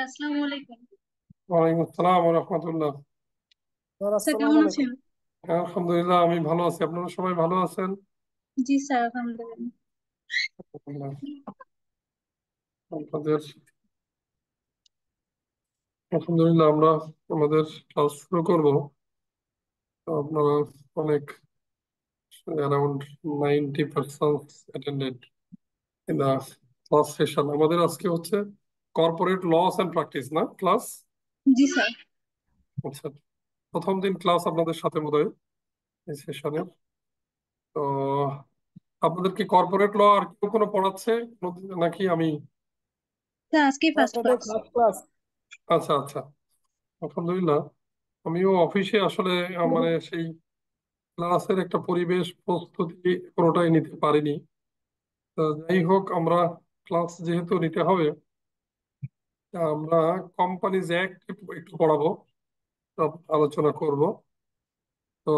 আচ্ছা, আলহামদুলিল্লাহ আমি ভালো আছি আপনারা সবাই ভালো আছেন আলহামদুলিল্লাহ আমরা আমাদের ক্লাস শুরু করব আপনারা অনেক around ninety percent attended class session আমাদের আজকে হচ্ছে কর্পোরেট লস এন্ড প্র্যাকটিস না ক্লাস জি স্যার আচ্ছা প্রথম দিন ক্লাস আপনাদের সাথে বোধহয় এই সেশনে তো আপনাদের কি কর্পোরেট ল আর কেউ কোনো পড়াচ্ছে নাকি আমি আচ্ছা আচ্ছা আলহামদুলিল্লাহ আমিও অফিসে আসলে মানে সেই ক্লাসের একটা পরিবেশ প্রস্তুতি কোনোটাই নিতে পারিনি যাই হোক আমরা ক্লাস যেহেতু নিতে হবে আমরা কোম্পানিজ অ্যাক্ট একটু পড়াবো আলোচনা করব তো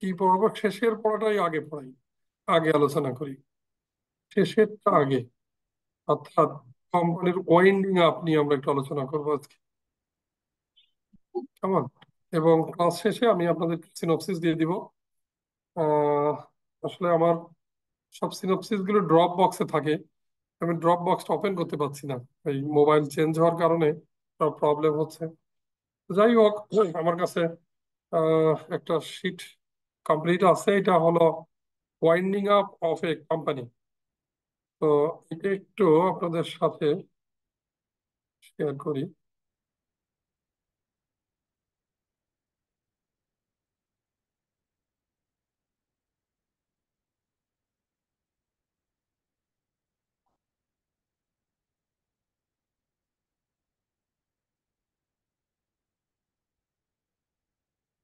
কি পড়াবো শেষের পড়াটাই আগে পড়াই আগে আলোচনা করি শেষেরটা আগে অর্থাৎ কোম্পানির ওয়াইন্ডিং আপ নিয়ে আমরা একটু আলোচনা করব আজকে কেমন এবং ক্লাস শেষে আমি আপনাদের সিনপসিস দিয়ে দিব আসলে আমার সব সিনপসিস গুলো ড্রপ বক্সে থাকে আমি ড্রপ বক্সটা ওপেন করতে পারছি না এই মোবাইল চেঞ্জ হওয়ার কারণে প্রবলেম হচ্ছে যাই হোক আমার কাছে একটা শিট কমপ্লিট আছে এটা হলো winding up of a company তো এটা একটু আপনাদের সাথে শেয়ার করি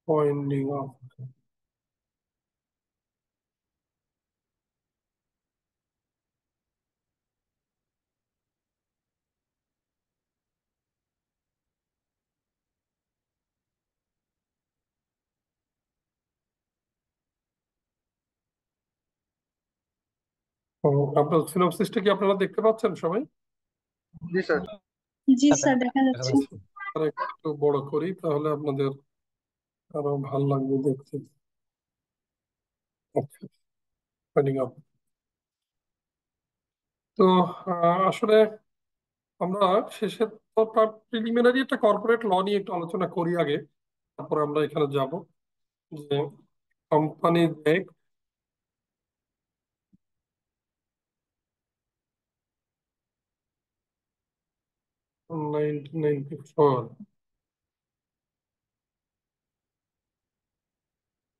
pointing up. কি আপনারা দেখতে পাচ্ছেন সবাই জি স্যার হ্যাঁ, দেখা যাচ্ছে একটু বড় করি তাহলে আপনাদের আরো ভাল লাগবে দেখতে তো আসলে আমরা শেষের তো প্রিলিমিনারি একটা কর্পোরেট ল নিয়ে একটু আলোচনা করি আগে তারপরে আমরা এখানে যাব যে কোম্পানি দেখ নাইনটিন নাইনটি ফোর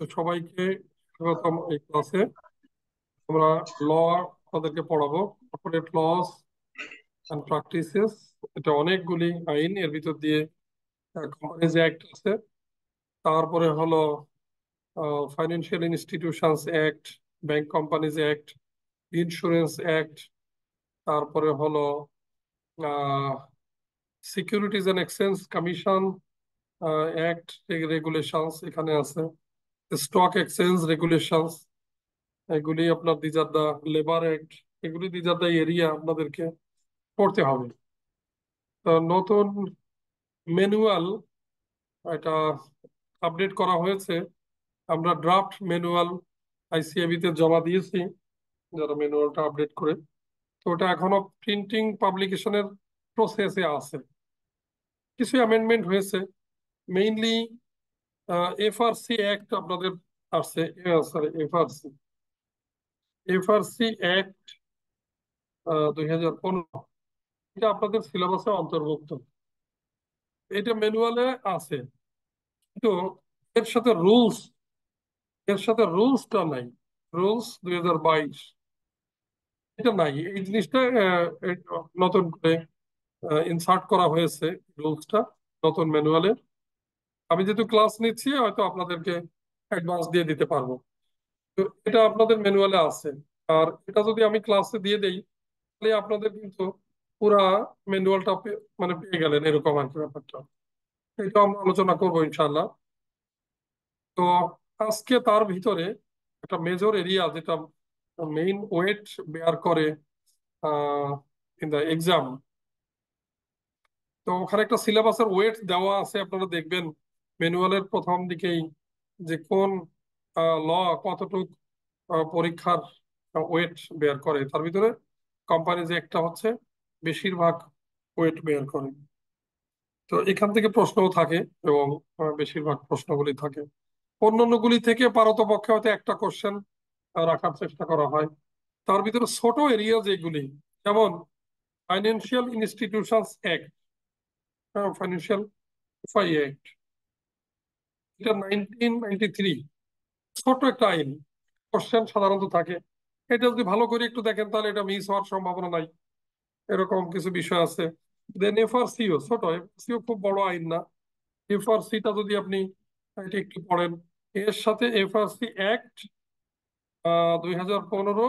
তো সবাইকে স্বাগতম এই ক্লাসে আমরা ল তাদেরকে পড়াবো কর্পোরেট লস এন্ড প্র্যাকটিসেস এটা অনেকগুলি আইন এর ভিতর দিয়ে কোম্পানিজ অ্যাক্ট আছে তারপরে হলো financial institutions act bank companies act insurance act তারপরে হলো securities and exchange commission act regulations এখানে আছে স্টক এক্সচেঞ্জ রেগুলেশনস এগুলি আপনার these are the labour act এগুলি দিজ আর দ্য এরিয়া আপনাদেরকে পড়তে হবে তো নতুন ম্যানুয়াল এটা আপডেট করা হয়েছে আমরা ড্রাফট ম্যানুয়াল আইসিএবিতে জমা দিয়েছি যারা ম্যানুয়ালটা আপডেট করে তো ওটা এখনো প্রিন্টিং পাবলিকেশনের প্রসেসে আছে কিছু অ্যামেন্ডমেন্ট হয়েছে মেইনলি এফআরসি অ্যাক্ট আপনাদের আসছে সরি এফআরসি এফআরসি অ্যাক্ট দুই এটা আপনাদের সিলেবাসে অন্তর্ভুক্ত এটা ম্যানুয়ালে আছে কিন্তু এর সাথে রুলস এর সাথে রুলসটা নাই রুলস দুই এটা নাই এই জিনিসটা নতুন করে ইনসার্ট করা হয়েছে রুলসটা নতুন ম্যানুয়ালের আমি যেহেতু ক্লাস নিচ্ছি হয়তো আপনাদেরকে অ্যাডভান্স দিয়ে দিতে পারবো তো এটা আপনাদের ম্যানুয়ালে আছে আর এটা যদি আমি ক্লাসে দিয়ে দেই তাহলে আপনাদের কিন্তু পুরা ম্যানুয়ালটা মানে পেয়ে গেলেন এরকম আর কি ব্যাপারটা এটা আমরা আলোচনা করবো ইনশাল্লাহ তো আজকে তার ভিতরে একটা মেজর এরিয়া যেটা মেইন ওয়েট বেয়ার করে ইন দ্য এক্সাম তো ওখানে একটা সিলেবাসের ওয়েট দেওয়া আছে আপনারা দেখবেন ম্যানুয়ালের প্রথম দিকেই যে কোন ল কতটুক পরীক্ষার ওয়েট বেয়ার করে তার ভিতরে কোম্পানি যে একটা হচ্ছে বেশিরভাগ ওয়েট বেয়ার করে তো এখান থেকে প্রশ্নও থাকে এবং বেশিরভাগ প্রশ্নগুলি থাকে অন্যান্যগুলি থেকে পক্ষে হয়তো একটা কোশ্চেন রাখার চেষ্টা করা হয় তার ভিতরে ছোট এরিয়া যেগুলি যেমন ফাইন্যান্সিয়াল ইনস্টিটিউশন অ্যাক্ট ফাইন্যান্সিয়াল ফাই অ্যাক্ট এটা ছোট একটা আইন কোশ্চেন সাধারণত থাকে এটা যদি ভালো করে একটু দেখেন তাহলে এটা মিস হওয়ার সম্ভাবনা নাই এরকম কিছু বিষয় আছে দেন এফআরসিও ছোট এফআরসিও খুব বড় আইন না এফআরসিটা যদি আপনি এটা একটু পড়েন এর সাথে এফআরসি অ্যাক্ট দুই হাজার পনেরো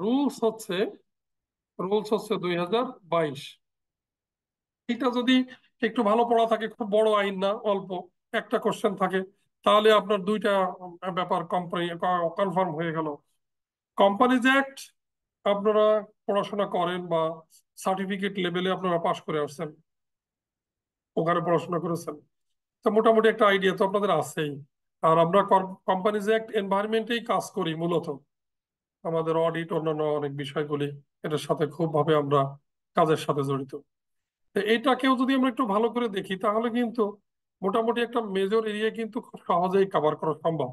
রুলস হচ্ছে রুলস হচ্ছে দুই হাজার বাইশ এটা যদি একটু ভালো পড়া থাকে খুব বড় আইন না অল্প একটা কোশ্চেন থাকে তাহলে আপনার দুইটা ব্যাপার কোম্পানি কনফার্ম হয়ে গেল কোম্পানিজ অ্যাক্ট আপনারা পড়াশোনা করেন বা সার্টিফিকেট লেভেলে আপনারা পাশ করে আসছেন ওখানে পড়াশোনা করেছেন তো মোটামুটি একটা আইডিয়া তো আপনাদের আছেই আর আমরা কোম্পানিজ অ্যাক্ট এনভায়রনমেন্টেই কাজ করি মূলত আমাদের অডিট অন্যান্য অনেক বিষয়গুলি এটার সাথে খুবভাবে আমরা কাজের সাথে জড়িত এটাকেও যদি আমরা একটু ভালো করে দেখি তাহলে কিন্তু মোটামুটি একটা মেজর এরিয়া কিন্তু খুব সহজেই কাভার করা সম্ভব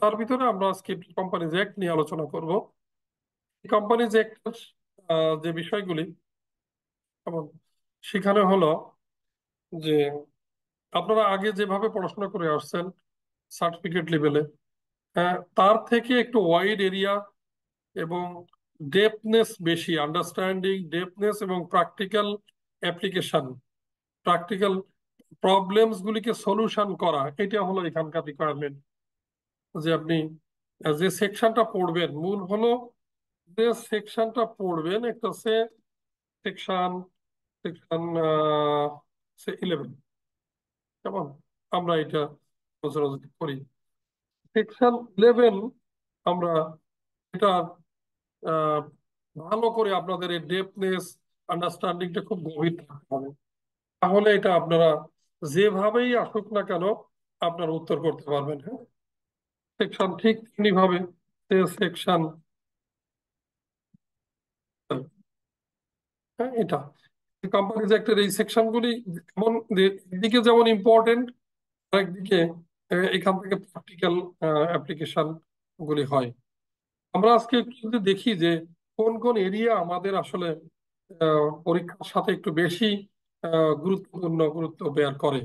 তার ভিতরে আমরা আজকে কোম্পানিজ অ্যাক্ট নিয়ে আলোচনা করব কোম্পানিজ অ্যাক্টের যে বিষয়গুলি সেখানে হলো যে আপনারা আগে যেভাবে পড়াশোনা করে আসছেন সার্টিফিকেট লেভেলে তার থেকে একটু ওয়াইড এরিয়া এবং ডেপনেস বেশি আন্ডারস্ট্যান্ডিং ডেপনেস এবং প্র্যাকটিক্যাল অ্যাপ্লিকেশন প্র্যাকটিক্যাল প্রবলেমস গুলিকে সলিউশন করা এটা হলো এখানকার রিকোয়ারমেন্ট যে আপনি যে সেকশনটা পড়বেন মূল হলো যে সেকশনটা পড়বেন একটা সে সেকশন সেকশন ইলেভেন কেমন আমরা এটা রোজারোজি করি সেকশন ইলেভেন আমরা এটা ভালো করে আপনাদের এই ডেপনেস আন্ডারস্ট্যান্ডিংটা খুব গভীর থাকতে হবে তাহলে এটা আপনারা যেভাবেই আসুক না কেন আপনার উত্তর করতে পারবেন হ্যাঁ সেকশন ঠিক তেমনি ভাবে সেকশন হ্যাঁ এটা কোম্পানিজ অ্যাক্টের এই সেকশনগুলি যেমন একদিকে যেমন ইম্পর্টেন্ট একদিকে এখান থেকে প্র্যাকটিক্যাল অ্যাপ্লিকেশন গুলি হয় আমরা আজকে যদি দেখি যে কোন কোন এরিয়া আমাদের আসলে পরীক্ষার সাথে একটু বেশি গুরুত্বপূর্ণ গুরুত্ব বেয়ার করে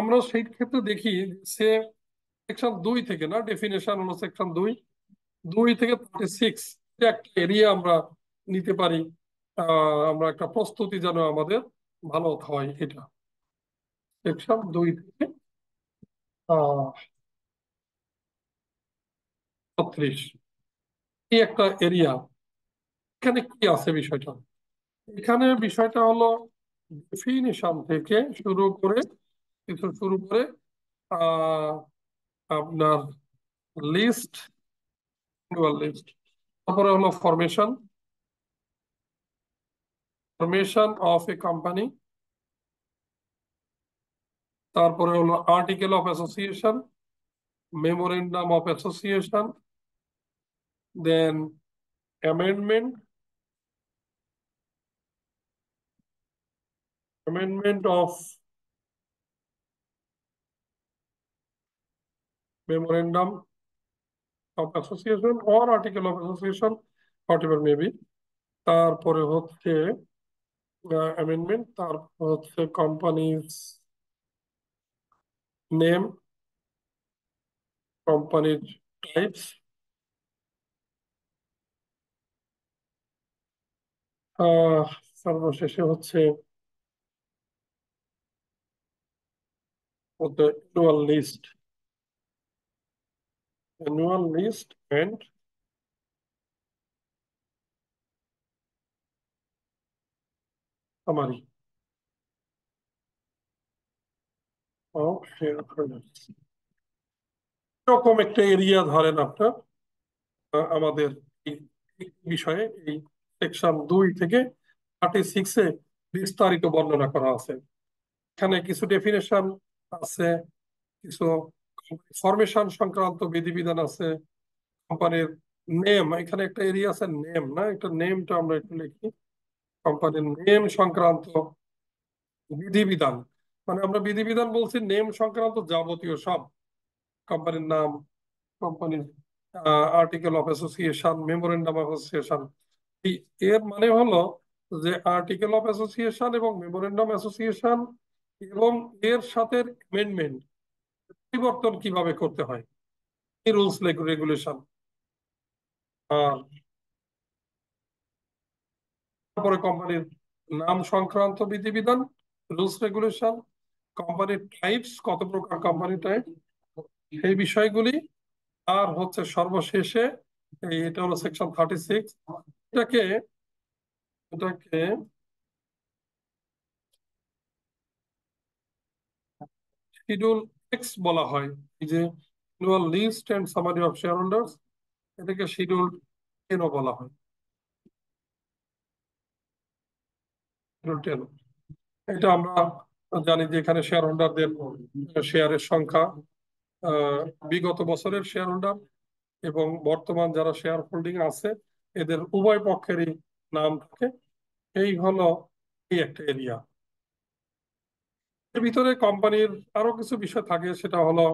আমরা সেই ক্ষেত্রে দেখি সে সেকশন দুই থেকে না ডেফিনেশন হলো সেকশন দুই দুই থেকে থার্টি সিক্স একটা এরিয়া আমরা নিতে পারি আমরা একটা প্রস্তুতি যেন আমাদের ভালো হয় এটা সেকশন দুই থেকে ছত্রিশ এই একটা এরিয়া এখানে কি আছে বিষয়টা এখানে বিষয়টা হলো ডেফিনিশন থেকে শুরু করে কিছু শুরু করে আপনার লিস্ট লিস্ট তারপরে হলো formation formation of a company তারপরে হলো article of association memorandum of association then amendment amendment of memorandum of association or article of association whatever may be তারপরে হচ্ছে অ্যামেন্ডমেন্ট তারপর হচ্ছে কোম্পানিজ নেম কোম্পানির টাইপস সর্বশেষে হচ্ছে of the annual list. Annual list and summary of shareholders. এরকম একটা area ধরেন আপনার আমাদের এই বিষয়ে এই সেকশন দুই থেকে থার্টি সিক্সে বিস্তারিত বর্ণনা করা আছে এখানে কিছু ডেফিনেশন আছে কিছু ফরমেশন সংক্রান্ত বিধিবিধান আছে কোম্পানির নেম এখানে একটা এরিয়া আছে নেম না একটা নেমটা আমরা একটু লিখি কোম্পানির নেম সংক্রান্ত বিধিবিধান মানে আমরা বিধিবিধান বলছি নেম সংক্রান্ত যাবতীয় সব কোম্পানির নাম কোম্পানির article of association memorandum of association এর মানে হলো যে আর্টিকেল অফ অ্যাসোসিয়েশন এবং মেমোরেন্ডাম অ্যাসোসিয়েশন এবং এর সাথে অ্যামেন্ডমেন্ট পরিবর্তন কিভাবে করতে হয় এই রুলস রেগুলেশন তারপরে কোম্পানির নাম সংক্রান্ত বিধিবিধান রুলস রেগুলেশন কোম্পানির টাইপস কত প্রকার কোম্পানি টাইপ সেই বিষয়গুলি আর হচ্ছে সর্বশেষে এটা হলো সেকশন থার্টি সিক্স এটাকে এটাকে শিডিউল এক্স বলা হয় এই যে annual list and summary of shareholders এটাকে শিডিউল টেন বলা হয় এটা আমরা জানি যে এখানে শেয়ার হোল্ডারদের শেয়ারের সংখ্যা বিগত বছরের শেয়ার হোল্ডার এবং বর্তমান যারা শেয়ার হোল্ডিং আছে এদের উভয় পক্ষেরই নাম থাকে এই হলো এই একটা এরিয়া এর ভিতরে কোম্পানির আরো কিছু বিষয় থাকে সেটা হলো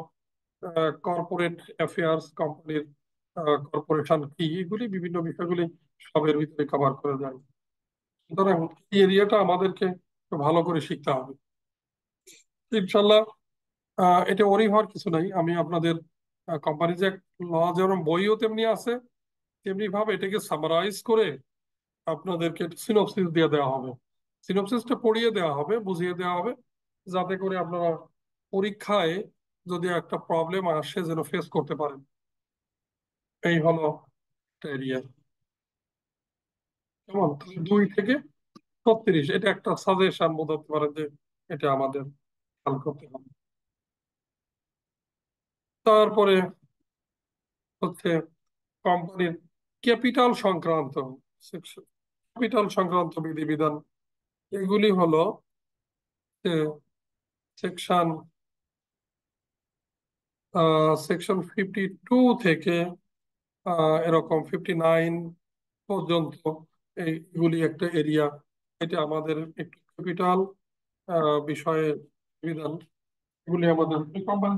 কর্পোরেট অ্যাফেয়ার্স কোম্পানির কর্পোরেশন কি এগুলি বিভিন্ন বিষয়গুলি সবের ভিতরে কভার করে যায় সুতরাং এই এরিয়াটা আমাদেরকে ভালো করে শিখতে হবে ইনশাল্লাহ এটা ওরি হওয়ার কিছু নাই আমি আপনাদের কোম্পানি যে ল যেরকম বইও তেমনি আছে তেমনি ভাবে এটাকে সামারাইজ করে আপনাদেরকে সিনোপসিস দিয়ে দেওয়া হবে সিনোপসিসটা পড়িয়ে দেওয়া হবে বুঝিয়ে দেওয়া হবে যাতে করে আপনারা পরীক্ষায় যদি একটা প্রবলেম আসে যেন ফেস করতে পারেন এই হলো এরিয়া কেমন দুই থেকে ছত্রিশ এটা একটা সাজেশন বোঝাতে পারে যে এটা আমাদের খেয়াল করতে হবে তারপরে হচ্ছে কোম্পানির ক্যাপিটাল সংক্রান্ত ক্যাপিটাল সংক্রান্ত বিধিবিধান এগুলি হলো সেকশন সেকশন ফিফটি টু থেকে এরকম ফিফটি নাইন পর্যন্ত এইগুলি একটা এরিয়া এটা আমাদের একটু ক্যাপিটাল বিষয়ে বিধান এগুলি আমাদের কোম্পানি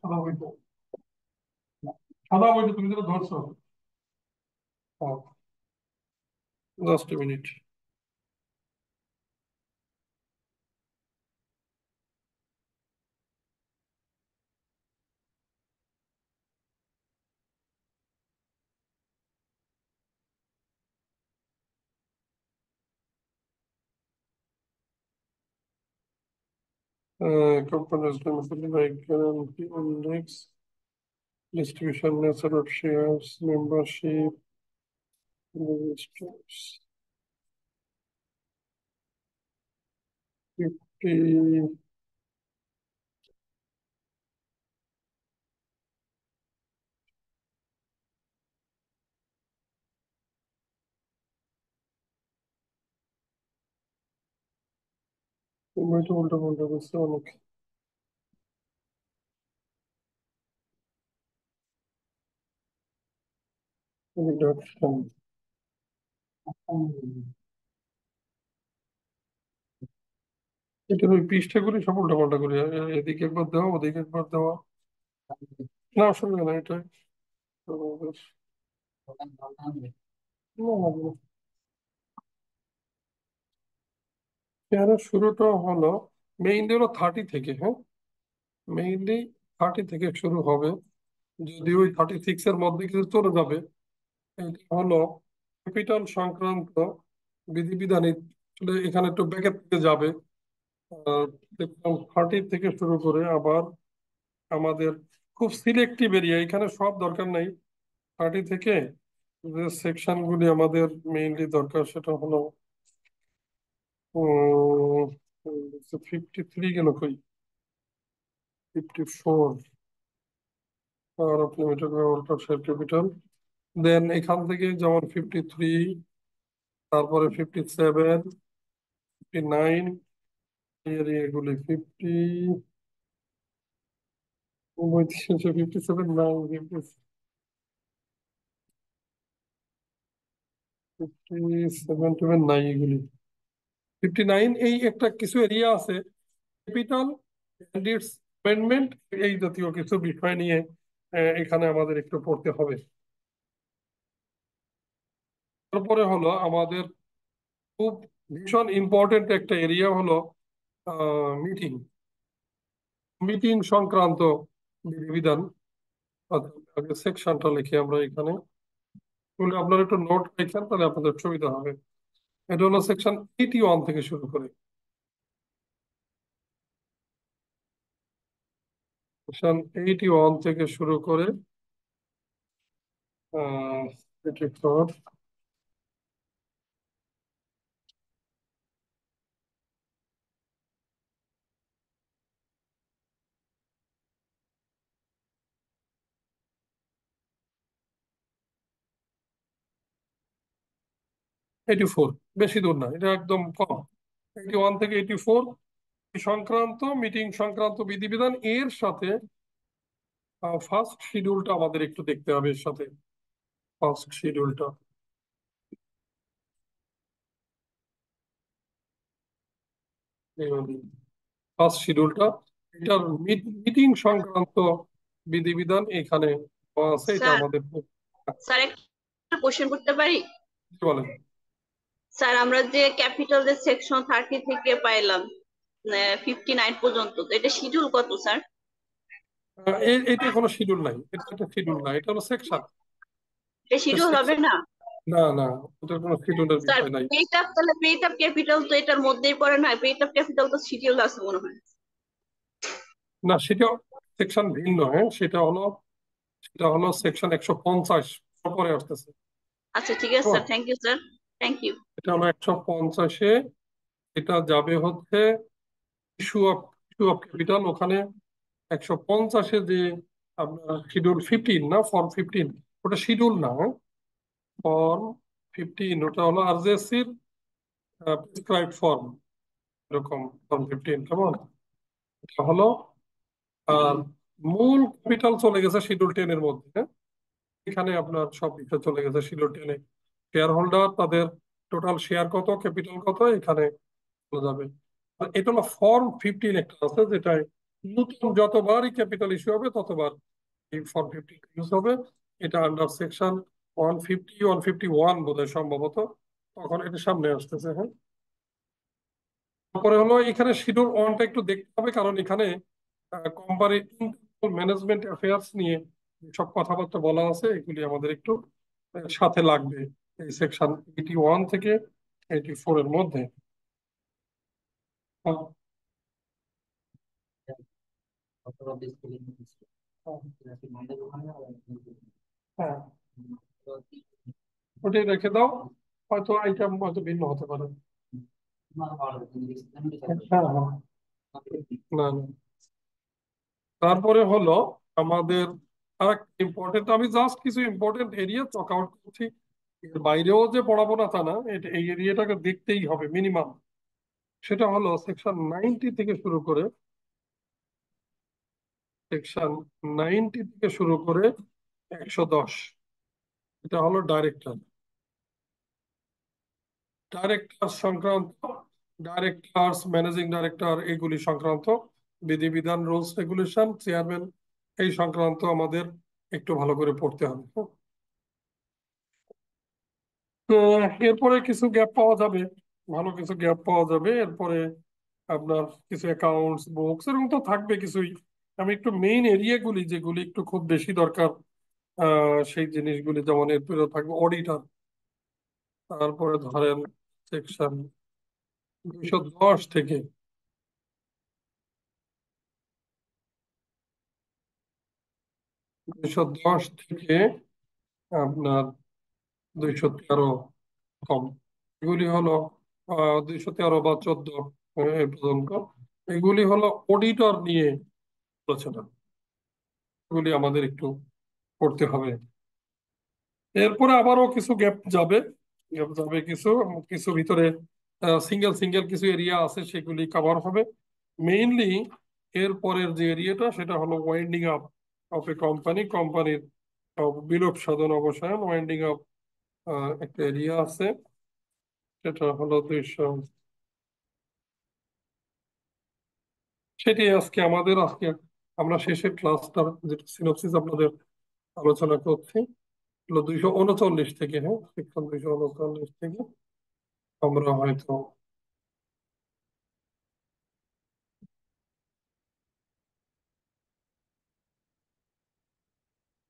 সাদা সাদা বইটা তুমি যেটা ধরছো Last a minute. Uh, companies limited by guarantee index, distribution method of shares, membership, those drops. Okay. Umut burada bu sonuk. Bir dört tane. এটা ওই পৃষ্ঠা করে সব উল্টা পাল্টা করি এদিকে একবার দেওয়া ওদিকে একবার দেওয়া না অসুবিধা নেই এটাই চেহারা শুরুটা হলো মেইনলি হলো থার্টি থেকে হ্যাঁ মেইনলি থার্টি থেকে শুরু হবে যদি ওই থার্টি সিক্স এর মধ্যে কিছু চলে যাবে এটা হলো ক্যাপিটাল সংক্রান্ত বিধিবিধান এখানে একটু ব্যাকের থেকে যাবে থার্টি থেকে শুরু করে আবার আমাদের খুব সিলেক্টিভ এরিয়া এখানে সব দরকার নাই থার্টি থেকে যে সেকশনগুলি আমাদের মেইনলি দরকার সেটা হলো ফিফটি থ্রি গেল কই fifty four power of limited ব্যবহার শেয়ার ক্যাপিটাল দেন এখান থেকে যেমন ফিফটি থ্রি তারপরে ফিফটি সেভেন ফিফটি নাইন এগুলি fifty fifty seven nine fifty fifty seven seven nine এগুলি ফিফটি নাইন এই একটা কিছু এরিয়া আছে ক্যাপিটাল অ্যান্ড ইটস এই জাতীয় কিছু বিষয় নিয়ে এখানে আমাদের একটু পড়তে হবে তারপরে হলো আমাদের খুব ভীষণ ইম্পর্টেন্ট একটা এরিয়া হলো মিটিং মিটিং সংক্রান্ত বিধিবিধান সেকশনটা লিখি আমরা এখানে আপনার একটু নোট রেখেন তাহলে আপনাদের সুবিধা হবে এটা হলো সেকশন এইটি ওয়ান থেকে শুরু করে সেকশন এইটি ওয়ান থেকে শুরু করে আহ এইটি ফোর বেশি দূর না এটা একদম কম এইটি ওয়ান থেকে এইটি ফোর সংক্রান্ত মিটিং সংক্রান্ত বিধিবিধান এর সাথে ফার্স্ট শিডিউলটা আমাদের একটু দেখতে হবে এর সাথে ফার্স্ট শিডিউলটা ফার্স্ট শিডিউলটা এটার মিটিং সংক্রান্ত বিধিবিধান এখানে আছে এটা আমাদের স্যার একটা কোশ্চেন করতে পারি বলেন স্যার আমরা যে ক্যাপিটাল যে সেকশন থার্টি থেকে পাইলাম ফিফটি নাইন পর্যন্ত এটা শিডিউল কত স্যার এটা কোনো শিডিউল নাই এটা একটা শিডিউল না এটা হলো সেকশন এটা শিডিউল হবে না না না এটা কোনো শিডিউলের বিষয় নাই পেইড আপ তাহলে পেইড আপ ক্যাপিটাল তো এটার মধ্যেই পড়ে না পেইড আপ ক্যাপিটাল তো শিডিউল আছে মনে হয় না সেটা সেকশন ভিন্ন হ্যাঁ সেটা হলো সেটা হলো সেকশন একশো পঞ্চাশ পরে আসতেছে আচ্ছা ঠিক আছে স্যার থ্যাংক ইউ স্যার এটা একশো পঞ্চাশে এটা যাবে হচ্ছে ক্যাপিটাল ওখানে একশো পঞ্চাশে যে আপনার শিডিউল ফিফটিন না ফর্ম ফিফটিন ওটা শিডিউল না ফর্ম হ্যাঁ? ফিফটিন ওটা হলো আরজেসির প্রিসক্রাইব ফর্ম এরকম ফর্ম ফিফটিন কেমন এটা হলো আর মূল ক্যাপিটাল চলে গেছে শিডিউল টেন এর মধ্যে হ্যাঁ? এখানে আপনার সব বিষয় চলে গেছে শিডিউল টেনে শেয়ার হোল্ডার তাদের টোটাল শেয়ার কত ক্যাপিটাল কত এখানে বলা যাবে এটা হলো ফর্ম ফিফটিন একটা আছে যেটা নতুন যতবারই ক্যাপিটাল ইস্যু হবে ততবার এই ফর্ম ফিফটিন ইউজ হবে এটা under section one fifty one fifty one বোধ সম্ভবত তখন এটা সামনে আসতেছে হ্যাঁ তারপরে হলো এখানে শিডিউল ওয়ানটা একটু দেখতে হবে কারণ এখানে কোম্পানির ম্যানেজমেন্ট অ্যাফেয়ার্স নিয়ে সব কথাবার্তা বলা আছে এগুলি আমাদের একটু সাথে লাগবে এই সেকশন এইটি ওয়ান থেকে এইটি ফোর এর মধ্যে হ্যাঁ। হ্যাঁ। ওটাই রেখে দাও হয়তো আইটেম হয়তো ভিন্ন হতে পারে হ্যাঁ, না তারপরে হলো আমাদের আর ইম্পর্টেন্ট আমি জাস্ট কিছু ইম্পর্টেন্ট এরিয়া চক আউট করছি বাইরেও যে পড়াবো না তা না এটা এই এরিয়াটাকে দেখতেই হবে মিনিমাম সেটা হলো সেকশন নাইনটি থেকে শুরু করে সেকশন নাইনটি থেকে শুরু করে একশো দশ এটা হলো ডাইরেক্টর ডাইরেক্টর সংক্রান্ত ডাইরেক্টর ম্যানেজিং ডাইরেক্টর এগুলি সংক্রান্ত বিধিবিধান রুলস রেগুলেশন চেয়ারম্যান এই সংক্রান্ত আমাদের একটু ভালো করে পড়তে হবে তো এরপরে কিছু গ্যাপ পাওয়া যাবে ভালো কিছু গ্যাপ পাওয়া যাবে এরপরে আপনার কিছু অ্যাকাউন্টস বুকস এরকম তো থাকবে কিছুই আমি একটু মেইন এরিয়াগুলি যেগুলি একটু খুব বেশি দরকার সেই জিনিসগুলি যেমন এরপরে থাকবে অডিটার তারপরে ধরেন সেকশন দুশো দশ থেকে দুশো দশ থেকে আপনার দুইশো তেরো কম এগুলি হলো দুইশো তেরো বা চোদ্দ মানে এ পর্যন্ত এগুলি হলো অডিটর নিয়ে আলোচনা এগুলি আমাদের একটু করতে হবে এরপরে আবারও কিছু গ্যাপ যাবে গ্যাপ যাবে কিছু কিছু ভিতরে সিঙ্গেল সিঙ্গেল কিছু এরিয়া আছে সেগুলি কভার হবে মেইনলি এর পরের যে এরিয়াটা সেটা হলো winding up of a company কোম্পানির বিলোপ সাধন অবসান ওয়াইন্ডিং আপ একটা এরিয়া আছে সেটা হলো দুইশো সেটি আজকে আমাদের আজকে আমরা শেষের ক্লাসটার যেটা সিনপসিস আপনাদের আলোচনা করছি দুইশো উনচল্লিশ থেকে হ্যাঁ সেখান দুইশো উনচল্লিশ থেকে আমরা হয়তো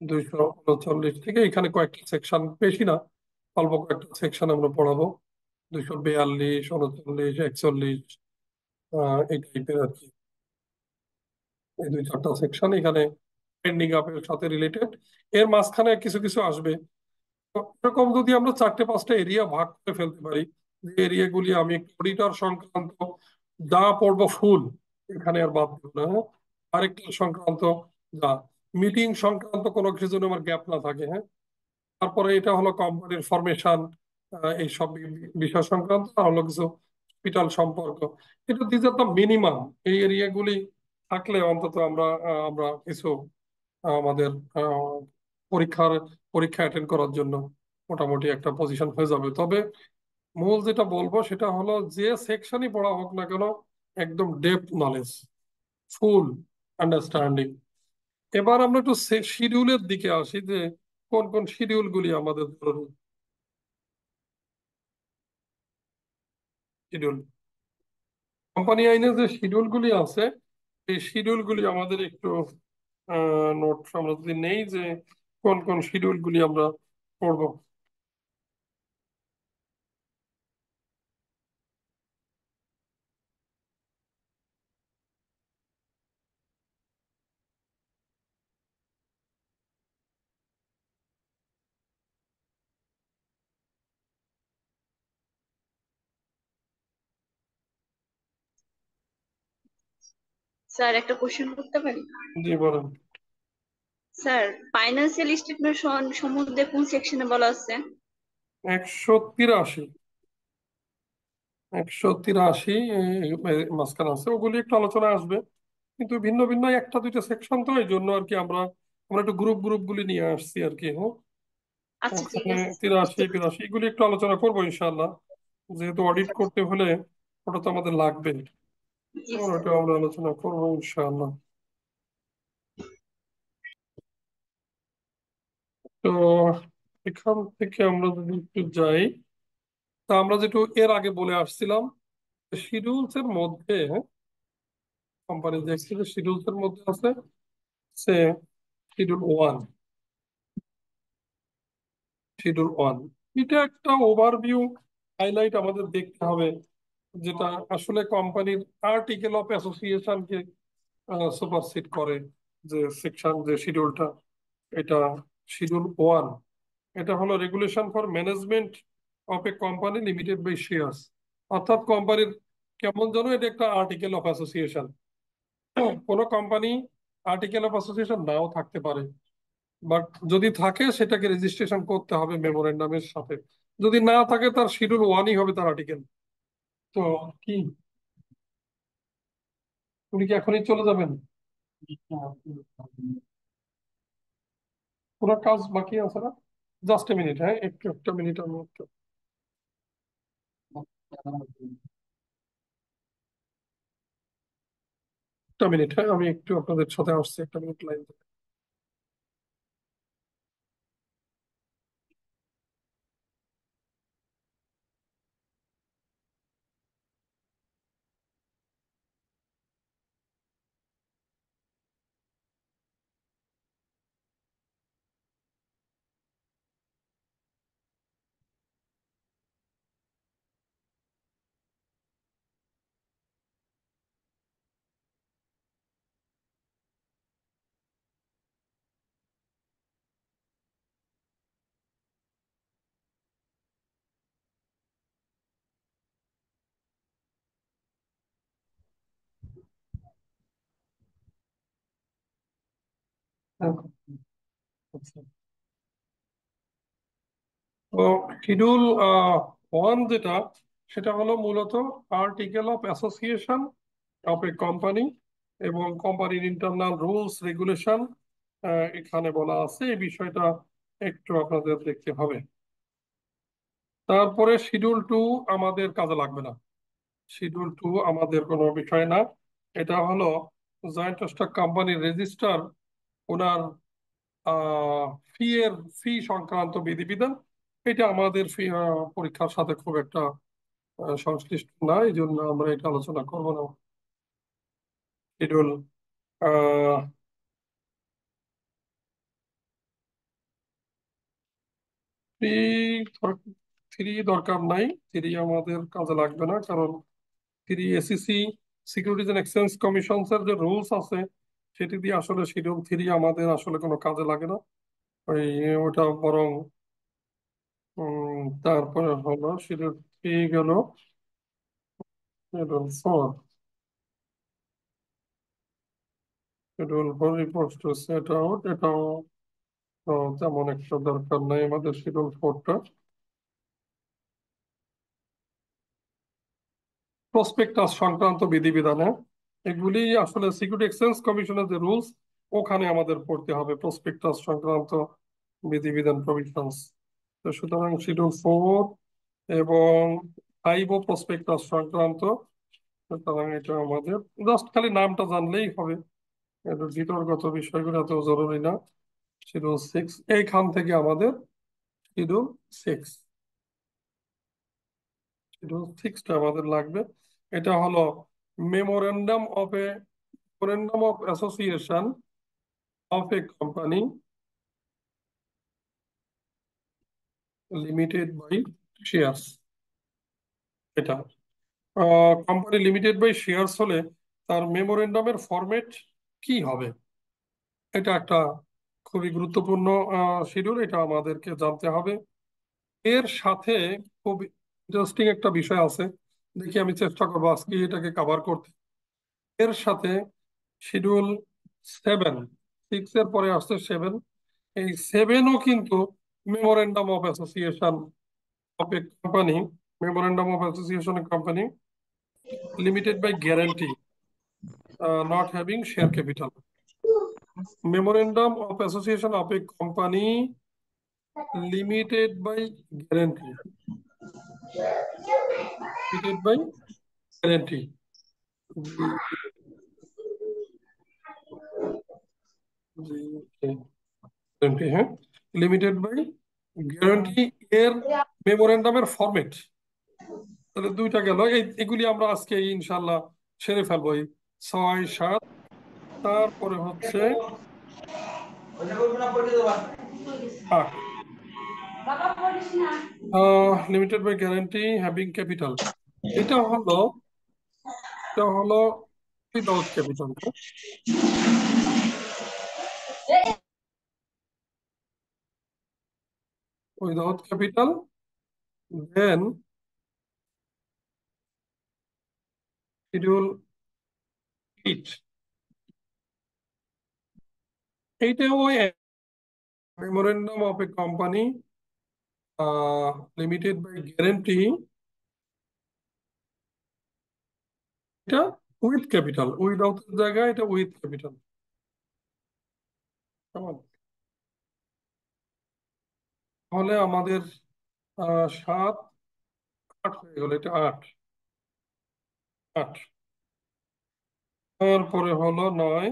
দুইশো উনচল্লিশ থেকে এখানে কয়েকটি সেকশন বেশি না অল্প কয়েকটা সেকশন আমরা পড়াবো দুশো বিয়াল্লিশ উনচল্লিশ একচল্লিশ এই টাইপের আর কি এই দুই চারটা সেকশন এখানে পেন্ডিং আপের সাথে রিলেটেড এর মাঝখানে কিছু কিছু আসবে এরকম যদি আমরা চারটে পাঁচটা এরিয়া ভাগ করে ফেলতে পারি যে এরিয়াগুলি আমি অডিটর সংক্রান্ত যা পড়বো ফুল এখানে আর বাদ দেব না হ্যাঁ? আরেকটা সংক্রান্ত যা মিটিং সংক্রান্ত কোনো কিছুর জন্য আমার গ্যাপ না থাকে হ্যাঁ তারপরে এটা হলো কোম্পানির ফরমেশন এই সব বিষয় সংক্রান্ত আর হলো কিছু হসপিটাল সম্পর্ক এটা দিজ আর দ্য মিনিমাম এই এরিয়াগুলি থাকলে অন্তত আমরা আমরা কিছু আমাদের পরীক্ষার পরীক্ষা অ্যাটেন্ড করার জন্য মোটামুটি একটা পজিশন হয়ে যাবে তবে মূল যেটা বলবো সেটা হলো যে সেকশনই পড়া হোক না কেন একদম ডেপ নলেজ ফুল আন্ডারস্ট্যান্ডিং এবার আমরা একটু শিডিউলের দিকে আসি যে কোন কোন শিডিউল গুলি আমাদের জরুরি শিডিউল কোম্পানি আইনে যে শিডিউল গুলি আছে এই গুলি আমাদের একটু নোট আমরা যদি নেই যে কোন কোন শিডিউল গুলি আমরা করবো স্যার একটা কোশ্চেন করতে পারি জি বলুন স্যার ফাইন্যান্সিয়াল স্টেটমেন্ট সম্বন্ধে কোন সেকশনে বলা আছে একশো তিরাশি একশো তিরাশি মাঝখানে আছে ওগুলি একটু আলোচনা আসবে কিন্তু ভিন্ন ভিন্ন একটা দুইটা সেকশন তো এই জন্য আর কি আমরা আমরা একটু গ্রুপ গ্রুপ গুলি নিয়ে আসছি আর কি হ্যাঁ আচ্ছা, তিরাশি তিরাশি এগুলি একটু আলোচনা করবো ইনশাল্লাহ যেহেতু অডিট আচ্ছা। করতে হলে ওটা তো আমাদের লাগবে আমরা আলোচনা করবো ইনশাআল্লাহ তো এখান থেকে আমরা যদি একটু যাই তা আমরা যেটু এর আগে বলে আসছিলাম শিডিউলস এর মধ্যে কোম্পানি হ্যাঁ? দেখছি যে শিডিউলস এর মধ্যে আছে সে শিডিউল ওয়ান শিডিউল ওয়ান এটা একটা ওভারভিউ হাইলাইট আমাদের দেখতে হবে যেটা আসলে কোম্পানির আর্টিকেল অফ অ্যাসোসিয়েশনকে সুপারসিড করে যে সেকশন যে শিডিউলটা এটা শিডিউল ওয়ান এটা হলো regulation for management of a company limited by shares অর্থাৎ কোম্পানির কেমন যেন এটা একটা আর্টিকেল অফ অ্যাসোসিয়েশন কোনো কোম্পানি আর্টিকেল অফ অ্যাসোসিয়েশন নাও থাকতে পারে বাট যদি থাকে সেটাকে রেজিস্ট্রেশন করতে হবে মেমোরেন্ডামের সাথে যদি না থাকে তার শিডিউল ওয়ানই হবে তার আর্টিকেল তো কি উনি কি এখনই চলে যাবেন পুরো কাজ বাকি আছে না জাস্ট এ মিনিট হ্যাঁ একটু একটা মিনিট আমি একটু একটা মিনিট হ্যাঁ আমি একটু আপনাদের সাথে আসছি একটা মিনিট লাইন তো শিডিউল ওয়ান যেটা সেটা হলো মূলত article of association topic company এবং কোম্পানির ইন্টারনাল রুলস রেগুলেশন এখানে বলা আছে এই বিষয়টা একটু আপনাদের দেখতে হবে তারপরে শিডিউল টু আমাদের কাজে লাগবে না শিডিউল টু আমাদের কোনো বিষয় না এটা হলো জয়েন্ট স্টক কোম্পানির রেজিস্টার ওনার ফি এর ফি সংক্রান্ত বিধিবিধান এটা আমাদের ফি পরীক্ষার সাথে খুব একটা সংশ্লিষ্ট না এই জন্য আমরা এটা আলোচনা করব না থ্রি দরকার নাই থ্রি আমাদের কাজে লাগবে না কারণ three SEC securities and exchange commission এর যে রুলস আছে সেটি দিয়ে আসলে শিডিউল থ্রি আমাদের আসলে কোনো কাজে লাগে না ওই ওটা বরং তারপরে হলো শিডিউল থ্রি গেল schedule four schedule four report set out এটাও তেমন একটা দরকার নাই আমাদের শিডিউল ফোরটা প্রসপেক্টাস সংক্রান্ত বিধিবিধানে এগুলি আসলে সিকিউরিটি এক্সচেঞ্জ কমিশনের যে রুলস ওখানে আমাদের পড়তে হবে প্রসপেক্টাস সংক্রান্ত বিধিবিধান প্রভিশনস সুতরাং শিডিউল ফোর এবং ফাইভ ও প্রসপেক্টাস সংক্রান্ত সুতরাং এটা আমাদের জাস্ট খালি নামটা জানলেই হবে এটা বিষয়গুলো এত জরুরি না শিডিউল সিক্স এইখান থেকে আমাদের শিডিউল সিক্স শিডিউল সিক্সটা আমাদের লাগবে এটা হলো memorandum of a memorandum of association of a company limited by shares এটা কোম্পানি লিমিটেড বাই শেয়ারস হলে তার মেমোরেন্ডামের ফরম্যাট কি হবে এটা একটা খুবই গুরুত্বপূর্ণ শিডিউল এটা আমাদেরকে জানতে হবে এর সাথে খুব ইন্টারেস্টিং একটা বিষয় আছে দেখি আমি চেষ্টা করবো আজকে এটাকে কাভার করতে এর সাথে শিডিউল সেভেন সিক্স এর পরে আসছে সেভেন এই সেভেনও কিন্তু memorandum of association of a company memorandum of association company limited by guarantee not having share capital memorandum of association of a company limited by guarantee repeated by 70. হ্যাঁ limited by guarantee এর মেমোরেন্ডামের format তাহলে দুইটা গেল এগুলি আমরা আজকে ইনশাল্লাহ সেরে ফেলবো এই ছয় সাত তারপরে হচ্ছে আট হ্যাঁ। Limited by guarantee having capital এটা হলো এটা হলো without capital without capital then schedule eight এইটাও memorandum of a company uh, limited by guarantee এটা উইথ ক্যাপিটাল উইদাউট জায়গায় এটা উইথ ক্যাপিটাল তাহলে আমাদের সাত আট হয়ে গেল এটা আট আট তারপরে হলো নয়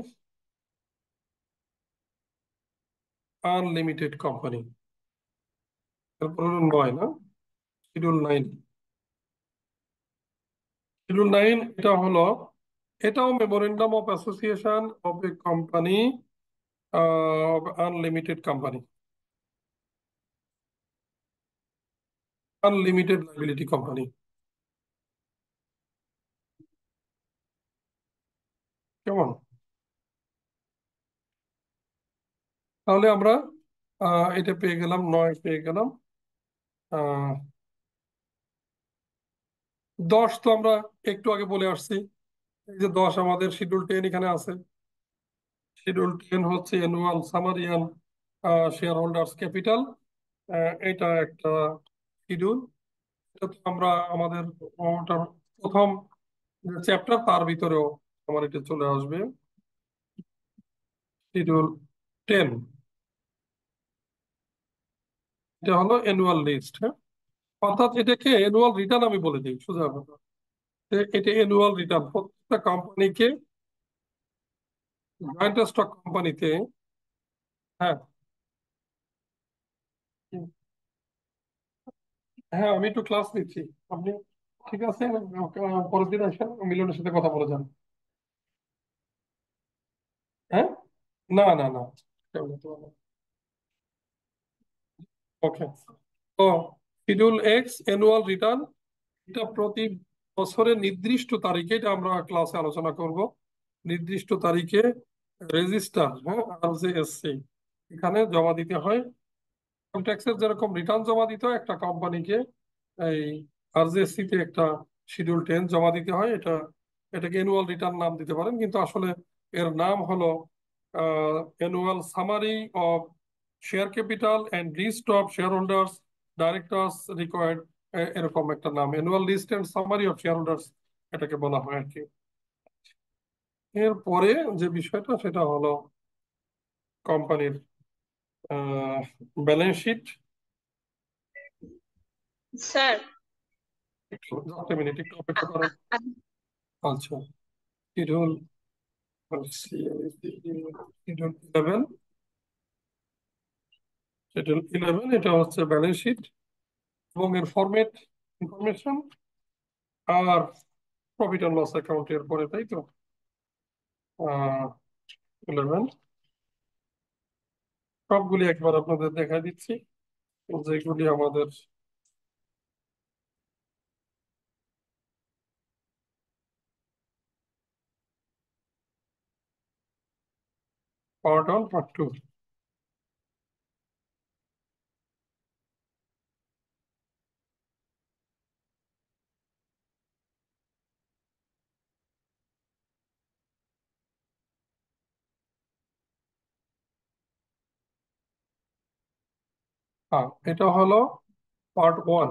আনলিমিটেড কোম্পানি তারপর হলো নয় না শিডিউল নাইন শিডিউল নাইন এটা হলো এটাও memorandum of association of a company of unlimited company unlimited liability company কেমন তাহলে আমরা এটা পেয়ে গেলাম নয় পেয়ে গেলাম দশ তো আমরা একটু আগে বলে আসছি এই যে দশ আমাদের শিডিউল টেন এখানে আছে শিডিউল টেন হচ্ছে annual summary and shareholders capital এটা একটা শিডিউল এটা তো আমরা আমাদের প্রথম চ্যাপ্টার তার ভিতরেও আমার এটা চলে আসবে শিডিউল টেন এটা হলো অ্যানুয়াল লিস্ট হ্যাঁ অর্থাৎ এটাকে অ্যানুয়াল রিটার্ন আমি বলে দিই সোজা কথা এটা অ্যানুয়াল রিটার্ন প্রত্যেকটা কোম্পানিকে জয়েন্ট স্টক কোম্পানিতে হ্যাঁ হ্যাঁ আমি একটু ক্লাস নিচ্ছি আপনি ঠিক আছে পরের দিন আসেন মিলনের সাথে কথা বলে যান হ্যাঁ না না না ওকে ও শিডিউল এক্স অ্যানুয়াল রিটার্ন এটা প্রতি বছরের নির্দিষ্ট তারিখে এটা আমরা ক্লাসে আলোচনা করব নির্দিষ্ট তারিখে রেজিস্টার হ্যাঁ আর এসসি এখানে জমা দিতে হয় ট্যাক্সের যেরকম রিটার্ন জমা দিতে হয় একটা কোম্পানিকে এই তে একটা শিডিউল টেন জমা দিতে হয় এটা এটাকে অ্যানুয়াল রিটার্ন নাম দিতে পারেন কিন্তু আসলে এর নাম হলো annual summary of share capital and list of shareholders directors required এরকম একটা নাম annual list and summary of shareholders এটাকে বলা হয় আর কি এরপরে যে বিষয়টা সেটা হলো কোম্পানির balance sheet sir just minute একটু অপেক্ষা করুন আচ্ছা এটা ইলেভেন এটা হচ্ছে ব্যালেন্স শিট এবং এর ফরম্যাট ইনফরমেশন আর প্রফিট অ্যান্ড লস অ্যাকাউন্ট এর পরে তাই তো ইলেভেন সবগুলি একবার আপনাদের দেখা দিচ্ছি যেগুলি আমাদের part one, part two. হ্যাঁ এটা হলো পার্ট ওয়ান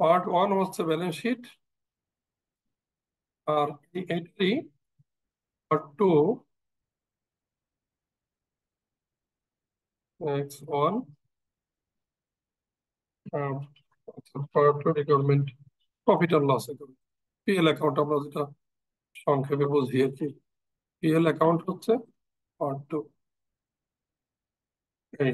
পার্ট ওয়ান হচ্ছে ব্যালেন্স শিট আর এটারই part two X one part two requirement profit and loss account PL account আমরা যেটা সংক্ষেপে বুঝিয়েছি আর কি পিএল অ্যাকাউন্ট হচ্ছে পার্ট টু এই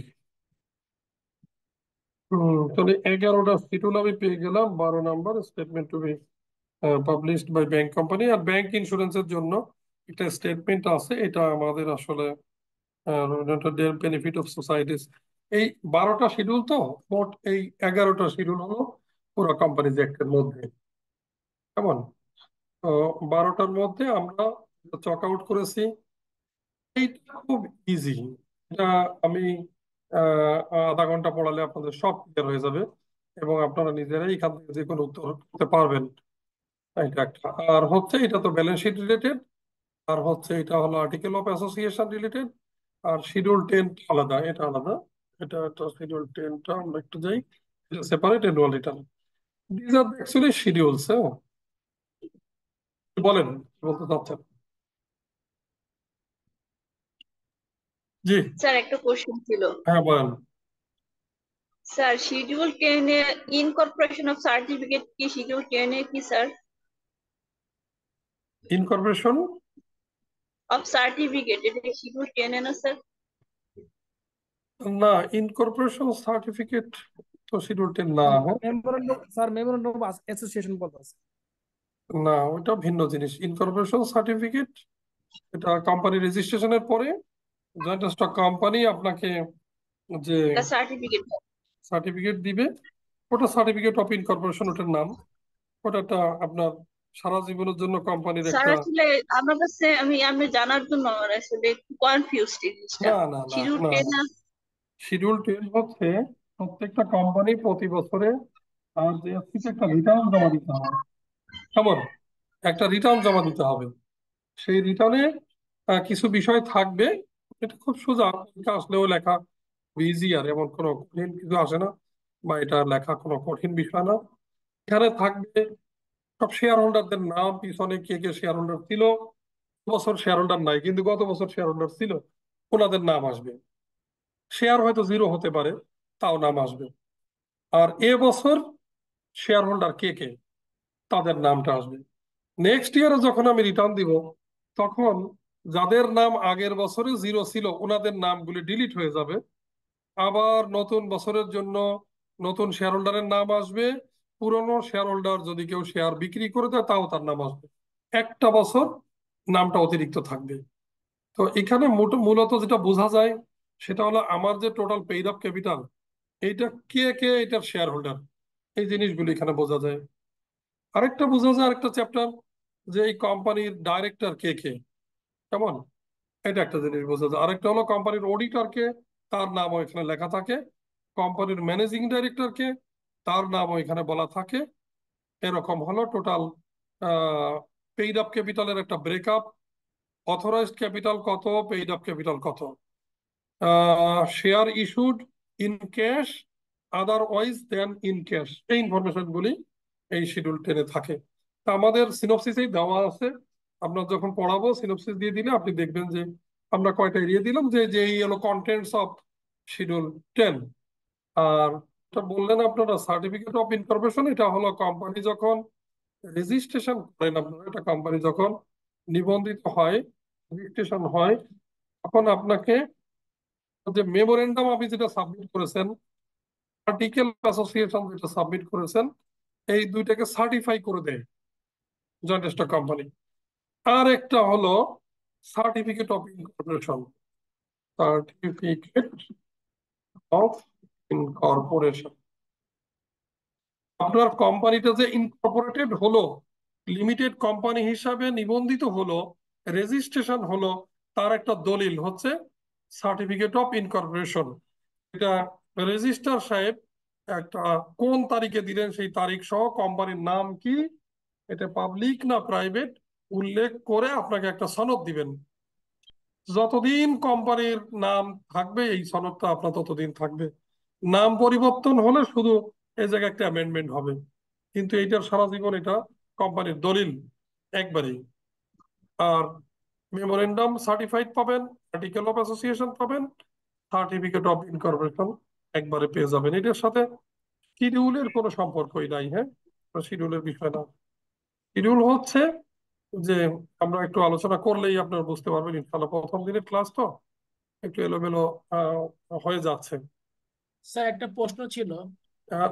হুম তাহলে এগারোটা শিডিউল আমি পেয়ে গেলাম বারো number statement to be published by bank company আর ব্যাংক ইন্স্যুরেন্সের জন্য একটা স্টেটমেন্ট আছে এটা আমাদের আসলে বেনিফিট অফ সোসাইটিস এই বারোটা শিডিউল তো মোট এই এগারোটা শিডিউল হলো পুরো কোম্পানিজ অ্যাক্টের মধ্যে কেমন তো বারোটার মধ্যে আমরা চক আউট করেছি এইটা খুব ইজি এটা আমি আধা ঘন্টা পড়ালে আপনাদের সব ক্লিয়ার হয়ে যাবে এবং আপনারা নিজেরাই এখান থেকে যে কোনো উত্তর করতে পারবেন একটা আর হচ্ছে এটা তো ব্যালেন্স শিট রিলেটেড আর হচ্ছে এটা হলো আর্টিকেল অফ অ্যাসোসিয়েশন রিলেটেড আর শিডিউল টেন আলাদা এটা আলাদা এটা একটা শিডিউল টেনটা আমরা একটু যাই এটা সেপারেট এন্ড এটা দিজ আর অ্যাকচুয়ালি শিডিউলস হ্যাঁ বলেন বলতে চাচ্ছেন জি স্যার একটা কোশ্চেন ছিল হ্যাঁ বলেন স্যার শিডিউল কেন এ ইনকর্পোরেশন অফ সার্টিফিকেট কি শিডিউল কেন এ কি স্যার ইনকর্পোরেশন অফ সার্টিফিকেট এটা শিডিউল টেন এ না স্যার না ইনকর্পোরেশন সার্টিফিকেট তো শিডিউল টেন না মেমোরেন্ডাম স্যার মেমোরেন্ডাম অ্যাসোসিয়েশন বলতে আছে না ওটা ভিন্ন জিনিস ইনকর্পোরেশন সার্টিফিকেট এটা কোম্পানি রেজিস্ট্রেশনের পরে যথেষ্ট কোম্পানি আপনাকে যে সার্টিফিকেট সার্টিফিকেট দিবে ওটা সার্টিফিকেট অফ ইনকর্পোরেশন ওটার নাম ওটাটা আপনার সারা জীবনের জন্য কোম্পানির একটা আসলে আমার কাছে আমি আমি জানার জন্য আসলে কনফিউজড এই জিনিসটা না না শিডিউল টেন হচ্ছে প্রত্যেকটা কোম্পানি প্রতি বছরে আর জিএসটিতে একটা রিটার্ন জমা দিতে হবে কেমন একটা রিটার্ন জমা দিতে হবে সেই রিটার্নে কিছু বিষয় থাকবে এটা খুব সোজা এটা আসলেও লেখা ইজি আর এমন কোনো কঠিন কিছু আসে না বা এটা লেখা কোনো কঠিন বিষয় না এখানে থাকবে সব শেয়ার হোল্ডারদের নাম পিছনে কে কে শেয়ার হোল্ডার ছিল বছর শেয়ার হোল্ডার নাই কিন্তু গত বছর শেয়ার হোল্ডার ছিল ওনাদের নাম আসবে শেয়ার হয়তো জিরো হতে পারে তাও নাম আসবে আর এ বছর শেয়ার হোল্ডার কে কে তাদের নামটা আসবে নেক্সট ইয়ারে যখন আমি রিটার্ন দিব তখন যাদের নাম আগের বছরে জিরো ছিল ওনাদের নামগুলি ডিলিট হয়ে যাবে আবার নতুন বছরের জন্য নতুন শেয়ার হোল্ডারের নাম আসবে পুরনো শেয়ার হোল্ডার যদি কেউ শেয়ার বিক্রি করে দেয় তাও তার নাম আসবে একটা বছর নামটা অতিরিক্ত থাকবে তো এখানে মূলত যেটা বোঝা যায় সেটা হলো আমার যে টোটাল পেইড অফ ক্যাপিটাল এইটা কে কে এটার শেয়ার হোল্ডার এই জিনিসগুলি এখানে বোঝা যায় আরেকটা বোঝা যায় আরেকটা চ্যাপ্টার যে এই কোম্পানির ডাইরেক্টর কে কে কেমন এটা একটা জিনিস বোঝা যায় আরেকটা হলো কোম্পানির অডিটরকে তার নাম এখানে লেখা থাকে কোম্পানির ম্যানেজিং ডাইরেক্টরকে তার নাম এখানে বলা থাকে এরকম হলো টোটাল পেইড আপ ক্যাপিটালের একটা ব্রেকআপ অথরাইজড ক্যাপিটাল কত পেইড আপ ক্যাপিটাল কত share issued in cash otherwise then in cash এই ইনফরমেশনগুলি এই শিডিউল টেনে থাকে তা আমাদের সিনোপসিসেই দেওয়া আছে আপনার যখন পড়াবো সিনোপসিস দিয়ে দিলে আপনি দেখবেন যে আমরা কয়টা এরিয়া দিলাম যে যে হলো কন্টেন্টস অফ শিডিউল টেন আর বললেন আপনারা সার্টিফিকেট অফ ইনফরমেশন এটা হলো কোম্পানি যখন রেজিস্ট্রেশন করেন আপনারা এটা কোম্পানি যখন নিবন্ধিত হয় রেজিস্ট্রেশন হয় তখন আপনাকে যে মেমোরেন্ডাম আপনি যেটা সাবমিট করেছেন আর্টিকেল অ্যাসোসিয়েশন যেটা সাবমিট করেছেন এই দুইটাকে সার্টিফাই করে দেয় জয়েন্ট স্টক কোম্পানি আর একটা হলো certificate of incorporation certificate of incorporation আপনার কোম্পানিটা যে ইনকর্পোরেটেড হলো লিমিটেড কোম্পানি হিসাবে নিবন্ধিত হলো রেজিস্ট্রেশন হলো তার একটা দলিল হচ্ছে সার্টিফিকেট অফ ইনকর্পোরেশন এটা রেজিস্টার সাহেব একটা কোন তারিখে দিলেন সেই তারিখ সহ কোম্পানির নাম কি এটা পাবলিক না প্রাইভেট উল্লেখ করে আপনাকে একটা সনদ দিবেন যতদিন কোম্পানির নাম থাকবে এই সনদটা আপনার ততদিন থাকবে নাম পরিবর্তন হলে শুধু এই জায়গায় একটা অ্যামেন্ডমেন্ট হবে কিন্তু এইটার সারা জীবন এটা কোম্পানির দলিল একবারেই আর মেমোরেন্ডাম সার্টিফাইড পাবেন আর্টিকেল অফ অ্যাসোসিয়েশন পাবেন সার্টিফিকেট অফ ইনকর্পোরেশন একবারে পেয়ে যাবেন এটার সাথে শিডিউলের কোনো সম্পর্কই নাই হ্যাঁ শিডিউলের বিষয় না শিডিউল হচ্ছে যে আমরা একটু আলোচনা করলেই আপনারা বুঝতে পারবেন ইনশাল্লাহ প্রথম দিনের ক্লাস তো একটু এলোমেলো হয়ে যাচ্ছে স্যার একটা প্রশ্ন ছিল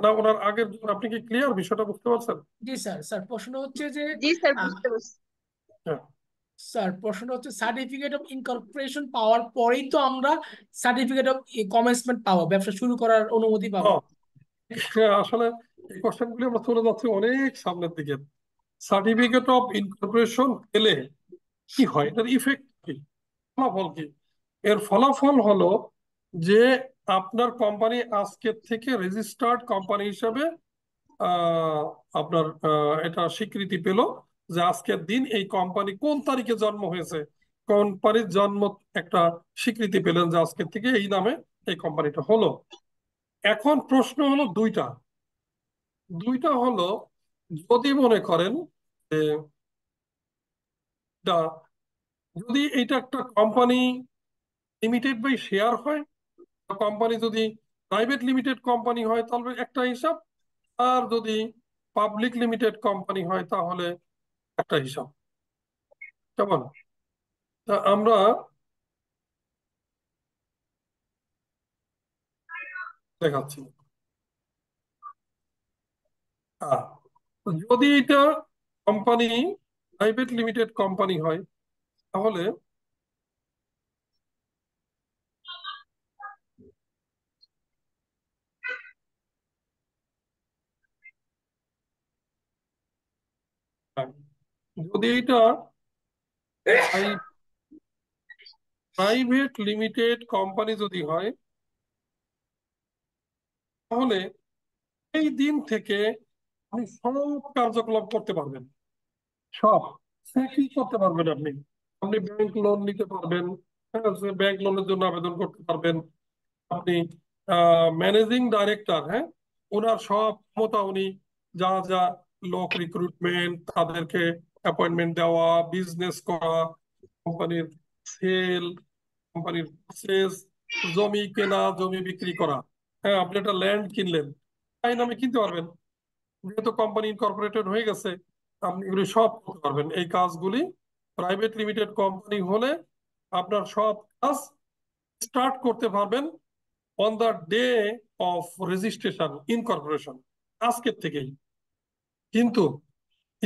না ওনার আগের আপনি কি ক্লিয়ার বিষয়টা বুঝতে পারছেন জি স্যার স্যার প্রশ্ন হচ্ছে যে জি স্যার বুঝতে হ্যাঁ। স্যার প্রশ্ন হচ্ছে সার্টিফিকেট অফ ইনকর্পোরেশন পাওয়ার পরেই তো আমরা সার্টিফিকেট অফ কমেন্সমেন্ট পাবো ব্যবসা শুরু করার অনুমতি পাবো হ্যাঁ, আসলে এই কোশ্চেনগুলি আমরা চলে যাচ্ছি অনেক সামনের দিকে সার্টিফিকেট অফ ইনকর্পোরেশন এলে কি হয় এটার ইফেক্ট কি ফলাফল কি এর ফলাফল হলো যে আপনার কোম্পানি আজকের থেকে রেজিস্টার্ড কোম্পানি হিসাবে আপনার এটা স্বীকৃতি পেল যে আজকের দিন এই কোম্পানি কোন তারিখে জন্ম হয়েছে কোম্পানির জন্ম একটা স্বীকৃতি পেলেন যে আজকের থেকে এই নামে এই কোম্পানিটা হলো এখন প্রশ্ন হলো দুইটা দুইটা হলো যদি মনে করেন যে যদি এটা একটা কোম্পানি লিমিটেড বাই শেয়ার হয় কোম্পানি যদি প্রাইভেট লিমিটেড কোম্পানি হয় তাহলে একটা হিসাব আর যদি পাবলিক লিমিটেড কোম্পানি হয় তাহলে একটা হিসাব কেমন তা আমরা দেখাচ্ছি হ্যাঁ যদি এটা কোম্পানি প্রাইভেট লিমিটেড কোম্পানি হয় তাহলে যদি এটা প্রাইভেট লিমিটেড কোম্পানি যদি হয় তাহলে এই দিন থেকে আপনি সব কার্যকলাপ করতে পারবেন সব কি করতে পারবেন আপনি আপনি ব্যাংক লোন নিতে পারবেন ব্যাংক লোনের জন্য আবেদন করতে পারবেন আপনি ম্যানেজিং ডাইরেক্টর হ্যাঁ ওনার সব ক্ষমতা উনি যা যা লোক রিক্রুটমেন্ট তাদেরকে অ্যাপয়েন্টমেন্ট দেওয়া বিজনেস করা কোম্পানির সেল কোম্পানির প্রসেস জমি কেনা জমি বিক্রি করা হ্যাঁ আপনি একটা ল্যান্ড কিনলেন তাই নামে কিনতে পারবেন যেহেতু কোম্পানি ইনকর্পোরেটেড হয়ে গেছে আপনি এগুলি সব করতে পারবেন এই কাজগুলি প্রাইভেট লিমিটেড কোম্পানি হলে আপনার সব কাজ স্টার্ট করতে পারবেন on the day of registration incorporation আজকের থেকেই কিন্তু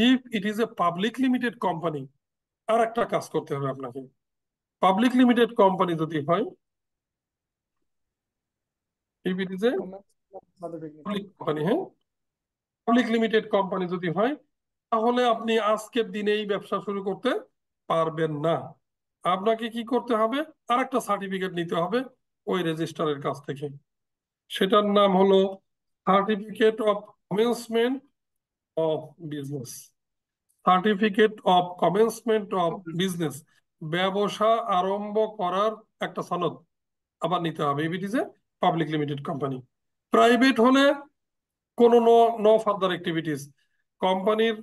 if it is a public limited company আর একটা কাজ করতে হবে আপনাকে পাবলিক লিমিটেড কোম্পানি যদি হয় if it is a public company হ্যাঁ পাবলিক লিমিটেড কোম্পানি যদি হয় তাহলে আপনি আজকের দিনেই ব্যবসা শুরু করতে পারবেন না আপনাকে কি করতে হবে আর একটা সার্টিফিকেট নিতে হবে ওই রেজিস্ট্রারের কাছ থেকে সেটার নাম হলো certificate of commencement of business certificate of commencement of business ব্যবসা আরম্ভ করার একটা সনদ আবার নিতে হবে পাবলিক লিমিটেড কোম্পানি প্রাইভেট হলে কোনো নো নো ফার্দার অ্যাক্টিভিটিস কোম্পানির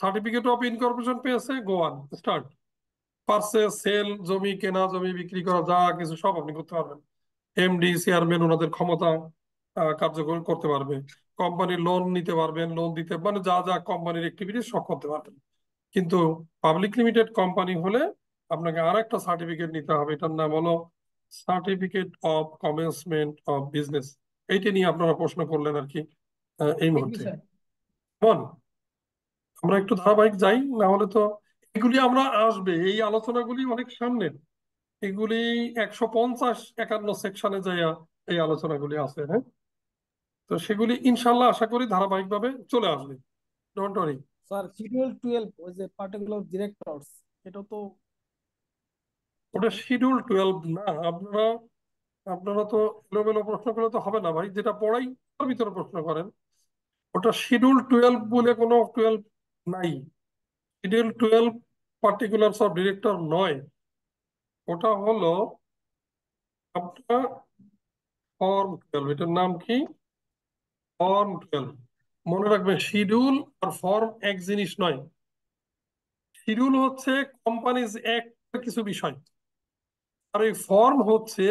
সার্টিফিকেট অফ ইনকর্পোরেশন পেয়েছে গোয়ান স্টার্ট পারসে সেল জমি কেনা জমি বিক্রি করা যা কিছু সব আপনি করতে পারবেন এমডি চেয়ারম্যান ওনাদের ক্ষমতা কার্যকর করতে পারবে কোম্পানির লোন নিতে পারবেন লোন দিতে মানে যা যা কোম্পানির অ্যাক্টিভিটিস সব করতে পারবেন কিন্তু পাবলিক লিমিটেড কোম্পানি হলে আপনাকে আর একটা সার্টিফিকেট নিতে হবে এটার নাম হলো certificate of commencement of business এইটা নিয়ে আপনারা প্রশ্ন করলেন আর কি এই মুহূর্তে বল আমরা একটু ধারাবাহিক যাই না হলে তো এগুলি আমরা আসবে এই আলোচনাগুলি অনেক সামনের এগুলি একশো পঞ্চাশ একান্ন সেকশনে যাইয়া এই আলোচনাগুলি আছে হ্যাঁ তো সেগুলি ইনশাল্লাহ আশা করি ধারাবাহিকভাবে চলে আসবে ডোন্ট ওয়ারি স্যার শিডিউল 12 ওই যে পার্টিকুলার ডিরেক্টরস এটা তো ওটা শিডিউল 12 না আপনারা আপনারা তো এলোমেলো প্রশ্ন করলে তো হবে না ভাই যেটা পড়াই তার ভিতরে প্রশ্ন করেন ওটা শিডিউল টুয়েলভ বলে কোনো টুয়েলভ নাই শিডিউল টুয়েলভ পার্টিকুলার সব ডিরেক্টর নয় ওটা হলো আপনার ফর্ম টুয়েলভ এটার নাম কি ফর্ম টুয়েলভ মনে রাখবেন শিডিউল আর ফর্ম এক জিনিস নয় শিডিউল হচ্ছে কোম্পানিজ এক কিছু বিষয় আর এই ফর্ম হচ্ছে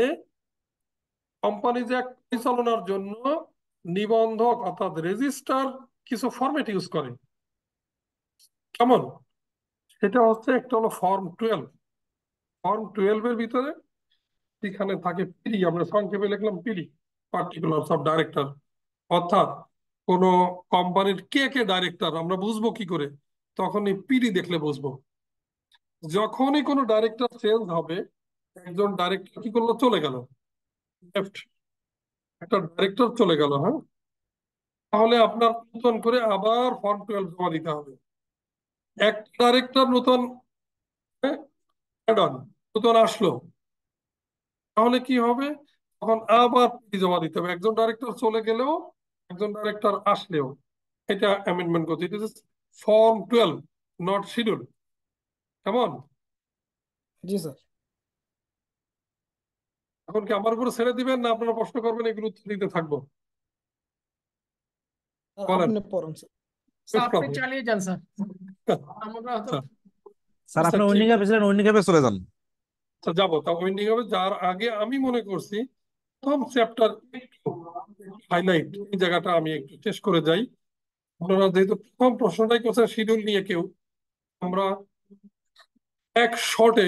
কোম্পানিজ এক পরিচালনার জন্য নিবন্ধক অর্থাৎ রেজিস্টার কিছু ফর্মেট ইউজ করে কেমন সেটা হচ্ছে একটা হলো ফর্ম টুয়েলভ ফর্ম টুয়েলভ এর ভিতরে এখানে থাকে পিডি আমরা সংক্ষেপে লিখলাম পিডি পার্টিকুলার সব ডাইরেক্টর অর্থাৎ কোন কোম্পানির কে কে ডাইরেক্টর আমরা বুঝবো কি করে তখন এই পিডি দেখলে বুঝবো যখনই কোনো ডাইরেক্টর চেঞ্জ হবে একজন ডাইরেক্টর কি করলো চলে গেল লেফট একটা ডাইরেক্টর চলে গেল হ্যাঁ তাহলে আপনার নতুন করে আবার ফর্ম টুয়েলভ জমা দিতে হবে একটা ডাইরেক্টর নতুন হ্যাঁ? নতুন আসলো তাহলে কি হবে তখন আবার জমা দিতে হবে একজন ডাইরেক্টর চলে গেলেও একজন ডাইরেক্টর আসলেও এটা অ্যামেন্ডমেন্ট করতে it is form twelve not schedule কেমন জি স্যার এখন কি আমার উপরে ছেড়ে দিবেন না আপনারা প্রশ্ন করবেন এগুলো উত্তর দিতে থাকবো আগে আমি মনে করছি হাইলাইট এই জায়গাটা আমি একটু শেষ করে যাই যেহেতু প্রথম প্রশ্নটাই শিডিউল নিয়ে কেউ আমরা এক শর্টে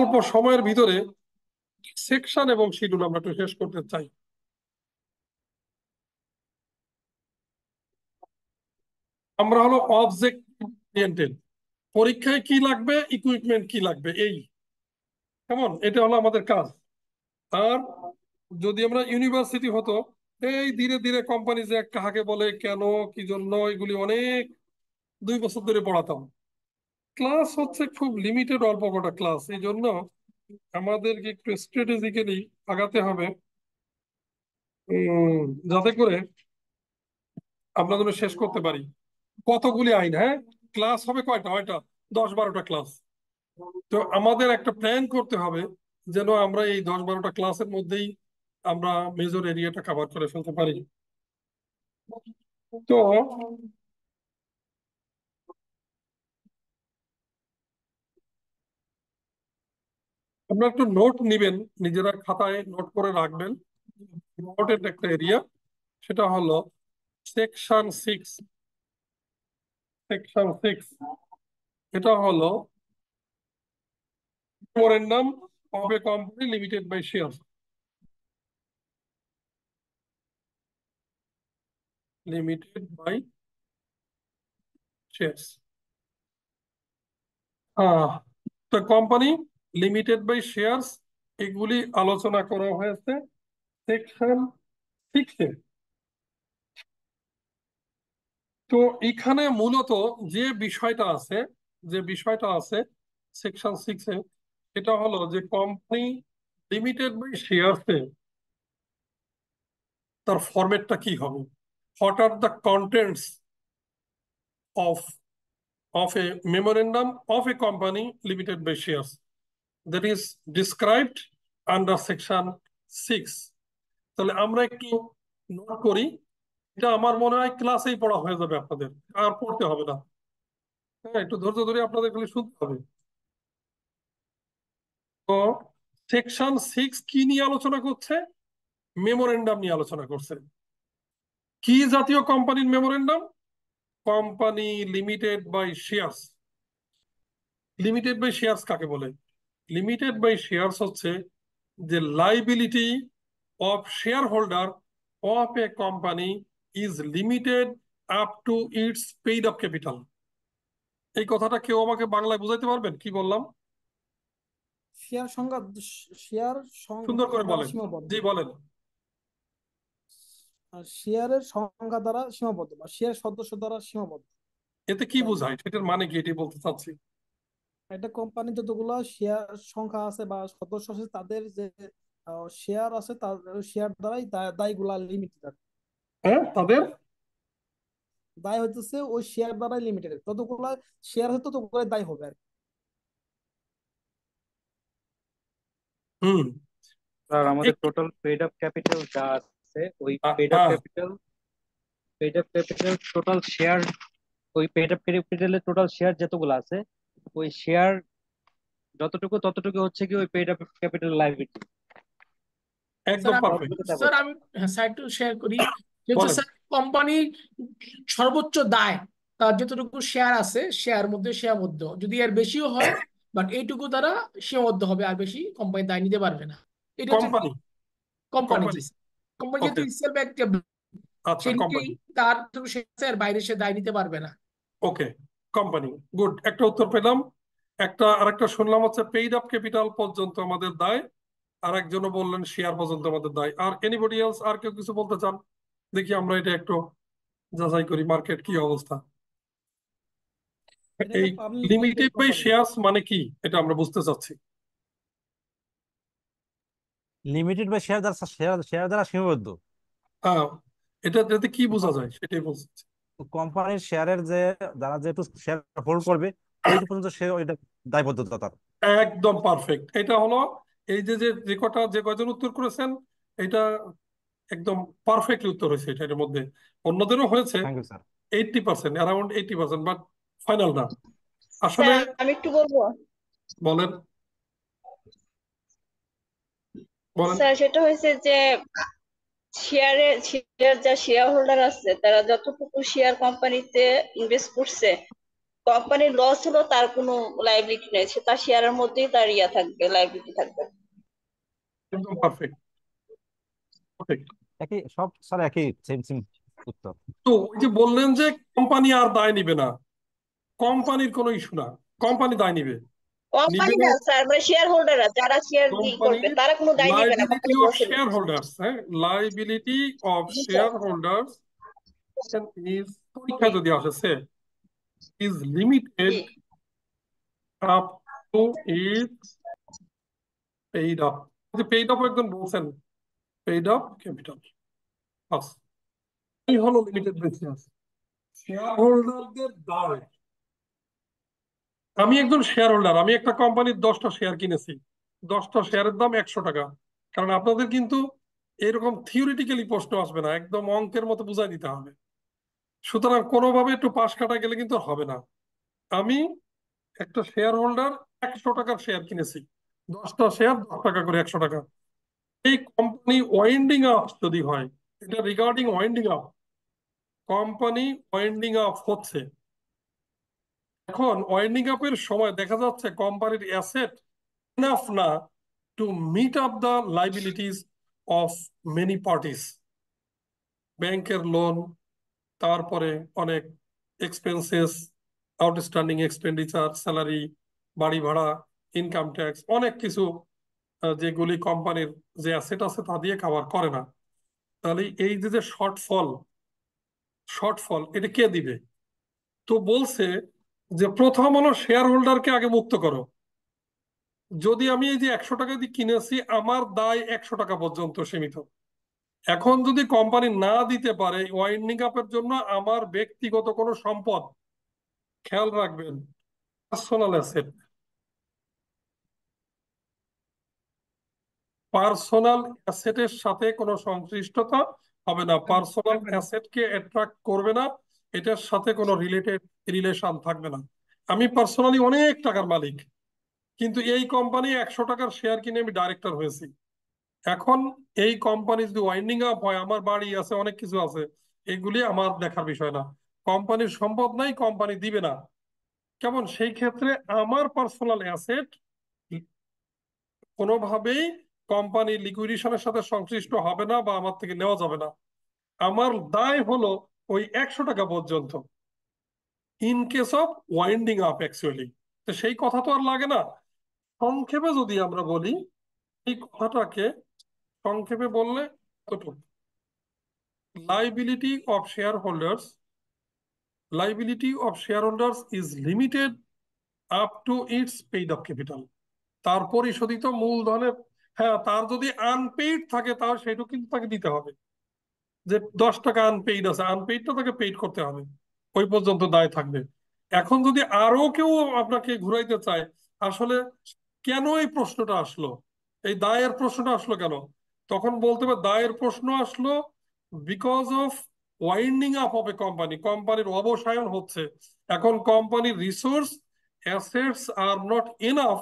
অল্প সময়ের ভিতরে সেকশন এবং শিডিউল আমরা একটু শেষ করতে চাই আমরা হলো অবজেক্ট পরীক্ষায় কি লাগবে ইকুইপমেন্ট কি লাগবে এই কেমন এটা হলো আমাদের কাজ আর যদি আমরা ইউনিভার্সিটি হতো এই ধীরে ধীরে কোম্পানি যে কাহাকে বলে কেন কি জন্য এগুলি অনেক দুই বছর ধরে পড়াতাম ক্লাস হচ্ছে খুব লিমিটেড অল্প কটা ক্লাস এই জন্য আমাদেরকে একটু স্ট্র্যাটেজিক্যালি আগাতে হবে যাতে করে আমরা যেন শেষ করতে পারি কতগুলি আইন হ্যাঁ ক্লাস হবে কয়টা হয়টা দশ বারোটা ক্লাস তো আমাদের একটা প্ল্যান করতে হবে যেন আমরা এই দশ বারোটা ক্লাসের মধ্যেই আমরা মেজর এরিয়াটা কাভার করে ফেলতে পারি তো আপনারা একটু নোট নিবেন নিজেরা খাতায় নোট করে রাখবেন ইম্পর্টেন্ট একটা এরিয়া সেটা হলো সেকশন সিক্স সেকশন সিক্স এটা হলো memorandum of a company limited by share limited by share হ্যাঁ তো কোম্পানি লিমিটেড বাই শেয়ার এগুলি আলোচনা করা হয়েছে সেকশন সিক্সে তো এখানে মূলত যে বিষয়টা আছে যে বিষয়টা আছে সেকশন সিক্সে সেটা হলো যে কোম্পানি লিমিটেড বাই শেয়ারসে তার ফরম্যাটটা কি হবে what are the contents of of a memorandum of a company limited by shares that is described under section 6 তাহলে আমরা একটু নোট করি এটা আমার মনে হয় ক্লাসেই পড়া হয়ে যাবে আপনাদের আর পড়তে হবে না হ্যাঁ একটু ধৈর্য ধরে আপনাদের খালি শুনতে হবে তো সেকশন সিক্স কি নিয়ে আলোচনা করছে মেমোরেন্ডাম নিয়ে আলোচনা করছে কি জাতীয় কোম্পানির memorandum company limited by shares limited by shares কাকে বলে লিমিটেড বাই শেয়ার হচ্ছে যে liability of shareholder of a company is limited up to its paid up capital এই কথাটা কেউ আমাকে বাংলায় বুঝাইতে পারবেন কি বললাম শেয়ার সংজ্ঞা শেয়ার সুন্দর করে বলেন জি বলেন শেয়ারের সংখ্যা দ্বারা সীমাবদ্ধ বা শেয়ার সদস্য দ্বারা সীমাবদ্ধ এতে কি বোঝায় সেটার মানে কি এটি বলতে চাচ্ছি একটা কোম্পানি যতগুলো শেয়ার সংখ্যা আছে বা সদস্য আছে তাদের যে শেয়ার আছে হ্যাঁ, তাদের শেয়ার দ্বারাই দায়গুলা লিমিটেড হ্যাঁ দায় হইতেছে ওই শেয়ার দ্বারাই লিমিটেড ততগুলো শেয়ার আছে ততগুলো দায় হবে আর হুম স্যার আমাদের টোটাল পেড আপ ক্যাপিটাল যা আছে ওই paid up capital paid up capital total share ওই পেড আপ ক্যাপিটালের টোটাল শেয়ার যতগুলো আছে ওই শেয়ার যতটুকু ততটুকু হচ্ছে কি ওই পেইড আপ ক্যাপিটাল লাইবিলিটি একদম স্যার আমি সাইড টু শেয়ার করি যেহেতু স্যার কোম্পানি সর্বোচ্চ দায় তার যতটুকু শেয়ার আছে শেয়ার মধ্যে শেয়ার মধ্যে যদি এর বেশিও হয় বাট এইটুকু তারা সীমাবদ্ধ হবে আর বেশি কোম্পানি দায় নিতে পারবে না এটা কোম্পানি কোম্পানি কোম্পানি যেহেতু ইসেলফ আচ্ছা, একটা তার বাইরে সে দায় নিতে পারবে না ওকে কোম্পানি গুড একটা উত্তর পেলাম একটা আরেকটা শুনলাম হচ্ছে পেইড আপ ক্যাপিটাল পর্যন্ত আমাদের দায় আর একজনও বললেন শেয়ার পর্যন্ত আমাদের দায় আর এনিবডি এলস আর কেউ কিছু বলতে চান দেখি আমরা এটা একটু যাচাই করি মার্কেট কি অবস্থা এই লিমিটেড বাই শেয়ারস মানে কি এটা আমরা বুঝতে চাচ্ছি লিমিটেড বাই শেয়ার দ্বারা শেয়ার দ্বারা সীমাবদ্ধ হ্যাঁ এটা যাতে কি বোঝা যায় সেটাই বলছি কোম্পানির শেয়ারের যে যারা যেহেতু শেয়ার হোল্ড করবে ওই পর্যন্ত সে ওইটা দায়বদ্ধতা তার একদম পারফেক্ট এটা হলো এই যে যে কটা যে কয়জন উত্তর করেছেন এটা একদম পারফেক্টলি উত্তর হয়েছে এটা এটার মধ্যে অন্যদেরও হয়েছে thank you sir eighty percent around eighty percent but final না আসলে আমি একটু বলবো বলেন বলেন স্যার সেটা হয়েছে যে শেয়ারে শেয়ার যা শেয়ার হোল্ডার আছে তারা যতটুকু শেয়ার কোম্পানিতে ইনভেস্ট করছে কোম্পানির লস হলো তার কোনো লাইবিলিটি নেই সে তার শেয়ারের মধ্যেই তার ইয়া থাকবে লাইবিলিটি থাকবে একদম পারফেক্ট একই সব স্যার একই সেম সেম উত্তর তো যে বললেন যে কোম্পানি আর দায় নিবে না কোম্পানির কোনো ইস্যু না কোম্পানি দায় নিবে আমরা অফ শেয়ার হোল্ডার্স যদি আসে limited up to it paid up paid up একজন বলছেন পেইড আপ ক্যাপিটাল এই হলো লিমিটেড শেয়ার হোল্ডারদের দায় আমি একজন শেয়ার হোল্ডার আমি একটা কোম্পানির দশটা শেয়ার কিনেছি দশটা শেয়ারের দাম একশো টাকা কারণ আপনাদের কিন্তু এরকম থিওরিটিক্যালি প্রশ্ন আসবে না একদম অঙ্কের মতো বুঝাই দিতে হবে সুতরাং কোনোভাবে একটু পাশ কাটা গেলে কিন্তু হবে না আমি একটা শেয়ার হোল্ডার একশো টাকার শেয়ার কিনেছি দশটা শেয়ার দশ টাকা করে একশো টাকা এই কোম্পানি ওয়াইন্ডিং আপ যদি হয় এটা regarding winding up company winding up হচ্ছে এখন ওয়াইন্ডিং আপের সময় দেখা যাচ্ছে কোম্পানির অ্যাসেট ইনাফ না to meet up the liabilities of many parties ব্যাংকের লোন তারপরে অনেক এক্সপেন্সেস আউটস্ট্যান্ডিং এক্সপেন্ডিচার স্যালারি বাড়ি ভাড়া ইনকাম ট্যাক্স অনেক কিছু যেগুলি কোম্পানির যে অ্যাসেট আছে তা দিয়ে কাভার করে না তাহলে এই যে যে শর্টফল শর্টফল এটা কে দিবে তো বলছে যে প্রথম হলো শেয়ার হোল্ডারকে আগে মুক্ত করো যদি আমি এই যে একশো টাকা দিয়ে কিনেছি আমার দায় একশো টাকা পর্যন্ত সীমিত এখন যদি কোম্পানি না দিতে পারে ওয়াইন্ডিং আপের জন্য আমার ব্যক্তিগত কোনো সম্পদ খেয়াল রাখবেন পার্সোনাল অ্যাসেট পার্সোনাল অ্যাসেটের সাথে কোনো সংশ্লিষ্টতা হবে না পার্সোনাল অ্যাসেটকে অ্যাট্রাক্ট করবে না এটার সাথে কোনো রিলেটেড রিলেশন থাকবে না আমি পার্সোনালি অনেক টাকার মালিক কিন্তু এই কোম্পানি একশো টাকার শেয়ার কিনে আমি ডাইরেক্টর হয়েছি এখন এই কোম্পানি যদি ওয়াইন্ডিং আপ হয় আমার বাড়ি আছে অনেক কিছু আছে এগুলি আমার দেখার বিষয় না কোম্পানির সম্পদ নাই কোম্পানি দিবে না কেমন সেই ক্ষেত্রে আমার পার্সোনাল অ্যাসেট কোনোভাবেই কোম্পানির লিকুইডেশনের সাথে সংশ্লিষ্ট হবে না বা আমার থেকে নেওয়া যাবে না আমার দায় হলো ওই একশো টাকা পর্যন্ত in case of winding up actually তো সেই কথা তো আর লাগে না সংক্ষেপে যদি আমরা বলি এই কথাটাকে সংক্ষেপে বললে কতটুকু shareholders liability of shareholders is limited up to its paid of capital তার পরিশোধিত মূলধনের হ্যাঁ তার যদি আনপেইড থাকে তার সেটা কিন্তু তাকে দিতে হবে যে দশ টাকা আনপেইড আছে আনপেইডটা তাকে পেইড করতে হবে ওই পর্যন্ত দায় থাকবে এখন যদি আরো কেউ আপনাকে ঘুরাইতে চায় আসলে কেন এই প্রশ্নটা আসলো এই দায়ের প্রশ্নটা আসলো কেন তখন বলতে হবে দায়ের প্রশ্ন আসলো because of winding up of a company কোম্পানির অবসায়ন হচ্ছে এখন কোম্পানির রিসোর্স অ্যাসেটস আর not enough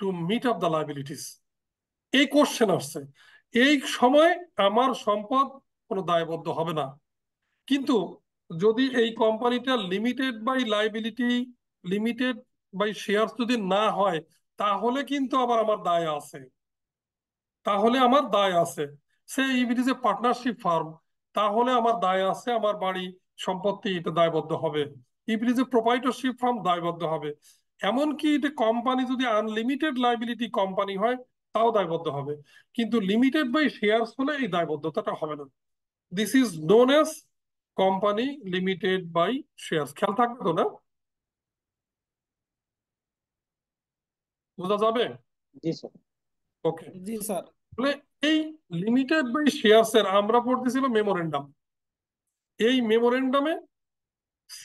to meet up the liabilities এই কোশ্চেন আসছে এই সময় আমার সম্পদ কোনো দায়বদ্ধ হবে না কিন্তু যদি এই কোম্পানিটা limited by liability limited by share যদি না হয় তাহলে কিন্তু আবার আমার দায় আছে তাহলে আমার দায় আছে সে it is a partnership firm তাহলে আমার দায় আছে আমার বাড়ি সম্পত্তি এটা দায়বদ্ধ হবে it is a proprietorship firm দায়বদ্ধ হবে এমনকি এটা কোম্পানি যদি আনলিমিটেড লাইবিলিটি কোম্পানি হয় তাও দায়বদ্ধ হবে কিন্তু লিমিটেড বাই শেয়ার হলে এই দায়বদ্ধতাটা হবে না this is known as company limited by share খেয়াল থাকবে তো না বোঝা যাবে জি স্যার ওকে জি স্যার তাহলে এই লিমিটেড বাই শেয়ার এর আমরা পড়তেছিলাম মেমোরেন্ডাম এই মেমোরেন্ডামে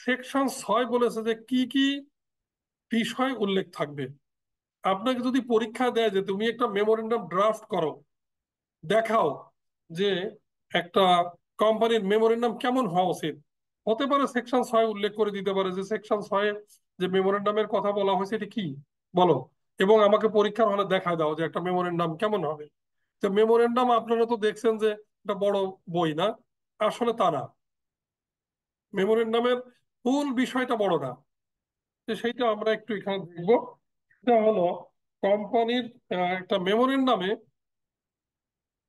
সেকশন ছয় বলেছে যে কি কি বিষয় উল্লেখ থাকবে আপনাকে যদি পরীক্ষা দেয় যে তুমি একটা মেমোরেন্ডাম ড্রাফট করো দেখাও যে একটা কোম্পানির মেমোরির নাম কেমন হওয়া উচিত হতে পারে সেকশন ছয় উল্লেখ করে দিতে পারে যে সেকশন ছয়ে যে মেমোরির নামের কথা বলা হয়েছে এটা কি বলো এবং আমাকে পরীক্ষার হলে দেখা দাও যে একটা মেমোরির নাম কেমন হবে তো মেমোরির নাম আপনারা তো দেখছেন যে একটা বড় বই না আসলে তা না মেমোরির নামের মূল বিষয়টা বড় না সেইটা আমরা একটু এখানে দেখবো সেটা হলো কোম্পানির একটা মেমোরির নামে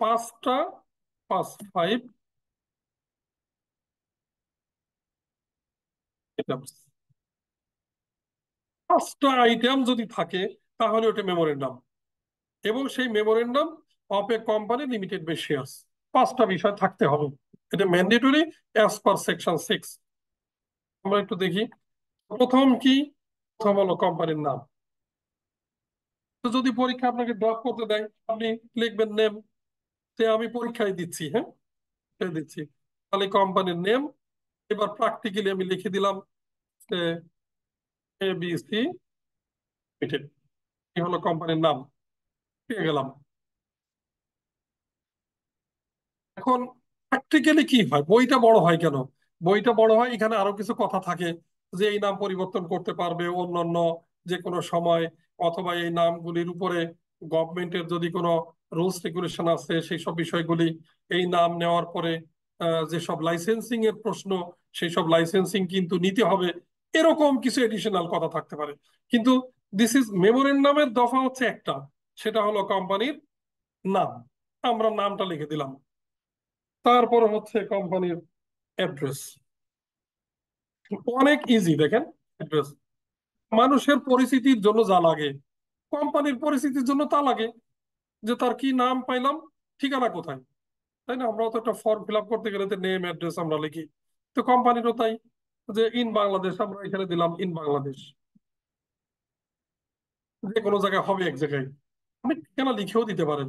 পাঁচটা পাঁচ ফাইভ আইটেম যদি থাকে তাহলে ওটা এবং সেই কোম্পানি লিমিটেড শেয়ার্স পাঁচটা বিষয় থাকতে হবে এটা mandatory as per section six আমরা একটু দেখি প্রথম কি প্রথম হলো কোম্পানির নাম তো যদি পরীক্ষা আপনাকে ড্রপ করতে দেয় আপনি লিখবেন নেম সে আমি পরীক্ষায় দিচ্ছি হ্যাঁ দিচ্ছি তাহলে কোম্পানির নেম এবার প্র্যাকটিক্যালি আমি লিখে দিলাম লিমিটেড হলো কোম্পানির নাম পেয়ে গেলাম এখন প্র্যাকটিক্যালি কি হয় বইটা বড় হয় কেন বইটা বড় হয় এখানে আরো কিছু কথা থাকে যে এই নাম পরিবর্তন করতে পারবে অন্য যে কোনো সময় অথবা এই নামগুলির উপরে গভর্নমেন্টের যদি কোনো রুলস রেগুলেশন আছে সেই সব বিষয়গুলি এই নাম নেওয়ার পরে যেসব লাইসেন্সিং এর প্রশ্ন সেই সব লাইসেন্সিং কিন্তু নিতে হবে এরকম কিছু এডিশনাল কথা থাকতে পারে কিন্তু দিস ইজ নামের দফা হচ্ছে একটা সেটা হলো কোম্পানির নাম আমরা নামটা লিখে দিলাম তারপর হচ্ছে কোম্পানির অ্যাড্রেস অনেক ইজি দেখেন অ্যাড্রেস মানুষের পরিস্থিতির জন্য যা লাগে কোম্পানির পরিস্থিতির জন্য তা লাগে যে তার কি নাম পাইলাম ঠিকানা কোথায় তাই না আমরা তো একটা ফর্ম ফিল আপ করতে গেলে নেম অ্যাড্রেস আমরা লিখি তো কোম্পানিরও তাই যে ইন বাংলাদেশ আমরা এখানে দিলাম ইন বাংলাদেশ যে কোনো জায়গায় হবে এক জায়গায় আপনি ঠিকানা লিখেও দিতে পারেন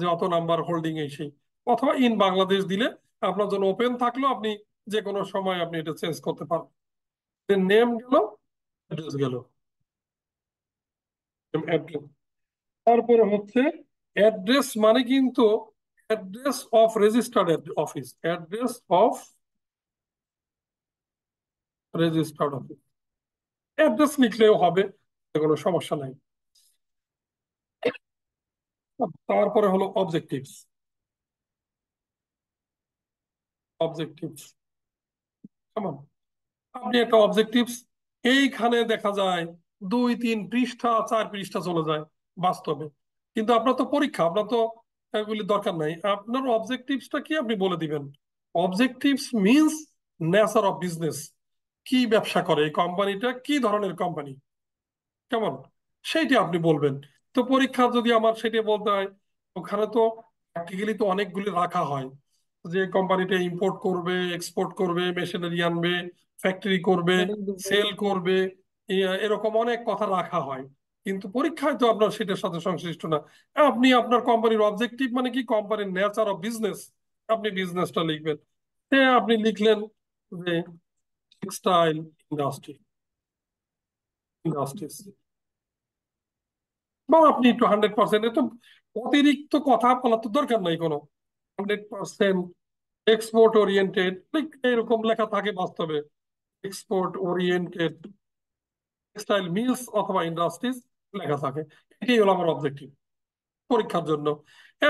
যে অত নাম্বার হোল্ডিং এই সেই অথবা ইন বাংলাদেশ দিলে আপনার জন্য ওপেন থাকলেও আপনি যে কোনো সময় আপনি এটা চেঞ্জ করতে পারেন নেম গেল অ্যাড্রেস গেল তারপরে হচ্ছে অ্যাড্রেস মানে কিন্তু address of registered office address of registered office address লিখলেও হবে কোনো সমস্যা নাই তারপরে হলো অবজেক্টিভস অবজেক্টিভস কেমন আপনি একটা অবজেক্টিভস এইখানে দেখা যায় দুই তিন পৃষ্ঠা চার পৃষ্ঠা চলে যায় বাস্তবে কিন্তু আপনার তো পরীক্ষা আপনার তো এগুলি দরকার নাই আপনার অবজেক্টিভসটা কি আপনি বলে দিবেন objectives means nature of business কি ব্যবসা করে এই কোম্পানিটা কি ধরনের কোম্পানি কেমন সেইটি আপনি বলবেন তো পরীক্ষা যদি আমার সেটি বলতে হয় ওখানে তো প্র্যাকটিক্যালি তো অনেকগুলি রাখা হয় যে কোম্পানিটা ইম্পোর্ট করবে এক্সপোর্ট করবে মেশিনারি আনবে ফ্যাক্টরি করবে সেল করবে এরকম অনেক কথা রাখা হয় কিন্তু পরীক্ষায় তো আপনার সেটার সাথে সংশ্লিষ্ট না আপনি আপনার কোম্পানির অবজেক্টিভ মানে কি কোম্পানির নেচার অফ বিজনেস আপনি বিজনেসটা লিখবেন হ্যাঁ আপনি লিখলেন যে textile industry industries বা আপনি একটু হান্ড্রেড পার্সেন্ট তো অতিরিক্ত কথা বলার তো দরকার নাই কোনো হান্ড্রেড পার্সেন্ট এক্সপোর্ট ওরিয়েন্টেড এরকম লেখা থাকে বাস্তবে এক্সপোর্ট ওরিয়েন্টেড টেক্সটাইল মিলস অথবা ইন্ডাস্ট্রিজ লেখা থাকে এটাই হলো আমার অবজেক্টিভ পরীক্ষার জন্য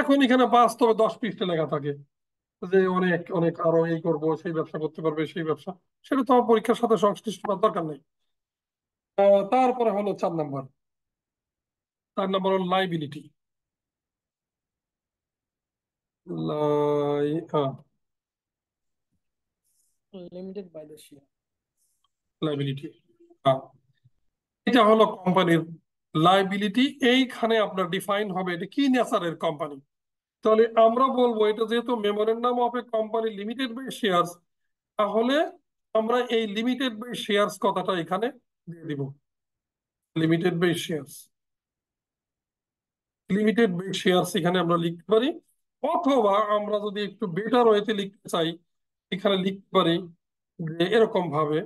এখন এখানে বাস্তবে দশ পৃষ্ঠে লেখা থাকে যে অনেক অনেক আরো এই করবো সেই ব্যবসা করতে পারবে সেই ব্যবসা সেটা তো পরীক্ষার সাথে সংশ্লিষ্ট হওয়ার দরকার নেই তারপরে হলো চার নম্বর চার নাম্বার হলো লাইবিলিটি লাইবিলিটি এটা হলো কোম্পানির লাইবিলিটি এইখানে আপনার ডিফাইন হবে এটা কি নেচারের কোম্পানি তাহলে আমরা বলবো এটা যেহেতু memorandum of a company limited by share তাহলে আমরা এই লিমিটেড বাই শেয়ার কথাটা এখানে দিয়ে দিব limited by share limited by share এখানে আমরা লিখতে পারি অথবা আমরা যদি একটু বেটার ওয়েতে লিখতে চাই এখানে লিখতে পারি যে এরকম ভাবে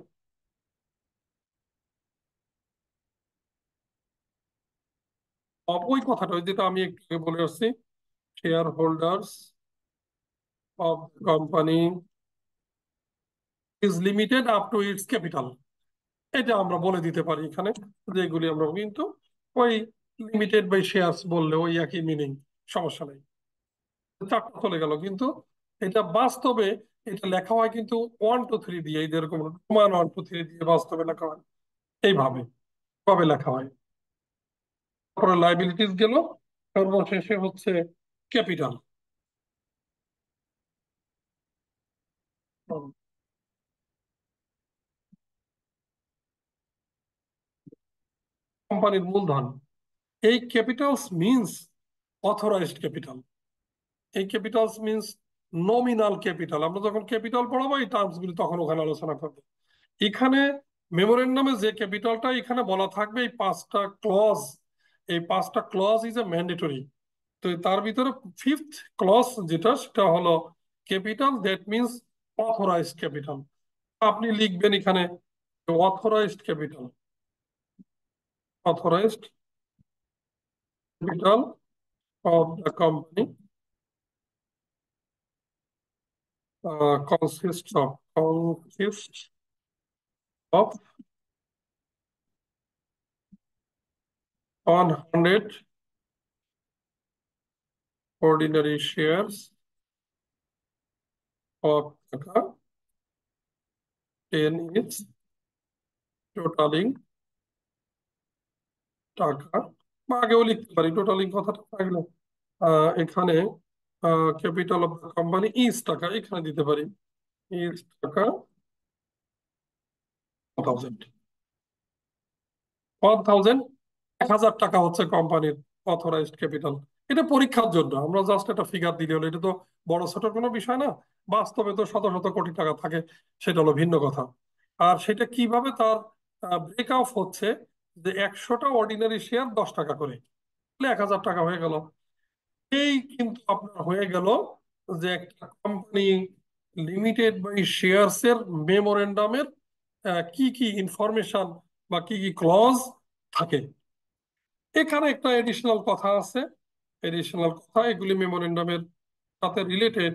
ওই কথাটা যেটা আমি একটু বলে আসছি shareholders of the company is limited up to its capital. এটা আমরা বলে দিতে পারি এখানে যেগুলি আমরা কিন্তু ওই লিমিটেড বাই শেয়ারস বললে ওই একই মিনিং সমস্যা নেই চারটা চলে গেল কিন্তু এটা বাস্তবে এটা লেখা হয় কিন্তু ওয়ান টু থ্রি দিয়ে এই যেরকম ওয়ান ওয়ান টু থ্রি দিয়ে বাস্তবে লেখা হয় এইভাবে কবে লেখা হয় তারপরে লাইবিলিটিস গেল সর্বশেষে হচ্ছে ক্যাপিটাল কোম্পানির মূলধন এই ক্যাপিটালস মিনস অথরাইজড ক্যাপিটাল এই ক্যাপিটালস মিনস নমিনাল ক্যাপিটাল আমরা যখন ক্যাপিটাল পড়াবো এই টার্মস গুলি তখন ওখানে আলোচনা করবো এখানে মেমোরেন্ডামে যে ক্যাপিটালটা এখানে বলা থাকবে এই পাঁচটা ক্লজ এই পাঁচটা ক্লজ ইজ এ ম্যান্ডেটরি তো তার ভিতরে ফিফথ ক্লস যেটা সেটা হলো capital that means authorised capital আপনি লিখবেন এখানে authorised capital authorised capital of the company of consist of one hundred ordinary shares of Tata. in its totaling টাকা বা আগেও লিখতে পারি টোটালিং কথাটা থাকলে এখানে ক্যাপিটাল অফ কোম্পানি ইস টাকা এখানে দিতে পারি ইস টাকা থাউজেন্ড ওয়ান থাউজেন্ড এক হাজার টাকা হচ্ছে কোম্পানির অথরাইজড ক্যাপিটাল এটা পরীক্ষার জন্য আমরা জাস্ট একটা ফিগার দিলে হলো এটা তো বড় ছোটর কোনো বিষয় না বাস্তবে তো শত শত কোটি টাকা থাকে সেটা হলো ভিন্ন কথা আর সেটা কিভাবে তার ব্রেক অফ হচ্ছে যে একশোটা অর্ডিনারি শেয়ার দশ টাকা করে এক হাজার টাকা হয়ে গেল এই কিন্তু আপনার হয়ে গেল যে একটা কোম্পানি লিমিটেড বাই শেয়ার্স এর মেমোরেন্ডামের কি কি ইনফরমেশন বা কি কি ক্লজ থাকে এখানে একটা এডিশনাল কথা আছে এডিশনাল কথা এগুলি মেমোরেন্ডামের সাথে রিলেটেড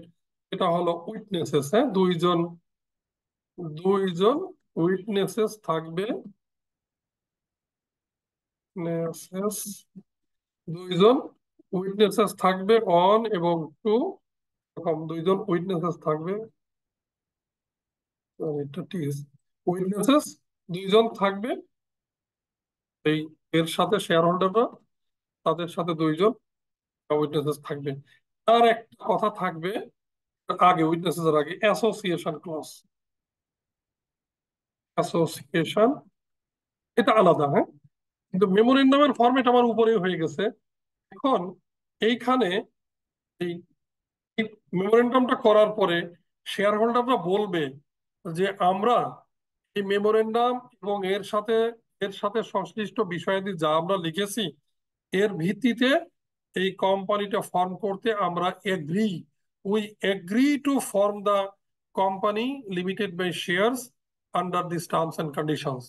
এটা হলো উইটনেসেস হ্যাঁ দুইজন দুইজন উইটনেসেস থাকবে দুইজন উইটনেসেস থাকবে অন এবং টু এরকম দুইজন উইটনেসেস থাকবে এটা ঠিক উইটনেসেস দুইজন থাকবে এই এর সাথে শেয়ার হোল্ডাররা তাদের সাথে দুইজন উইটনেসেস থাকবে তার একটা কথা থাকবে আগে উইটনেসেস এর আগে অ্যাসোসিয়েশন ক্লস অ্যাসোসিয়েশন এটা আলাদা হ্যাঁ কিন্তু মেমোরেন্ডামের ফর্মেট আমার উপরেই হয়ে গেছে এখন এইখানে এই মেমোরেন্ডামটা করার পরে শেয়ার হোল্ডাররা বলবে যে আমরা এই মেমোরেন্ডাম এবং এর সাথে এর সাথে সংশ্লিষ্ট বিষয়াদি যা আমরা লিখেছি এর ভিত্তিতে এই কোম্পানিটা ফর্ম করতে আমরা agree we agree to form the company limited by shares under this terms and conditions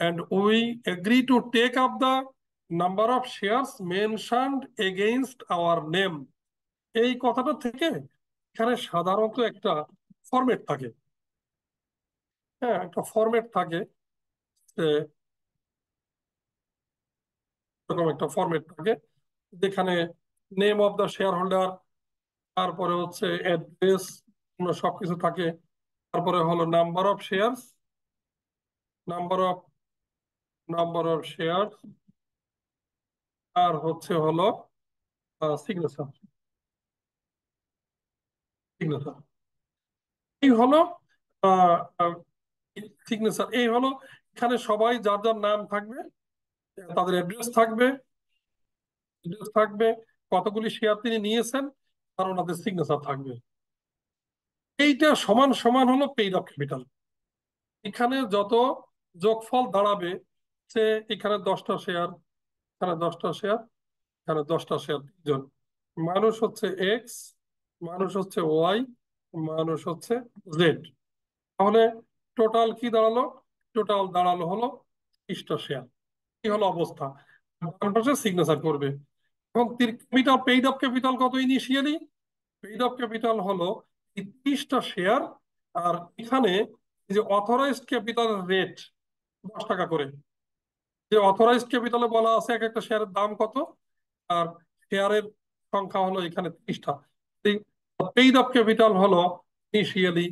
and we agree to take up the number of shares mentioned against our name এই কথাটা থেকে এখানে সাধারণত একটা ফর্মেট থাকে হ্যাঁ একটা ফর্মেট থাকে এরকম একটা ফর্মেট থাকে যেখানে name of the shareholder তারপরে হচ্ছে অ্যাড্রেস সবকিছু থাকে তারপরে হলো number of share number of number of share আর হচ্ছে হলো সিগনেচার সিগনেচার এই হলো সিগনেচার এই হলো এখানে সবাই যার যার নাম থাকবে তাদের অ্যাড্রেস থাকবে ডিটেলস থাকবে কতগুলি শেয়ার তিনি নিয়েছেন আর ওনাদের সিগনেচার থাকবে এইটা সমান সমান হলো পেইড অফ ক্যাপিটাল এখানে যত যোগফল দাঁড়াবে সে এখানে দশটা শেয়ার এখানে দশটা শেয়ার এখানে দশটা শেয়ার তিনজন মানুষ হচ্ছে এক্স মানুষ হচ্ছে ওয়াই মানুষ হচ্ছে জেড তাহলে টোটাল কি দাঁড়ালো টোটাল দাঁড়ালো হলো ত্রিশটা শেয়ার কি হলো অবস্থা পাশে সিগনেচার করবে এবং ক্যাপিটাল পেইড অফ ক্যাপিটাল কত ইনিশিয়ালি পেইড অফ ক্যাপিটাল হলো তিরিশটা শেয়ার আর এখানে যে অথরাইজড ক্যাপিটাল রেট দশ টাকা করে যে অথরাইজড ক্যাপিটালে বলা আছে এক একটা শেয়ারের দাম কত আর শেয়ারের সংখ্যা হলো এখানে তিরিশটা পেইড অফ ক্যাপিটাল হলো ইনিশিয়ালি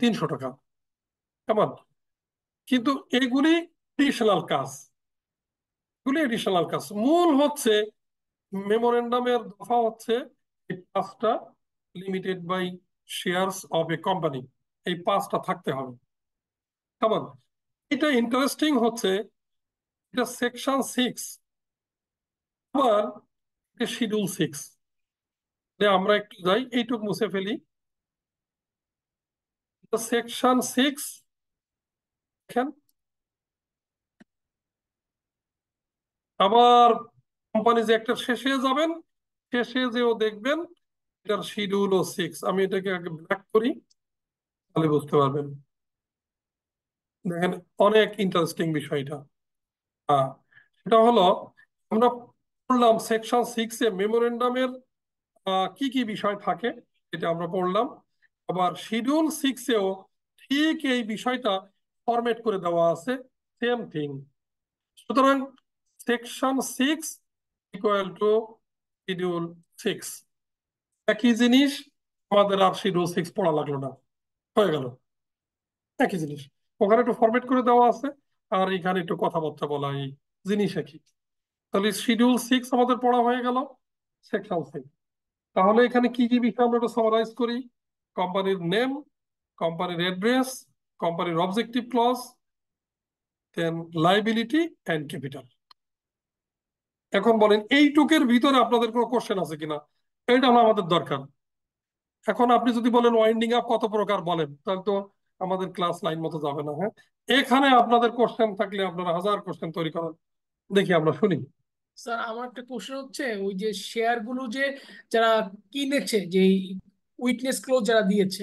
তিনশো টাকা কেমন কিন্তু এগুলি ট্রেডিশনাল কাজ গুলি কাজ মূল হচ্ছে মেমোরেন্ডামের দফা হচ্ছে এই পাঁচটা limited by shares of a company এই পাঁচটা থাকতে হবে কেমন এটা ইন্টারেস্টিং হচ্ছে এটা সেকশন সিক্স আবার শিডিউল সিক্স আমরা একটু যাই এইটুক মুছে ফেলি সেকশন সিক্স আবার কোম্পানি যে একটা শেষে যাবেন শেষে যেও দেখবেন এটার শিডিউল ও সিক্স আমি এটাকে আগে ব্ল্যাক করি তাহলে বুঝতে পারবেন দেখেন অনেক ইন্টারেস্টিং বিষয়টা হ্যাঁ সেটা হলো আমরা পড়লাম সেকশন সিক্সে মেমোরেন্ডামের কি কি বিষয় থাকে এটা আমরা পড়লাম আবার শিডিউল সিক্সেও ঠিক এই বিষয়টা ফরম্যাট করে দেওয়া আছে সেম থিং সুতরাং section six equal to schedule six একই জিনিস আমাদের আর শিডিউল সিক্স পড়া লাগলো না হয়ে গেল একই জিনিস ওখানে একটু ফরমেট করে দেওয়া আছে আর এখানে একটু কথাবার্তা বলা এই জিনিস একই তাহলে শিডিউল সিক্স আমাদের পড়া হয়ে গেল সেকশন সিক্স তাহলে এখানে কি কি বিষয় আমরা একটু সামারাইজ করি কোম্পানির নেম কোম্পানির অ্যাড্রেস কোম্পানির objective clause then liability and capital এখন বলেন এইটুকের ভিতরে আপনাদের কোনো কোশ্চেন আছে কিনা এটা আমাদের দরকার এখন আপনি যদি বলেন ওয়াইন্ডিং আপ কত প্রকার বলেন তাহলে তো আমাদের ক্লাস লাইন মতো যাবে না হ্যাঁ এখানে আপনাদের কোশ্চেন থাকলে আপনারা হাজার কোশ্চেন তৈরি করেন দেখি আমরা শুনি স্যার আমার একটা কোশ্চেন হচ্ছে ওই যে শেয়ার গুলো যে যারা কিনেছে যে উইটনেস ক্লোজ যারা দিয়েছে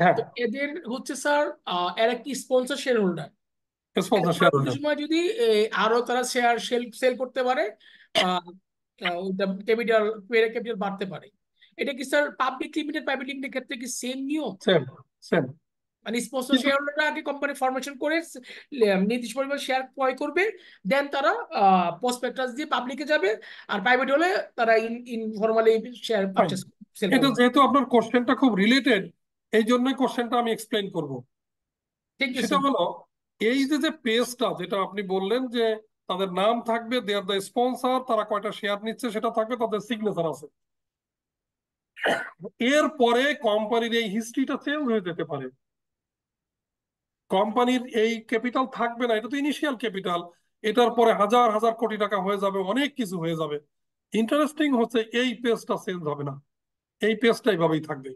হ্যাঁ এদের হচ্ছে স্যার এরা কি স্পন্সর শেয়ার হোল্ডার সময় যদি eh, আরো তারা শেয়ার সেল সেল করতে পারে ক্যাপিটাল ক্যাপিটাল বাড়তে পারে এটা কি sir public limited private limited ক্ষেত্রে কি সেম নিয়ম সেম সেম মানে স্পন্সর শেয়ার হোল্ডাররা আগে কোম্পানি ফরমেশন করে নির্দিষ্ট পরিমাণ শেয়ার ক্রয় করবে দেন তারা প্রসপেক্টাস দিয়ে পাবলিকে যাবে আর প্রাইভেট হলে তারা ইন ইনফরমালি শেয়ার পারচেস এটা যেহেতু আপনার কোশ্চেনটা খুব রিলেটেড এই জন্য কোশ্চেনটা আমি এক্সপ্লেন করব সেটা হলো এই যে যে পেজটা যেটা আপনি বললেন যে তাদের নাম থাকবে দে আর দ্য স্পন্সার তারা কয়টা শেয়ার নিচ্ছে সেটা থাকবে তাদের সিগনেচার আছে এরপরে কোম্পানির এই হিস্ট্রিটা চেঞ্জ হয়ে যেতে পারে কোম্পানির এই ক্যাপিটাল থাকবে না এটা তো ইনিশিয়াল ক্যাপিটাল এটার পরে হাজার হাজার কোটি টাকা হয়ে যাবে অনেক কিছু হয়ে যাবে ইন্টারেস্টিং হচ্ছে এই পেজটা চেঞ্জ হবে না এই পেজটা এইভাবেই থাকবে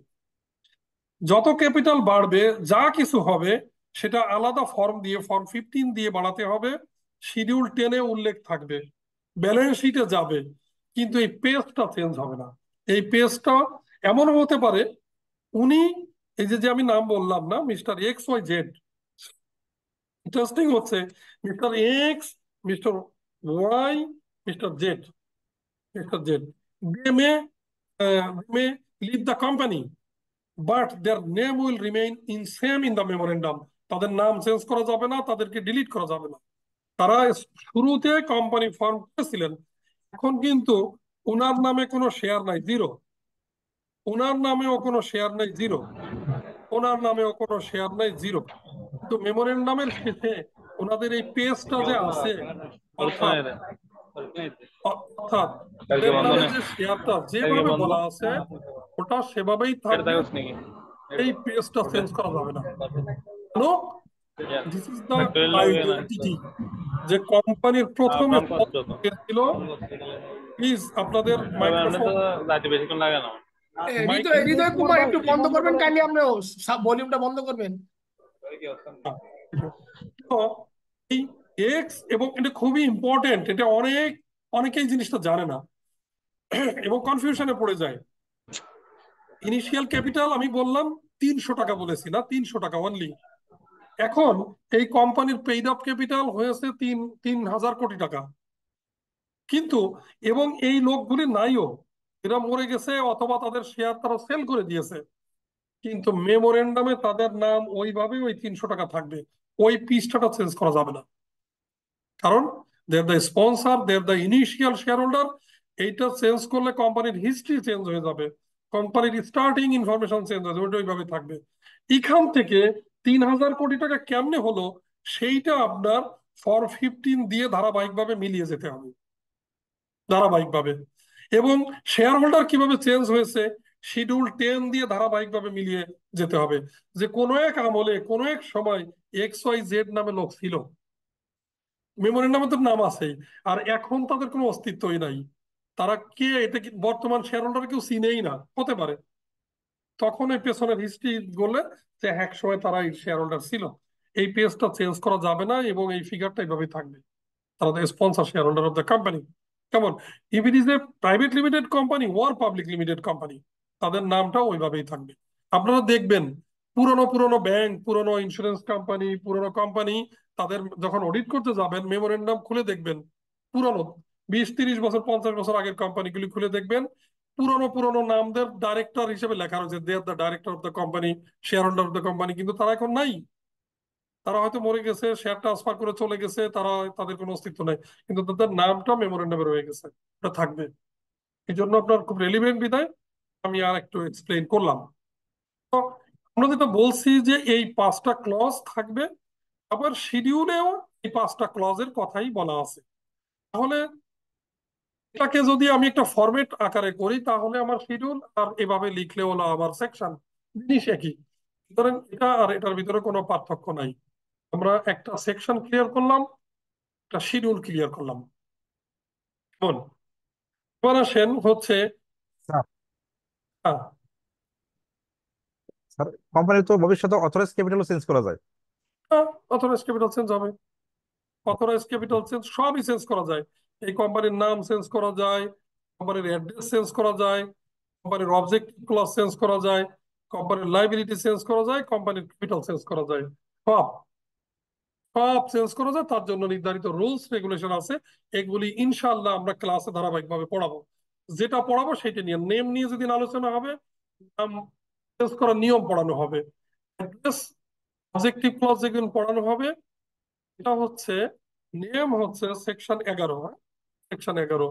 যত ক্যাপিটাল বাড়বে যা কিছু হবে সেটা আলাদা ফর্ম দিয়ে ফর্ম ফিফটিন দিয়ে বাড়াতে হবে শিডিউল টেনে উল্লেখ থাকবে ব্যালেন্স শিটে যাবে কিন্তু এই পেজটা চেঞ্জ হবে না এই পেজটা এমন হতে পারে উনি এই যে আমি নাম বললাম না Mr X Y Z interesting হচ্ছে Mr X Mr Y Mr Z Mr Z they may may leave the company but their name will remain in same in the memorandum তাদের নাম চেঞ্জ করা যাবে না তাদেরকে ডিলিট করা যাবে না তারা শুরুতে কোম্পানি ফর্ম করেছিলেন এখন কিন্তু ওনার নামে কোনো শেয়ার নাই জিরো ওনার নামেও কোনো শেয়ার নাই জিরো ওনার নামেও কোনো শেয়ার নাই জিরো তো মেমোরিয়াল নামের শেষে ওনাদের এই পেজটা যে আছে অর্থাৎ যে শেয়ারটা যেভাবে বলা আছে ওটা সেভাবেই থাকবে এই পেজটা চেঞ্জ করা যাবে না যে কোম্পানির প্রথমে ah, ছিল প্লিজ আপনাদের একটু বন্ধ করবেন কাইন্ডলি ভলিউমটা বন্ধ করবেন এক্স এবং এটা খুবই ইম্পর্টেন্ট এটা অনেক অনেকেই জিনিসটা জানে না এবং কনফিউশনে পড়ে যায় ইনিশিয়াল ক্যাপিটাল আমি বললাম তিনশো টাকা বলেছি না তিনশো টাকা অনলি এখন এই কোম্পানির পেইড অফ ক্যাপিটাল হয়েছে তিন তিন হাজার কোটি টাকা কিন্তু এবং এই লোকগুলি নাইও এরা মরে গেছে অথবা তাদের শেয়ার তারা সেল করে দিয়েছে কিন্তু মেমোরেন্ডামে তাদের নাম ওইভাবে ওই তিনশো টাকা থাকবে ওই পিসটাটা চেঞ্জ করা যাবে না কারণ they're the sponsor they're the initial shareholder এইটা চেঞ্জ করলে কোম্পানির হিস্ট্রি চেঞ্জ হয়ে যাবে কোম্পানির স্টার্টিং ইনফরমেশন চেঞ্জ হয়ে যাবে ওইটা ওইভাবে থাকবে এখান থেকে তিন হাজার কোটি টাকা কেমনে হলো সেইটা আপনার ফর ফিফটিন দিয়ে ধারাবাহিকভাবে মিলিয়ে যেতে হবে ধারাবাহিকভাবে এবং শেয়ার হোল্ডার কিভাবে চেঞ্জ হয়েছে শিডিউল টেন দিয়ে ধারাবাহিকভাবে মিলিয়ে যেতে হবে যে কোন এক আমলে কোন এক সময় এক্স ওয়াই জেড নামে লোক ছিল মেমোরি নামে তো নাম আছে আর এখন তাদের কোনো অস্তিত্বই নাই তারা কে এটা কি বর্তমান শেয়ার হোল্ডার কেউ চিনেই না হতে পারে তখন এই পেছনের হিস্ট্রি বলে যে এক সময় তারা এই শেয়ার হোল্ডার ছিল এই পেজটা চেঞ্জ করা যাবে না এবং এই ফিগারটা এইভাবেই থাকবে তারা sponsor shareholder of the company কেমন if it is a private limited company or public limited company তাদের নামটা ওইভাবেই থাকবে আপনারা দেখবেন পুরনো পুরনো ব্যাংক পুরনো ইন্স্যুরেন্স কোম্পানি পুরনো কোম্পানি তাদের যখন অডিট করতে যাবেন মেমোরেন্ডাম খুলে দেখবেন পুরনো বিশ তিরিশ বছর পঞ্চাশ বছর আগের কোম্পানিগুলি খুলে দেখবেন পুরনো পুরনো নামদের ডাইরেক্টর হিসেবে লেখা রয়েছে they are the director of the company shareholder of the company কিন্তু তারা এখন নাই তারা হয়তো মরে গেছে শেয়ার ট্রান্সফার করে চলে গেছে তারা তাদের কোনো অস্তিত্ব নেই কিন্তু তাদের নামটা মেমোরেন্ডামে রয়ে গেছে ওটা থাকবে এই জন্য আপনার খুব রেলিভেন্ট বিদায় আমি আর একটু এক্সপ্লেন করলাম তো আমরা যেটা বলছি যে এই পাঁচটা ক্লজ থাকবে আবার শিডিউলেও এই পাঁচটা ক্লজের কথাই বলা আছে তাহলে এটাকে যদি আমি একটা ফরম্যাট আকারে করি তাহলে আমার শিডিউল আর এভাবে লিখলে হলো আমার সেকশন জিনিস একই ধরেন এটা আর এটার ভিতরে কোনো পার্থক্য নাই আমরা একটা সেকশন ক্লিয়ার করলাম একটা শিডিউল ক্লিয়ার করলাম এবার আসেন হচ্ছে হ্যাঁ তো ভবিষ্যতে অথরাইজ ক্যাপিটাল চেঞ্জ করা যায় হ্যাঁ অথরাইজ ক্যাপিটাল চেঞ্জ হবে অথরাইজ ক্যাপিটাল চেঞ্জ সবই চেঞ্জ করা যায় এই কোম্পানির নাম চেঞ্জ করা যায় কোম্পানির অ্যাড্রেস চেঞ্জ করা যায় কোম্পানির অবজেক্টিভ ক্লাস চেঞ্জ করা যায় কোম্পানির লাইবিলিটি চেঞ্জ করা যায় কোম্পানির ক্যাপিটাল চেঞ্জ করা যায় সব সব চেঞ্জ করা যায় তার জন্য নির্ধারিত রুলস রেগুলেশন আছে এগুলি ইনশাল্লাহ আমরা ক্লাসে ধারাবাহিকভাবে পড়াবো যেটা পড়াবো সেটা নিয়ে নেম নিয়ে যেদিন আলোচনা হবে নাম চেঞ্জ করার নিয়ম পড়ানো হবে অ্যাড্রেস অবজেক্টিভ ক্লাস যেদিন পড়ানো হবে এটা হচ্ছে নিয়ম হচ্ছে সেকশন এগারো হয় হ্যাঁ? সেকশন এগারো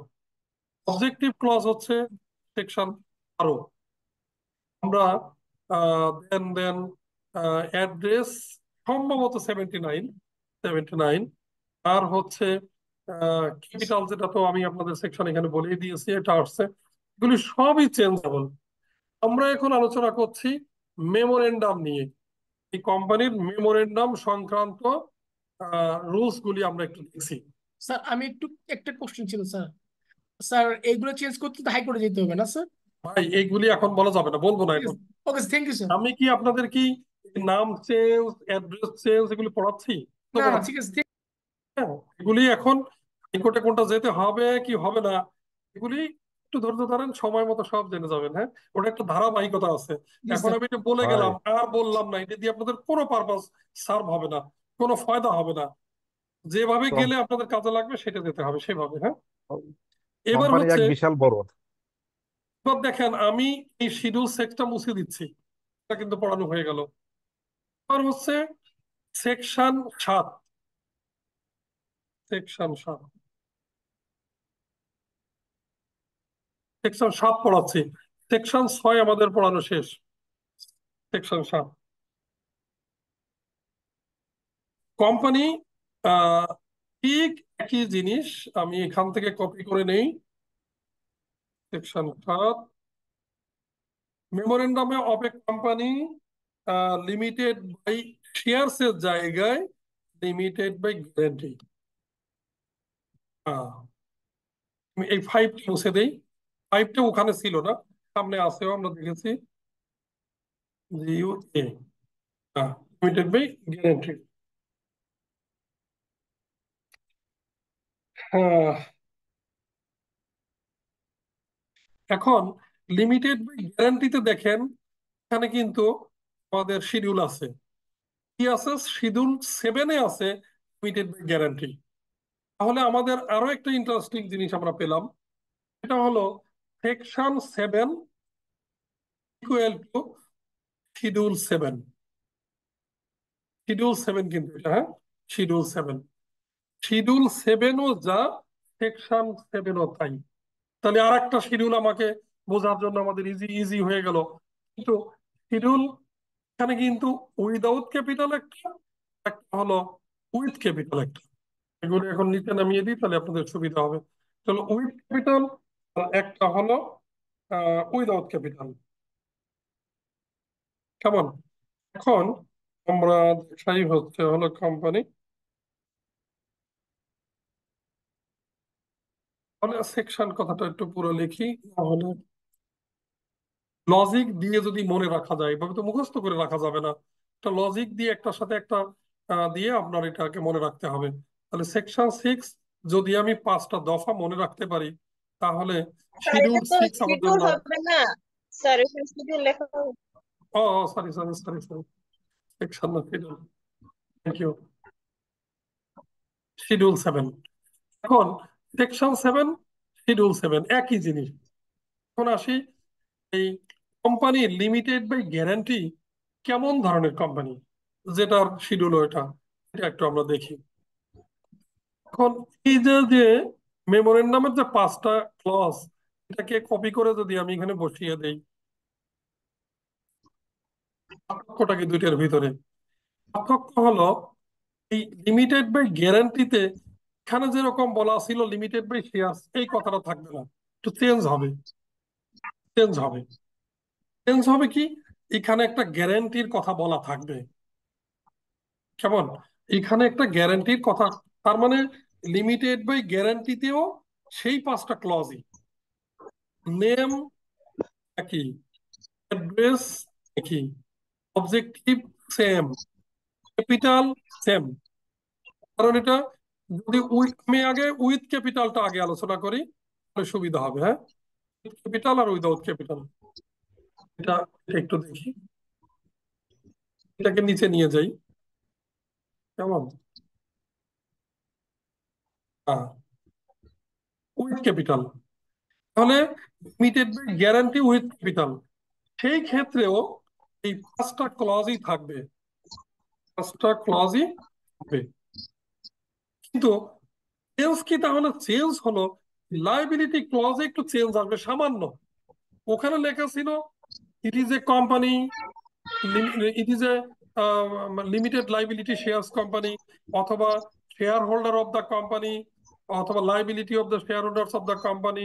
অবজেক্টিভ ক্লজ হচ্ছে সেকশন বারো আমরা দেন দেন অ্যাড্রেস সম্ভবত সেভেন্টি নাইন সেভেন্টি নাইন আর হচ্ছে ক্যাপিটাল যেটা তো আমি আপনাদের সেকশন এখানে বলে দিয়েছি এটা আসছে এগুলি সবই চেঞ্জেবল আমরা এখন আলোচনা করছি মেমোরেন্ডাম নিয়ে এই কোম্পানির মেমোরেন্ডাম সংক্রান্ত রুলস গুলি আমরা একটু দেখছি স্যার আমি একটু একটা কোশ্চেন ছিল স্যার স্যার এইগুলো চেঞ্জ করতে তো হাইকোর্টে যেতে হবে না স্যার ভাই এইগুলি এখন বলা যাবে না বলবো না এখন ওকে থ্যাংক ইউ স্যার আমি কি আপনাদের কি নাম চেঞ্জ অ্যাড্রেস চেঞ্জ এগুলি পড়াচ্ছি না না ঠিক আছে হ্যাঁ, এগুলি এখন হাইকোর্টে কোনটা যেতে হবে কি হবে না এগুলি একটু ধৈর্য ধরেন সময় মতো সব জেনে যাবেন হ্যাঁ ওটা একটা ধারাবাহিকতা আছে এখন আমি এটা বলে গেলাম আর বললাম না এটা দিয়ে আপনাদের কোনো পারপাস সার্ভ হবে না কোনো ফায়দা হবে না যেভাবে গেলে আপনাদের কাজে লাগবে সেটা দিতে হবে সেভাবে হ্যাঁ এবার হচ্ছে বিশাল বড় এবার দেখেন আমি এই শিডিউল সেক্সটা মুছে দিচ্ছি এটা কিন্তু পড়ানো হয়ে গেল আর হচ্ছে সেকশন সাত সেকশন সাত সেকশন সাত পড়াচ্ছি সেকশন ছয় আমাদের পড়ানো শেষ সেকশন সাত কোম্পানি ঠিক একই জিনিস আমি এখান থেকে কপি করে নেই সেকশন সাত মেমোরেন্ডামে of a company limited by shares এর জায়গায় লিমিটেড বাই গ্যারান্টি এই ফাইভটা মুছে দেই ফাইভটা ওখানে ছিল না সামনে আসেও আমরা দেখেছি লিমিটেড বাই গ্যারান্টি এখন লিমিটেড গ্যারান্টিতে দেখেন এখানে কিন্তু আমাদের শিডিউল আছে কি আছে শিডিউল সেভেনে আছে লিমিটেড বাই গ্যারান্টি তাহলে আমাদের আরো একটা ইন্টারেস্টিং জিনিস আমরা পেলাম সেটা হলো section seven equal to schedule seven schedule seven কিন্তু এটা হ্যাঁ শিডিউল সেভেন শিডিউল সেভেনও যা সেকশন সেভেনও তাই তাহলে আর একটা শিডিউল আমাকে বোঝার জন্য আমাদের ইজি ইজি হয়ে গেল কিন্তু শিডিউল এখানে কিন্তু উইদাউট ক্যাপিটাল একটা একটা হলো উইথ ক্যাপিটাল একটা এগুলো এখন নিচে নামিয়ে দিই তাহলে আপনাদের সুবিধা হবে চলো উইথ ক্যাপিটাল একটা হলো উইদাউট ক্যাপিটাল কেমন এখন আমরা দেখাই হচ্ছে হলো কোম্পানি তাহলে সেকশন কথাটা একটু পুরো লিখি তাহলে লজিক দিয়ে যদি মনে রাখা যায় এভাবে তো মুখস্থ করে রাখা যাবে না একটা লজিক দিয়ে একটার সাথে একটা দিয়ে আপনার এটাকে মনে রাখতে হবে তাহলে সেকশন সিক্স যদি আমি পাঁচটা দফা মনে রাখতে পারি তাহলে শিডিউল সিক্স আমার জন্য ও sorry sorry sorry sorry section না schedule thank you schedule seven এখন সেকশন সেভেন শিডিউল সেভেন একই জিনিস এখন আসি এই কোম্পানি লিমিটেড বাই গ্যারান্টি কেমন ধরনের কোম্পানি যেটার শিডিউল ওইটা এটা একটু আমরা দেখি এখন এই যে যে মেমোরেন্ডামের যে পাঁচটা ক্লস এটাকে কপি করে যদি আমি এখানে বসিয়ে দেই পার্থক্যটা কি দুইটার ভিতরে পার্থক্য হলো এই লিমিটেড বাই গ্যারান্টিতে এখানে যেরকম বলা ছিল লিমিটেড বাই শেয়ার এই কথাটা থাকবে না একটু চেঞ্জ হবে চেঞ্জ হবে চেঞ্জ হবে কি এখানে একটা গ্যারান্টির কথা বলা থাকবে কেমন এখানে একটা গ্যারান্টির কথা তার মানে লিমিটেড বাই গ্যারান্টিতেও সেই পাঁচটা ক্লজই নেম একই অ্যাড্রেস একই অবজেক্টিভ সেম ক্যাপিটাল সেম কারণ এটা যদি উইথ আমি আগে উইথ ক্যাপিটালটা আগে আলোচনা করি তাহলে সুবিধা হবে হ্যাঁ উইথ ক্যাপিটাল আর উইদাউট ক্যাপিটাল এটা একটু দেখি এটাকে নিচে নিয়ে যাই কেমন হ্যাঁ উইথ ক্যাপিটাল তাহলে limited by guarantee with capital সেই ক্ষেত্রেও এই পাঁচটা ক্লজই থাকবে পাঁচটা ক্লজই থাকবে কিন্তু চেঞ্জ কি তাহলে চেঞ্জ হলো লাইবিলিটি ক্লজে একটু চেঞ্জ আসবে সামান্য ওখানে লেখা ছিল it is a company it is a limited liability shares company অথবা shareholder of the company অথবা liability of the shareholders of the company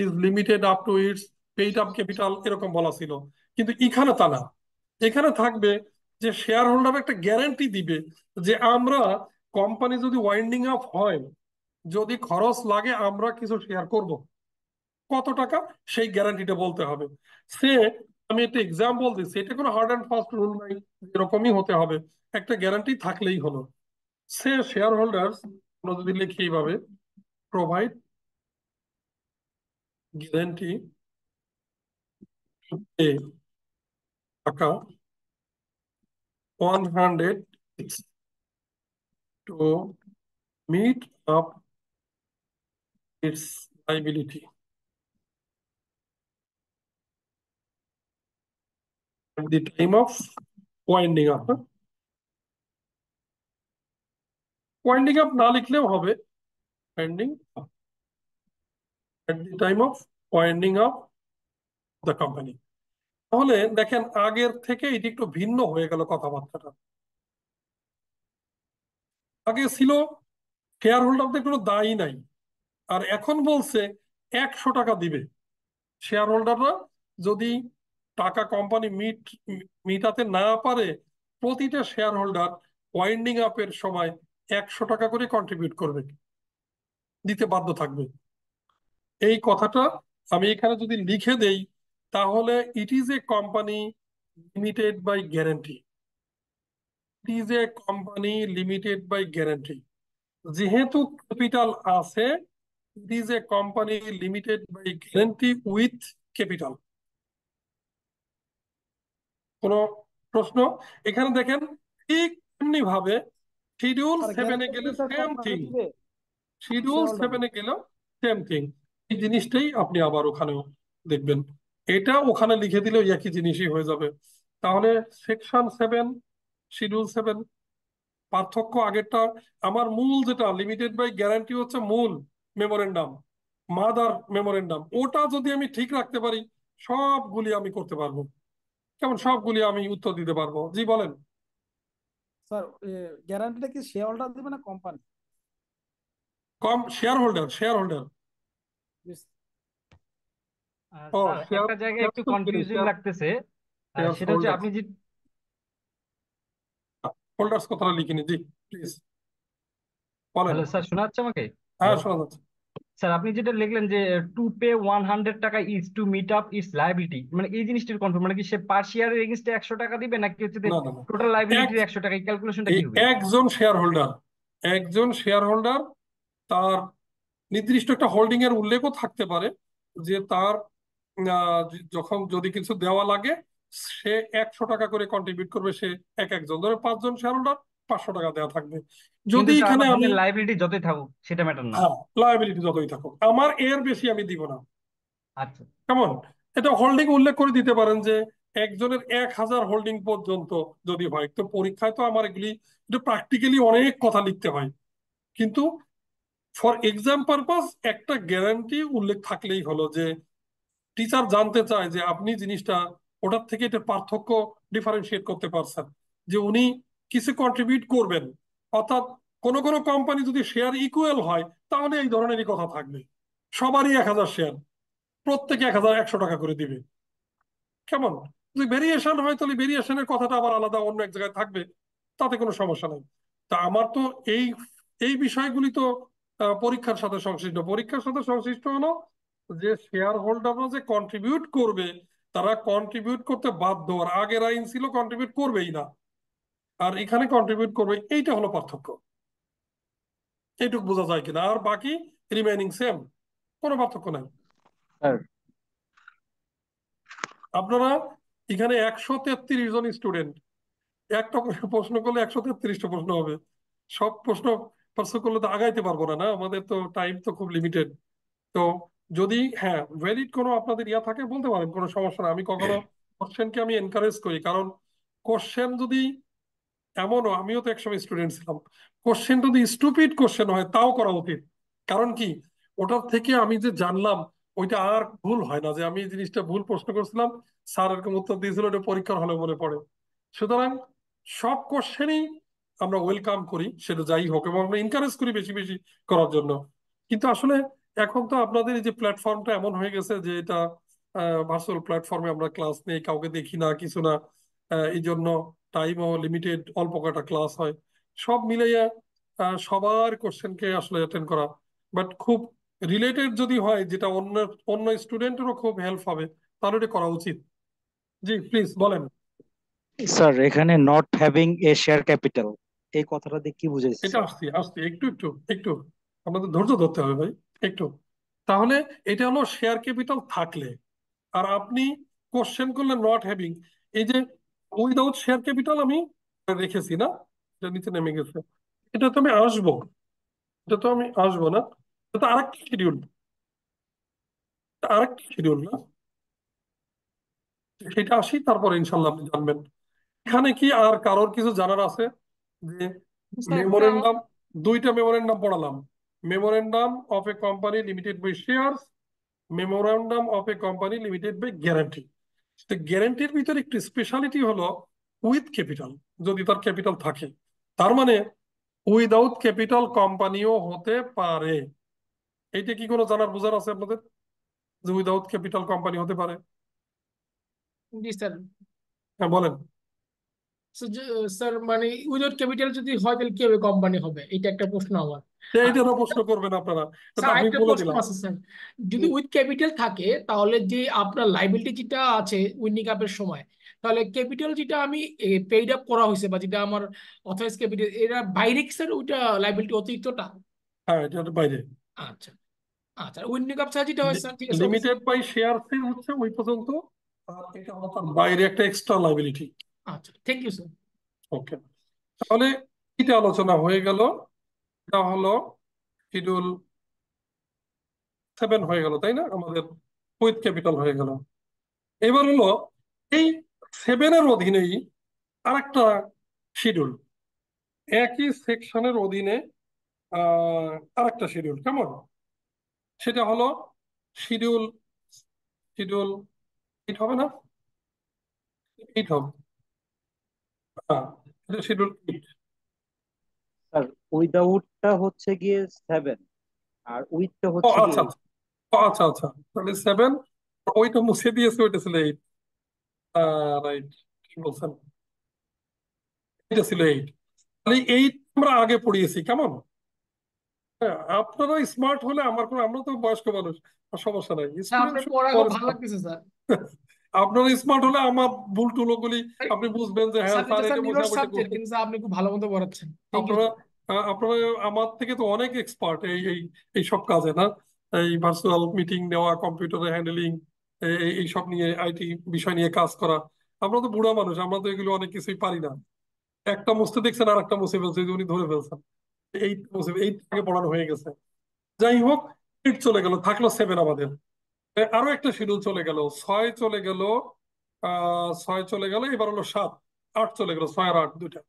is limited up to its paid up capital এরকম বলা ছিল কিন্তু এখানে তা না এখানে থাকবে যে শেয়ার হোল্ডার একটা গ্যারান্টি দিবে যে আমরা কোম্পানি যদি ওয়াইন্ডিং আপ হয় যদি খরচ লাগে আমরা কিছু শেয়ার করব কত টাকা সেই গ্যারান্টিটা বলতে হবে সে আমি একটা এক্সাম্পল দিচ্ছি এটা কোনো হার্ড অ্যান্ড ফাস্ট রুল নাই এরকমই হতে হবে একটা গ্যারান্টি থাকলেই হলো সে শেয়ার হোল্ডার আমরা যদি লিখি এইভাবে প্রোভাইড গ্যারান্টি টাকা one hundred to meet up its liability. At the time of winding up. Winding up না লিখলেও hobe. winding up. At the time of winding up the company. তাহলে দেখেন আগের থেকে এটি একটু ভিন্ন হয়ে গেল কথাবার্তাটা আগে ছিল শেয়ার হোল্ডারদের কোনো দায়ই নাই আর এখন বলছে একশো টাকা দিবে শেয়ার হোল্ডাররা যদি টাকা কোম্পানি মিট মিটাতে না পারে প্রতিটা শেয়ার হোল্ডার ওয়াইন্ডিং আপের সময় একশো টাকা করে কন্ট্রিবিউট করবে দিতে বাধ্য থাকবে এই কথাটা আমি এখানে যদি লিখে দেই তাহলে it is a company limited by guarantee is a company limited by guarantee যেহেতু ক্যাপিটাল আছে it is a company limited by guarantee with capital কোন প্রশ্ন এখানে দেখেন ঠিক এমনি ভাবে শিডিউল সেভেনে গেলে সেম থিং শিডিউল এ গেলে সেম থিং এই জিনিসটাই আপনি আবার ওখানেও দেখবেন এটা ওখানে লিখে দিলেও একই জিনিসই হয়ে যাবে তাহলে সেকশন সেভেন শিডিউল সেভেন পার্থক্য আগেরটা আমার মূল যেটা লিমিটেড বাই গ্যারান্টি হচ্ছে মূল মেমোরেন্ডাম মাদার মেমোরেন্ডাম ওটা যদি আমি ঠিক রাখতে পারি সবগুলি আমি করতে পারবো কেমন সবগুলি আমি উত্তর দিতে পারবো জি বলেন স্যার গ্যারান্টিটা কি শেয়ার হোল্ডার দেবে না কোম্পানি কম শেয়ার হোল্ডার শেয়ার হোল্ডার একটা জায়গায় একটু কনফিউজিং লাগতেছে সেটা হচ্ছে আপনি যে হোল্ডার্স কথাটা লিখিনি জি প্লিজ বলেন হ্যালো স্যার শোনা যাচ্ছে আমাকে হ্যাঁ শোনা যাচ্ছে স্যার আপনি যেটা লিখলেন যে টু পে ওয়ান হান্ড্রেড টাকা is to meet up is liability মানে এই জিনিসটির কনফার্ম মানে কি সে পার শেয়ারের এগেনস্টে একশো টাকা দিবে নাকি হচ্ছে না, না, না। টোটাল লাইবিলিটির একশো টাকা এই ক্যালকুলেশনটা কি হবে একজন শেয়ার হোল্ডার একজন শেয়ার হোল্ডার তার নির্দিষ্ট একটা হোল্ডিং এর উল্লেখও থাকতে পারে যে তার আহ, যখন যদি কিছু দেওয়া লাগে সে একশো টাকা করে কন্ট্রিবিউট করবে সে এক একজন ধরে পাঁচজন শেয়ার হোল্ডার পাঁচশো টাকা দেওয়া থাকবে যদি এখানে আমি লাইবিলিটি যতই থাকুক সেটা ম্যাটার না লাইবিলিটি হ্যাঁ, যতই থাকুক আমার এর বেশি আমি দিব না আচ্ছা কেমন এটা হোল্ডিং উল্লেখ করে দিতে পারেন যে একজনের এক হাজার হোল্ডিং পর্যন্ত যদি হয় তো পরীক্ষায় তো আমার এগুলি একটু প্র্যাকটিক্যালি অনেক কথা লিখতে হয় কিন্তু ফর এক্সাম পারপাস একটা গ্যারান্টি উল্লেখ থাকলেই হলো যে টিচার জানতে চায় যে আপনি জিনিসটা ওটার থেকে এটা পার্থক্য ডিফারেন্সিয়েট করতে পারছেন যে উনি কিছু কন্ট্রিবিউট করবেন অর্থাৎ কোন কোন কোম্পানি যদি শেয়ার ইকুয়াল হয় তাহলে এই ধরনেরই কথা থাকবে সবারই এক হাজার শেয়ার প্রত্যেকে এক হাজার একশো টাকা করে দিবে কেমন যদি ভেরিয়েশন হয় তাহলে ভেরিয়েশনের কথাটা আবার আলাদা অন্য এক জায়গায় থাকবে তাতে কোনো সমস্যা নেই তা আমার তো এই এই বিষয়গুলি তো পরীক্ষার সাথে সংশ্লিষ্ট পরীক্ষার সাথে সংশ্লিষ্ট হলো যে শেয়ার হোল্ডাররা যে কন্ট্রিবিউট করবে তারা কন্ট্রিবিউট করতে বাধ্য আর আগের আইন ছিল কন্ট্রিবিউট করবেই না আর এখানে কন্ট্রিবিউট করবে এইটা হলো পার্থক্য এইটুকু বোঝা যায় কিনা আর বাকি রিমেনিং সেম কোনো পার্থক্য নাই আপনারা এখানে একশো তেত্রিশ জন স্টুডেন্ট একটা প্রশ্ন করলে একশো তেত্রিশটা প্রশ্ন হবে সব প্রশ্ন প্রশ্ন করলে তো আগাইতে পারবো না না আমাদের তো টাইম তো খুব লিমিটেড তো যদি হ্যাঁ ভ্যালিড কোনো আপনাদের ইয়া থাকে বলতে পারেন কোনো সমস্যা না আমি কখনো কোশ্চেনকে আমি এনকারেজ করি কারণ কোশ্চেন যদি এমনও আমিও তো একসময় স্টুডেন্ট ছিলাম কোশ্চেন যদি স্টুপিড কোশ্চেন হয় তাও করা উচিত কারণ কি ওটার থেকে আমি যে জানলাম ওইটা আর ভুল হয় না যে আমি এই জিনিসটা ভুল প্রশ্ন করছিলাম স্যার এরকম উত্তর দিয়েছিল ওটা পরীক্ষার হলে মনে পড়ে সুতরাং সব কোশ্চেনই আমরা ওয়েলকাম করি সেটা যাই হোক এবং আমরা এনকারেজ করি বেশি বেশি করার জন্য কিন্তু আসলে এখন তো আপনাদের এই যে প্ল্যাটফর্মটা এমন হয়ে গেছে যে এটা ভার্চুয়াল প্ল্যাটফর্মে আমরা ক্লাস নেই কাউকে দেখি না কিছু না এই জন্য টাইম ও লিমিটেড অল্প কটা ক্লাস হয় সব মিলাইয়া সবার কোশ্চেনকে আসলে অ্যাটেন্ড করা বাট খুব রিলেটেড যদি হয় যেটা অন্য অন্য স্টুডেন্টেরও খুব হেল্প হবে তাহলে এটা করা উচিত জি প্লিজ বলেন স্যার এখানে not having a share capital এই কথাটা দিয়ে কি বুঝাইছে এটা আসছি আসছি একটু একটু একটু আমাদের ধৈর্য ধরতে হবে ভাই একটু তাহলে এটা হলো শেয়ার ক্যাপিটাল থাকলে আর আপনি কোশ্চেন করলেন নট হ্যাভিং এই যে উইদাউট শেয়ার ক্যাপিটাল আমি রেখেছি না এটা নিচে নেমে গেছে এটা তো আমি আসবো এটা তো আমি আসবো না এটা তো আরেকটা শিডিউল আরেকটা শিডিউল না সেটা আসি তারপর ইনশাল্লাহ আপনি জানবেন এখানে কি আর কারোর কিছু জানার আছে যে মেমোরেন্ডাম দুইটা মেমোরেন্ডাম পড়ালাম memorandum of a company limited by shares memorandum of a company limited by guarantee তো গ্যারান্টির ভিতরে একটু স্পেশালিটি হলো উইথ ক্যাপিটাল যদি তার ক্যাপিটাল থাকে তার মানে উইদাউট ক্যাপিটাল কোম্পানিও হতে পারে এইটা কি কোনো জানার বোঝার আছে আপনাদের যে উইদাউট ক্যাপিটাল কোম্পানি হতে পারে জি স্যার হ্যাঁ বলেন স্যার মানে উইদাউট ক্যাপিটাল যদি হয় তাহলে কি হবে কোম্পানি হবে এটা একটা প্রশ্ন আমার যদি উইথ ক্যাপিটাল থাকে তাহলে যে আপনার লাইবিলিটি যেটা আছে উইনিং আপের সময় তাহলে ক্যাপিটাল যেটা আমি পেইড আপ করা হয়েছে বা যেটা আমার অথরাইজ ক্যাপিটাল এটা বাইরে কি স্যার ওইটা লাইবিলিটি অতিরিক্তটা হ্যাঁ বাইরে আচ্ছা আচ্ছা উইনিং আপ স্যার যেটা হয় লিমিটেড বাই শেয়ার হচ্ছে ওই পর্যন্ত আর এটা আমার বাইরে একটা এক্সট্রা লাইবিলিটি আচ্ছা থ্যাংক ইউ স্যার ওকে তাহলে এটা আলোচনা হয়ে গেল এটা হলো শিডিউল সেভেন হয়ে গেল তাই না আমাদের উইথ ক্যাপিটাল হয়ে গেল এবার হলো এই সেভেনের অধীনেই আরেকটা শিডিউল একই সেকশনের অধীনে আর একটা শিডিউল কেমন সেটা হলো শিডিউল শিডিউল এইট হবে না এইট হবে হ্যাঁ, এটা শিডিউল স্যার উইদাউটটা হচ্ছে গিয়ে আর উইথটা হচ্ছে আচ্ছা আচ্ছা আচ্ছা, আচ্ছা তাহলে ওইটা মুছে দিয়েছে ওইটা ছিল রাইট কি বলছেন এটা ছিল এইট তাহলে এইট আমরা আগে পড়িয়েছি কেমন হ্যাঁ আপনারা স্মার্ট হলে আমার কোনো আমরা তো বয়স্ক মানুষ সমস্যা নাই পড়া ভালো স্যার আপনার স্মার্ট হলে আমার ভুল গুলি আপনি বুঝবেন যে হ্যাঁ স্যার এটা বোঝা সাবজেক্ট কিন্তু আপনি খুব ভালো মতো পড়াচ্ছেন আপনারা আপনারা আমার থেকে তো অনেক এক্সপার্ট এই এই এই সব কাজে না এই ভার্চুয়াল মিটিং নেওয়া কম্পিউটার হ্যান্ডলিং এই সব নিয়ে আইটি বিষয় নিয়ে কাজ করা আমরা তো বুড়া মানুষ আমরা তো এগুলো অনেক কিছুই পারি না একটা মুসতে দেখছেন আর একটা মুসে ফেলছে উনি ধরে ফেলছেন এই মুসে এই আগে পড়ানো হয়ে গেছে যাই হোক চলে গেল থাকলো সেভেন আমাদের আরো একটা শিডিউল চলে গেল ছয় চলে গেল ছয় চলে গেল এবার হলো সাত আট চলে গেল ছয় আর আট দুইটা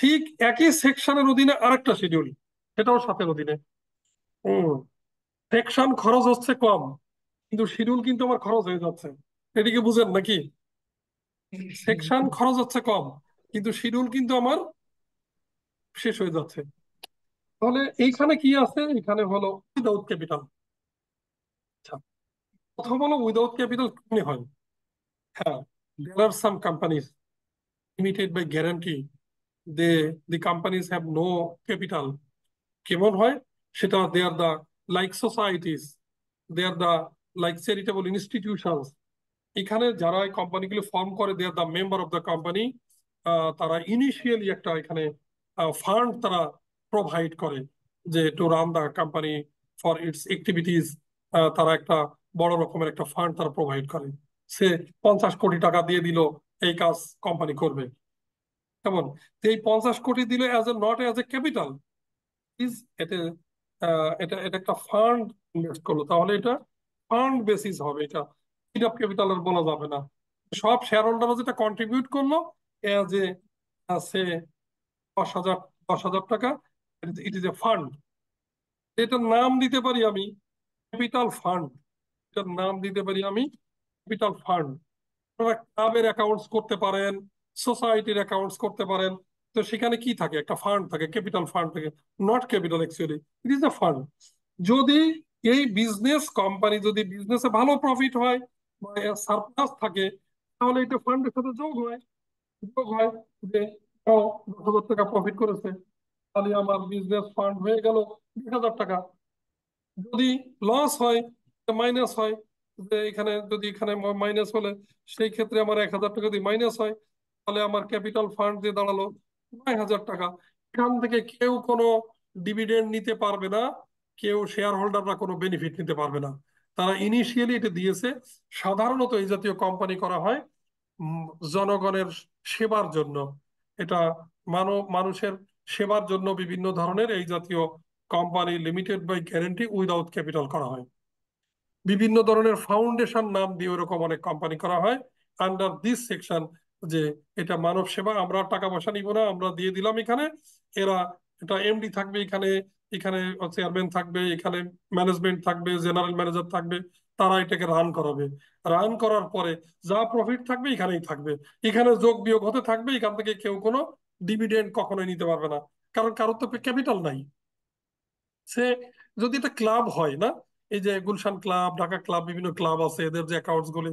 ঠিক একই সেকশনের অধীনে আরেকটা শিডিউল সেটাও সাতের অধীনে সেকশন খরচ হচ্ছে কম কিন্তু শিডিউল কিন্তু আমার খরচ হয়ে যাচ্ছে এটিকে বুঝেন নাকি সেকশন খরচ হচ্ছে কম কিন্তু শিডিউল কিন্তু আমার শেষ হয়ে যাচ্ছে তাহলে এইখানে কি আছে এখানে হলো দাউদ ক্যাপিটাল আচ্ছা প্রথম হলো উইদাউট ক্যাপিটাল হয় হ্যাঁ there are companies limited by guarantee they they companies have have capital কেমন হয় সেটা they are the like societies they are the like charitable institutions এখানে যারা এই কোম্পানিগুলো ফর্ম করে they are the member of the company তারা initially একটা এখানে ফান্ড তারা প্রোভাইড করে যে to run the company for its activities তারা একটা বড় রকমের একটা ফান্ড তারা প্রোভাইড করে সে পঞ্চাশ কোটি টাকা দিয়ে দিল এই কাজ কোম্পানি করবে কেমন এই পঞ্চাশ কোটি দিলে as a not as a capital is এটা এটা এটা একটা ফান্ড ইনভেস্ট করলো তাহলে এটা ফান্ড বেসিস হবে এটা ফিড অফ ক্যাপিটাল আর বলা যাবে না সব শেয়ার হোল্ডাররা যেটা কন্ট্রিবিউট করলো অ্যাজ এ সে দশ হাজার দশ হাজার টাকা ইট ইজ এ ফান্ড এটার নাম দিতে পারি আমি ক্যাপিটাল ফান্ড এটার নাম দিতে পারি আমি ক্যাপিটাল ফান্ড আপনারা ক্লাবের অ্যাকাউন্টস করতে পারেন সোসাইটির অ্যাকাউন্টস করতে পারেন তো সেখানে কি থাকে একটা ফান্ড থাকে ক্যাপিটাল ফান্ড থাকে not capital actually it is a fund যদি এই বিজনেস কোম্পানি যদি বিজনেসে ভালো প্রফিট হয় বা সারপ্লাস থাকে তাহলে এটা ফান্ডের সাথে যোগ হয় যোগ হয় যে দশ হাজার টাকা প্রফিট করেছে তাহলে আমার বিজনেস ফান্ড হয়ে গেল বিশ হাজার টাকা যদি লস হয় মাইনাস হয় যে এখানে যদি এখানে মাইনাস হলে সেই ক্ষেত্রে আমার এক হাজার টাকা যদি মাইনাস হয় তাহলে আমার ক্যাপিটাল ফান্ড দিয়ে দাঁড়ালো নয় হাজার টাকা এখান থেকে কেউ কোনো ডিভিডেন্ড নিতে পারবে না কেউ শেয়ার হোল্ডাররা কোনো বেনিফিট নিতে পারবে না তারা ইনিশিয়ালি এটা দিয়েছে সাধারণত এই জাতীয় কোম্পানি করা হয় জনগণের সেবার জন্য এটা মানব মানুষের সেবার জন্য বিভিন্ন ধরনের এই জাতীয় company limited by guarantee without capital করা হয় বিভিন্ন ধরনের ফাউন্ডেশন নাম দিয়ে ওরকম অনেক কোম্পানি করা হয় আন্ডার দিস সেকশন যে এটা মানব সেবা আমরা টাকা পয়সা নিব না আমরা দিয়ে দিলাম এখানে এরা এটা এমডি থাকবে এখানে এখানে চেয়ারম্যান থাকবে এখানে ম্যানেজমেন্ট থাকবে জেনারেল ম্যানেজার থাকবে তারা এটাকে রান করাবে রান করার পরে যা প্রফিট থাকবে এখানেই থাকবে এখানে যোগ বিয়োগ হতে থাকবে এখান থেকে কেউ কোনো ডিভিডেন্ড কখনোই নিতে পারবে না কারণ কারোর তো ক্যাপিটাল নাই সে যদি এটা ক্লাব হয় না এই যে গুলশান ক্লাব ঢাকা ক্লাব বিভিন্ন ক্লাব আছে এদের যে অ্যাকাউন্টস গুলি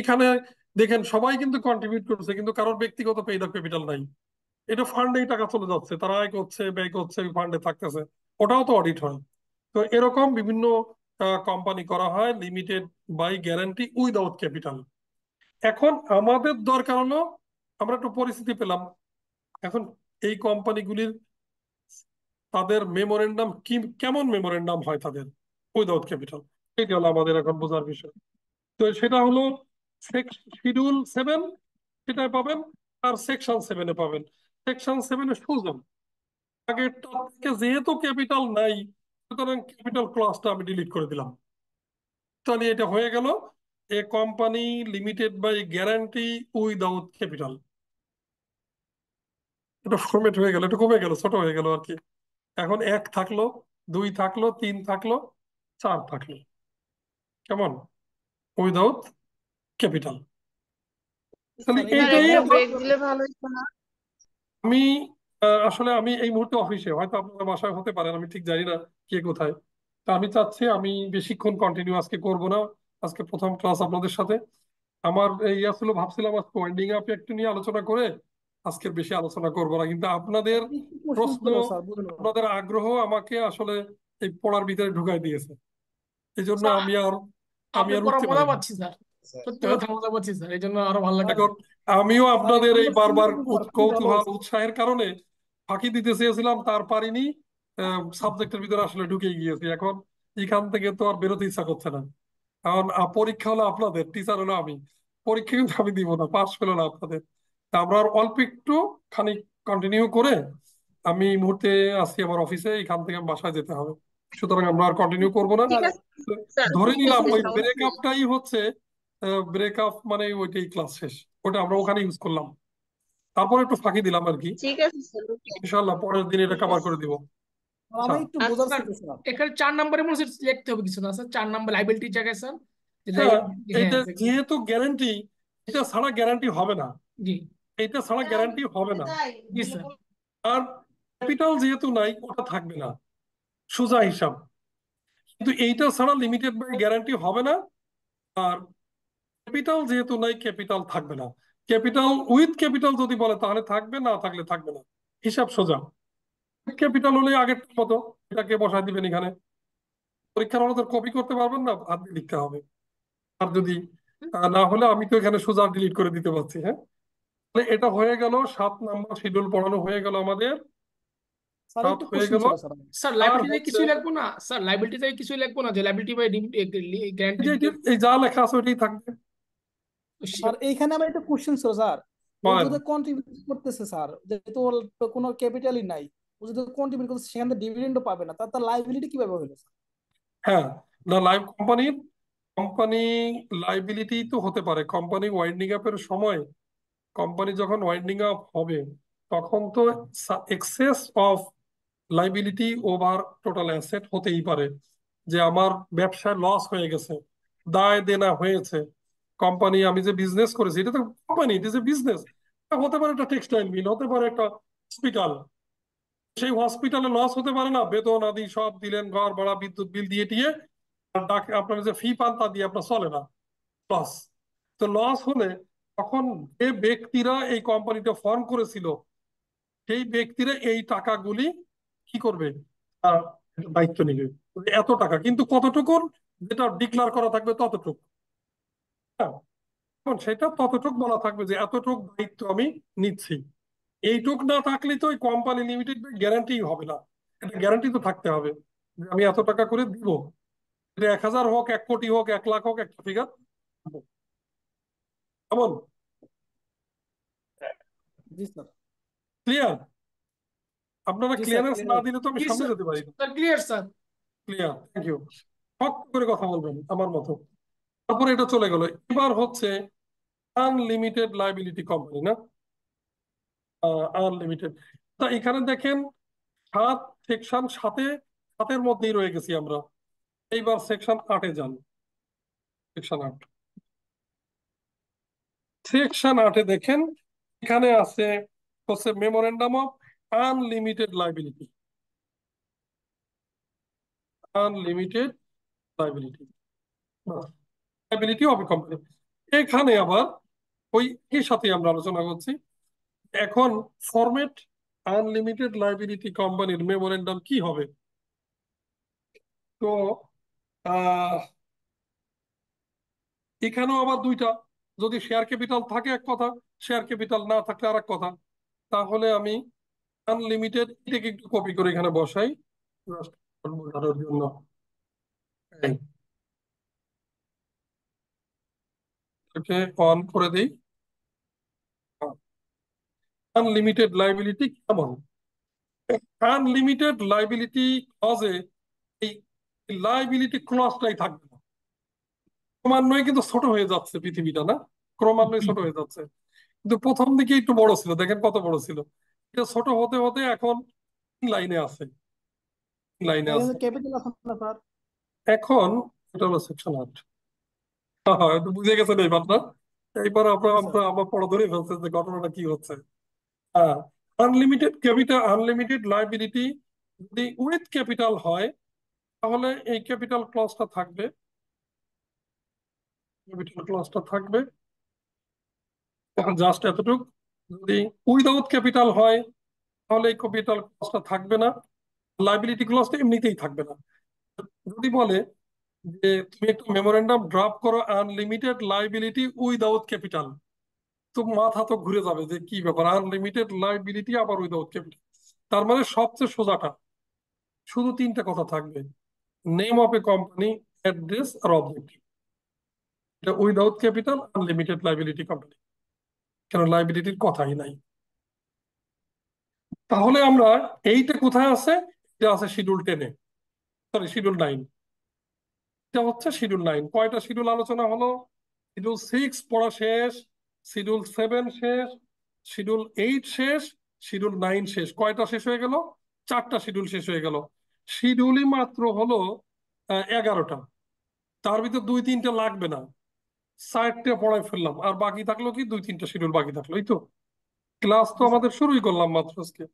এখানে দেখেন সবাই কিন্তু কন্ট্রিবিউট করছে কিন্তু কারোর ব্যক্তিগত পেইড আপ ক্যাপিটাল নাই এটা ফান্ডেই টাকা চলে যাচ্ছে তারা আয় করছে ব্যয় করছে ফান্ডে থাকতেছে ওটাও তো অডিট হয় তো এরকম বিভিন্ন কোম্পানি করা হয় limited by guarantee without capital এখন আমাদের দরকার হলো আমরা একটু পরিস্থিতি পেলাম এখন এই কোম্পানিগুলির তাদের মেমোরেন্ডাম কি কেমন মেমোরেন্ডাম হয় তাদের উইদাউট ক্যাপিটাল এটি হলো আমাদের এখন বোঝার বিষয় তো সেটা হলো শিডিউল সেভেন সেটাই পাবেন আর সেকশন সেভেনে পাবেন সেকশন সেভেনে সুজন আগের থেকে যেহেতু ক্যাপিটাল নাই সুতরাং ক্যাপিটাল ক্লাসটা আমি ডিলিট করে দিলাম তাহলে এটা হয়ে গেল a company limited by guarantee without capital এটা ফরমেট হয়ে গেল এটা কমে গেল ছোট হয়ে গেল আর কি এখন এক থাকলো দুই থাকলো তিন থাকলো চার থাকলো কেমন উইদাউট ক্যাপিটাল আমি আসলে আমি এই মুহূর্তে অফিসে হয়তো আপনার বাসায় হতে পারেন আমি ঠিক জানি না কে কোথায় তা আমি চাচ্ছি আমি বেশিক্ষণ কন্টিনিউ আজকে করব না আজকে প্রথম ক্লাস আপনাদের সাথে আমার এই আসলে ভাবছিলাম আজকে ওয়াইন্ডিং আপ একটু নিয়ে আলোচনা করে আজকের বেশি আলোচনা করব না কিন্তু আপনাদের প্রশ্ন আপনাদের আগ্রহ আমাকে আসলে এই পড়ার ভিতরে ঢুকাই দিয়েছে এই জন্য আমি আর আমি আর উঠতে মজা পাচ্ছি স্যার সত্যি কথা মজা পাচ্ছি স্যার এই জন্য আরো ভালো লাগে আমিও আপনাদের এই বারবার কৌতূহল উৎসাহের কারণে ফাঁকি দিতে চেয়েছিলাম তার পারিনি সাবজেক্টের ভিতরে আসলে ঢুকে গিয়েছি এখন এখান থেকে তো আর বেরোতে ইচ্ছা করছে না কারণ পরীক্ষা হলো আপনাদের টিচার হলো আমি পরীক্ষা কিন্তু আমি দিব না পাস পেলো না আপনাদের আমরা আর অল্প একটু খানিক কন্টিনিউ করে আমি মুহূর্তে আসছি আমার অফিসে এখান থেকে বাসায় যেতে হবে সুতরাং আমরা আর কন্টিনিউ করবো না হ্যাঁ, ধরে নিলাম ওই ব্রেকআপটাই হচ্ছে ব্রেকআপ মানে ওইটাই ক্লাস শেষ ওটা আমরা ওখানে ইউজ করলাম তারপরে একটু ফাঁকি দিলাম আর কি ঠিক আছে ইনশাআল্লাহ পরের দিন এটা কভার করে দিব আচ্ছা, এখানে চার নম্বরে মনে হচ্ছে লিখতে হবে কিছু না স্যার চার নম্বর লাইবিলিটি জায়গায় স্যার এটা হ্যাঁ, হ্যাঁ, যেহেতু গ্যারান্টি এটা ছাড়া গ্যারান্টি হবে না জি এটা ছাড়া গ্যারান্টি হবে না আর ক্যাপিটাল যেহেতু নাই ওটা থাকবে না সোজা হিসাব কিন্তু এইটা ছাড়া লিমিটেড বাই গ্যারান্টি হবে না আর ক্যাপিটাল যেহেতু নাই ক্যাপিটাল থাকবে না ক্যাপিটাল উইথ ক্যাপিটাল যদি বলে তাহলে থাকবে না থাকলে থাকবে না হিসাব সোজা ক্যাপিটাল হলে আগের মতো এটাকে বসায় দিবেন এখানে পরীক্ষার হলে কপি করতে পারবেন না হাত দিয়ে লিখতে হবে আর যদি না হলে আমি তো এখানে সোজা ডিলিট করে দিতে পারছি হ্যাঁ এটা হয়ে গেল সাত নাম্বার শিডিউল পড়ানো হয়ে গেল আমাদের আমার একটা কোশ্চেন স্যার পাবে না তার লাইবিলিটি কিভাবে হ্যাঁ না লাইভ কোম্পানির কোম্পানি লাইবিলিটি তো হতে পারে কোম্পানি ওয়াইন্ডিং আপের সময় কোম্পানি যখন ওয়াইন্ডিং আপ হবে তখন তো excess of liability over total asset হতেই পারে যে আমার ব্যবসায় লস হয়ে গেছে দায় দেনা হয়েছে কোম্পানি আমি যে বিজনেস করেছি এটা তো company it is a business হতে পারে একটা টেক্সটাইল মিল হতে পারে একটা হসপিটাল সেই হসপিটালে লস হতে পারে না বেতন আদি সব দিলেন ঘর ভাড়া বিদ্যুৎ বিল দিয়ে দিয়ে আপনার যে ফি পান তা দিয়ে আপনার চলে না লস তো লস হলে তখন যে ব্যক্তিরা এই কোম্পানিটা ফর্ম করেছিল সেই ব্যক্তিরা এই টাকাগুলি কি করবে দায়িত্ব নিবে এত টাকা কিন্তু কতটুকু যেটা ডিক্লার করা থাকবে ততটুকু হ্যাঁ সেটা ততটুক বলা থাকবে যে এতটুক দায়িত্ব আমি নিচ্ছি এইটুক না থাকলে তো ওই কোম্পানি লিমিটেড গ্যারান্টি হবে না এটা গ্যারান্টি তো থাকতে হবে যে আমি এত টাকা করে দিব এটা এক হাজার হোক এক কোটি হোক এক লাখ হোক একটা ফিগার কেমন ক্লিয়ার আপনারা ক্লিয়ারেন্স না দিলে তো আমি সামনে যেতে পারি না clear sir clear thank you শক্ত করে কথা বলবেন আমার মতো তারপরে এটা চলে গেল এবার হচ্ছে আনলিমিটেড লাইবিলিটি কোম্পানি না আনলিমিটেড তা এখানে দেখেন সাত সেকশন সাথে সাতের মধ্যেই রয়ে গেছি আমরা এইবার সেকশন আটে যান সেকশন আট সেকশন আটে দেখেন এখানে আছে হচ্ছে memorandum of unlimited liability unlimited liability liability company এখানে আবার ওই একই সাথে আমরা আলোচনা করছি এখন ফরম্যাট আনলিমিটেড লাইবিলিটি কোম্পানির মেমোরেন্ডাম কি হবে তো এখানেও আবার দুইটা যদি শেয়ার ক্যাপিটাল থাকে এক কথা শেয়ার ক্যাপিটাল না থাকলে আর এক কথা তাহলে আমি আনলিমিটেড এটাকে একটু কপি করে এখানে বসাই জন্য অন করে দিই আনলিমিটেড লাইবিলিটি কেমন আনলিমিটেড লাইবিলিটি ক্লজে এই লাইবিলিটি ক্লজটাই থাকবে না ক্রমান্বয়ে কিন্তু ছোট হয়ে যাচ্ছে পৃথিবীটা না ক্রমান্বয়ে ছোট হয়ে যাচ্ছে কিন্তু প্রথম দিকে একটু বড় ছিল দেখেন কত বড় ছিল এটা ছোট হতে হতে এখন লাইনে আছে লাইনে আছে ক্যাপিটাল আছে না স্যার এখন এটা হলো সেকশন আট হ্যাঁ একটু বুঝে গেছেন এই ব্যাপারটা এইবার আপনার আমরা আচ্ছা। আমার পড়া ধরে ফেলছে যে ঘটনাটা কি হচ্ছে হ্যাঁ আনলিমিটেড ক্যাপিটাল আনলিমিটেড লাইবিলিটি যদি উইথ ক্যাপিটাল হয় তাহলে এই ক্যাপিটাল ক্লসটা থাকবে ক্যাপিটাল ক্লসটা থাকবে জাস্ট এতটুকু যদি উইদাউট ক্যাপিটাল হয় তাহলে এই ক্যাপিটাল ক্লসটা থাকবে না লাইবিলিটি ক্লসটা এমনিতেই থাকবে না যদি বলে যে তুমি একটা মেমোরেন্ডাম ড্রাফট করো আনলিমিটেড লাইবিলিটি উইদাউট ক্যাপিটাল তো মাথা তো ঘুরে যাবে যে কি ব্যাপার আনলিমিটেড লাইবিলিটি আবার উইদাউট ক্যাপিটাল তার মানে সবচেয়ে সোজাটা শুধু তিনটা কথা থাকবে name of a company address আর অবজেক্টিভ এটা without capital unlimited liability company কেন লাইবিলিটির কথাই নাই তাহলে আমরা এইটা কোথায় আছে এটা আছে শিডিউল টেনে সরি শিডিউল নাইন এটা হচ্ছে শিডিউল নাইন কয়টা শিডিউল আলোচনা হলো শিডিউল সিক্স পড়া শেষ শিডিউল সেভেন শেষ শিডিউল এইট শেষ শিডিউল নাইন শেষ কয়টা শেষ হয়ে গেল চারটা শিডিউল শেষ হয়ে গেল শিডিউলই মাত্র হলো এগারোটা তার ভিতর দুই তিনটা লাগবে না সাইডটা পড়ায় ফেললাম আর বাকি থাকলো কি দুই তিনটা শিডিউল বাকি থাকলো এই তো ক্লাস তো আমাদের শুরুই করলাম মাত্র আজকে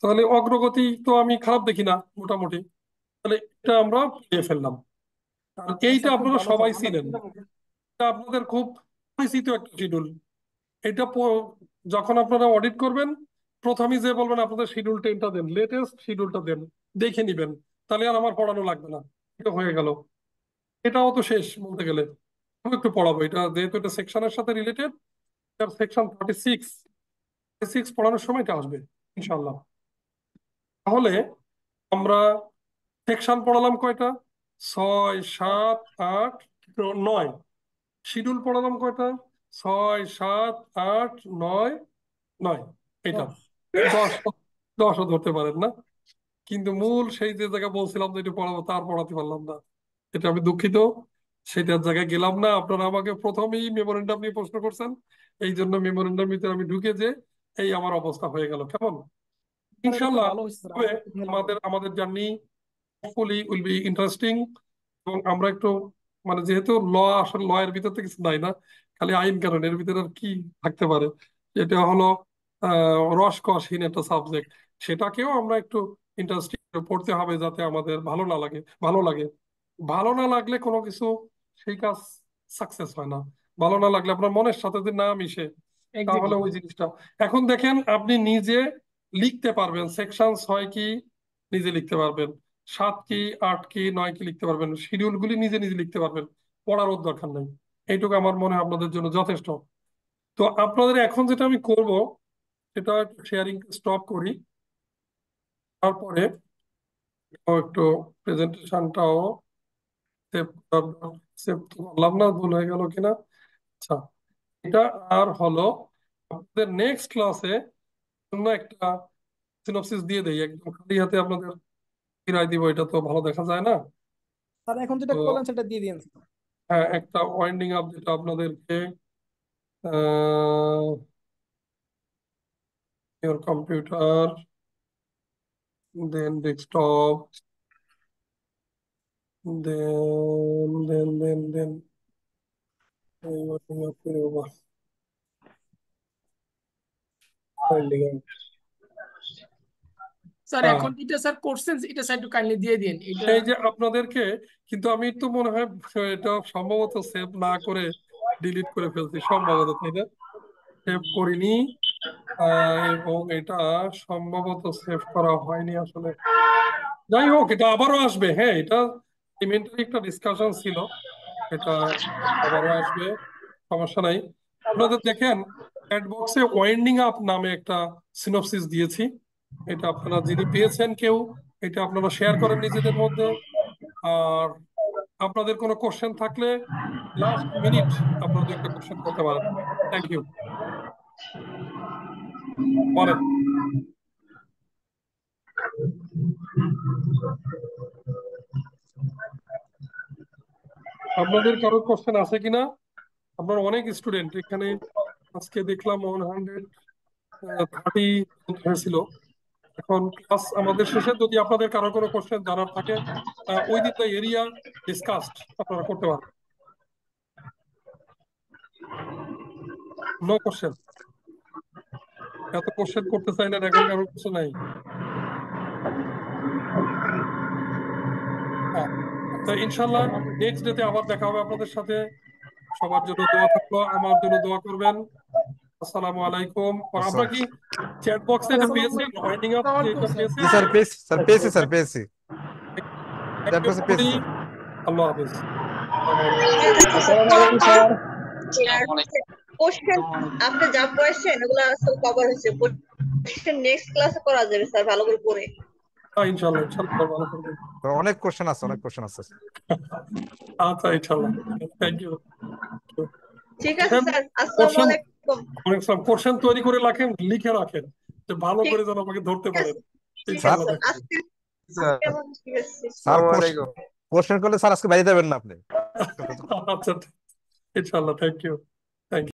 তাহলে অগ্রগতি তো আমি খারাপ দেখি না মোটামুটি তাহলে এটা আমরা পেয়ে ফেললাম আর এইটা আপনারা সবাই ছিলেন এটা আপনাদের খুব পরিচিত একটা শিডিউল এটা যখন আপনারা অডিট করবেন প্রথমেই যে বলবেন আপনাদের শিডিউল টেনটা দেন লেটেস্ট শিডিউলটা দেন দেখে নিবেন তাহলে আর আমার পড়ানো লাগবে না এটা হয়ে গেল এটাও তো শেষ বলতে গেলে একটু পড়াবো এটা যেহেতু এটা সেকশনের সাথে related section forty six forty six পড়ানোর সময় এটা আসবে ইনশাল্লাহ তাহলে আমরা সেকশন পড়ালাম কয়টা ছয় সাত আট নয় শিডিউল পড়ালাম কয়টা ছয় সাত আট নয় নয় এটা দশ দশও ধরতে পারেন না কিন্তু মূল সেই যে জায়গা বলছিলাম যে এটা পড়াবো তার পড়াতে পারলাম না এটা আমি দুঃখিত সেটার জায়গায় গেলাম না আপনারা আমাকে প্রথমেই মেমোরেন্ডাম নিয়ে প্রশ্ন করছেন এই জন্য মেমোরেন্ডাম ভিতরে আমি ঢুকে যে এই আমার অবস্থা হয়ে গেল কেমন ইনশাল্লাহ আমাদের আমাদের journey hopefully will be interesting এবং আমরা একটু মানে যেহেতু ল আসলে ল এর ভিতর থেকে কিছু নাই না খালি আইন কারণ এর ভিতরে আর কি থাকতে পারে এটা হলো রসকসহীন একটা সাবজেক্ট সেটাকেও আমরা একটু ইন্টারেস্টিং পড়তে হবে যাতে আমাদের ভালো না লাগে ভালো লাগে ভালো না লাগলে কোনো কিছু সেই কাজ সাকসেস হয় না ভালো না লাগলে আপনার মনের সাথে যদি না মিশে তাহলে ওই জিনিসটা এখন দেখেন আপনি নিজে লিখতে পারবেন সেকশন ছয় কি নিজে লিখতে পারবেন সাত কি আট কি নয় কি লিখতে পারবেন শিডিউল গুলি নিজে নিজে লিখতে পারবেন পড়ার দরকার নেই এইটুকু আমার মনে হয় আপনাদের জন্য যথেষ্ট তো আপনাদের এখন যেটা আমি করব সেটা শেয়ারিং স্টপ করি তারপরে একটু প্রেজেন্টেশনটাও সেভ সেভ করলাম না ভুল হয়ে গেল কিনা আচ্ছা এটা আর হলো আপনাদের নেক্সট ক্লাসে অন্য একটা সিনপসিস দিয়ে দেই একদম খালি হাতে আপনাদের ফিরাই দিব এটা তো ভালো দেখা যায় না স্যার এখন যেটা করলাম সেটা দিয়ে হ্যাঁ একটা ওয়াইন্ডিং আপ যেটা আপনাদেরকে your কম্পিউটার দেন desktop দেন দেন দেন দেন এইবার তুমি অফ করে দেবো স্যার এখন এটা স্যার করছেন এটা স্যার একটু কাইন্ডলি দিয়ে দিন এই যে আপনাদেরকে কিন্তু আমি তো মনে হয় এটা সম্ভবত সেভ না করে ডিলিট করে ফেলছি সম্ভবত তাই না সেভ করিনি এবং এটা সম্ভবত সেভ করা হয়নি আসলে যাই হোক এটা আবারও আসবে হ্যাঁ এটা এলিমেন্টারি একটা ডিসকাশন ছিল এটা আবারও আসবে সমস্যা নাই আপনাদের দেখেন অ্যাডবক্সে ওয়াইন্ডিং আপ নামে একটা সিনপসিস দিয়েছি এটা আপনারা যিনি পেয়েছেন কেউ এটা আপনারা শেয়ার করেন নিজেদের মধ্যে আর আপনাদের কোনো কোশ্চেন থাকলে লাস্ট মিনিট আপনাদের একটা কোশ্চেন করতে পারেন থ্যাংক ইউ বলেন আপনাদের কারো কোশ্চেন আছে কিনা আপনার অনেক স্টুডেন্ট এখানে আজকে দেখলাম ওয়ান হান্ড্রেড থার্টি হয়েছিল এখন ক্লাস আমাদের শেষে যদি আপনাদের কারো কোনো কোশ্চেন জানার থাকে ওই দিন এরিয়া ডিসকাস্ট আপনারা করতে পারেন নো কোশ্চেন এত কোশ্চেন করতে না এখন কারো কিছু নাই হ্যাঁ তো ইনশাল্লাহ নেক্সট ডেতে আবার দেখা হবে আপনাদের সাথে সবার জন্য দোয়া থাকলো আমার জন্য দোয়া করবেন আসসালামু আলাইকুম আমরা কি চ্যাট বক্সে একটা page winding up sir page sir page sir page chat বক্সে পেজ আল্লাহ হাফেজ আসসালামু আলাইকুম স্যার কোশ্চেন আপনি যা পড়েছেন ওগুলা সব কভার হয়েছে কোশ্চেন নেক্সট ক্লাসে করা যাবে স্যার ভালো করে পড়ে আচ্ছা, অনেক কোশ্চেন আছে অনেক কোশ্চেন আছে আচ্ছা থ্যাংক ইউ ঠিক আছে কোশ্চেন তৈরি করে রাখেন লিখে রাখেন যে ভালো করে যেন আমাকে ধরতে পারেন স্যার কোশ্চেন করলে স্যার আজকে বাইরে যাবেন না আপনি আচ্ছা ইউ থ্যাংক ইউ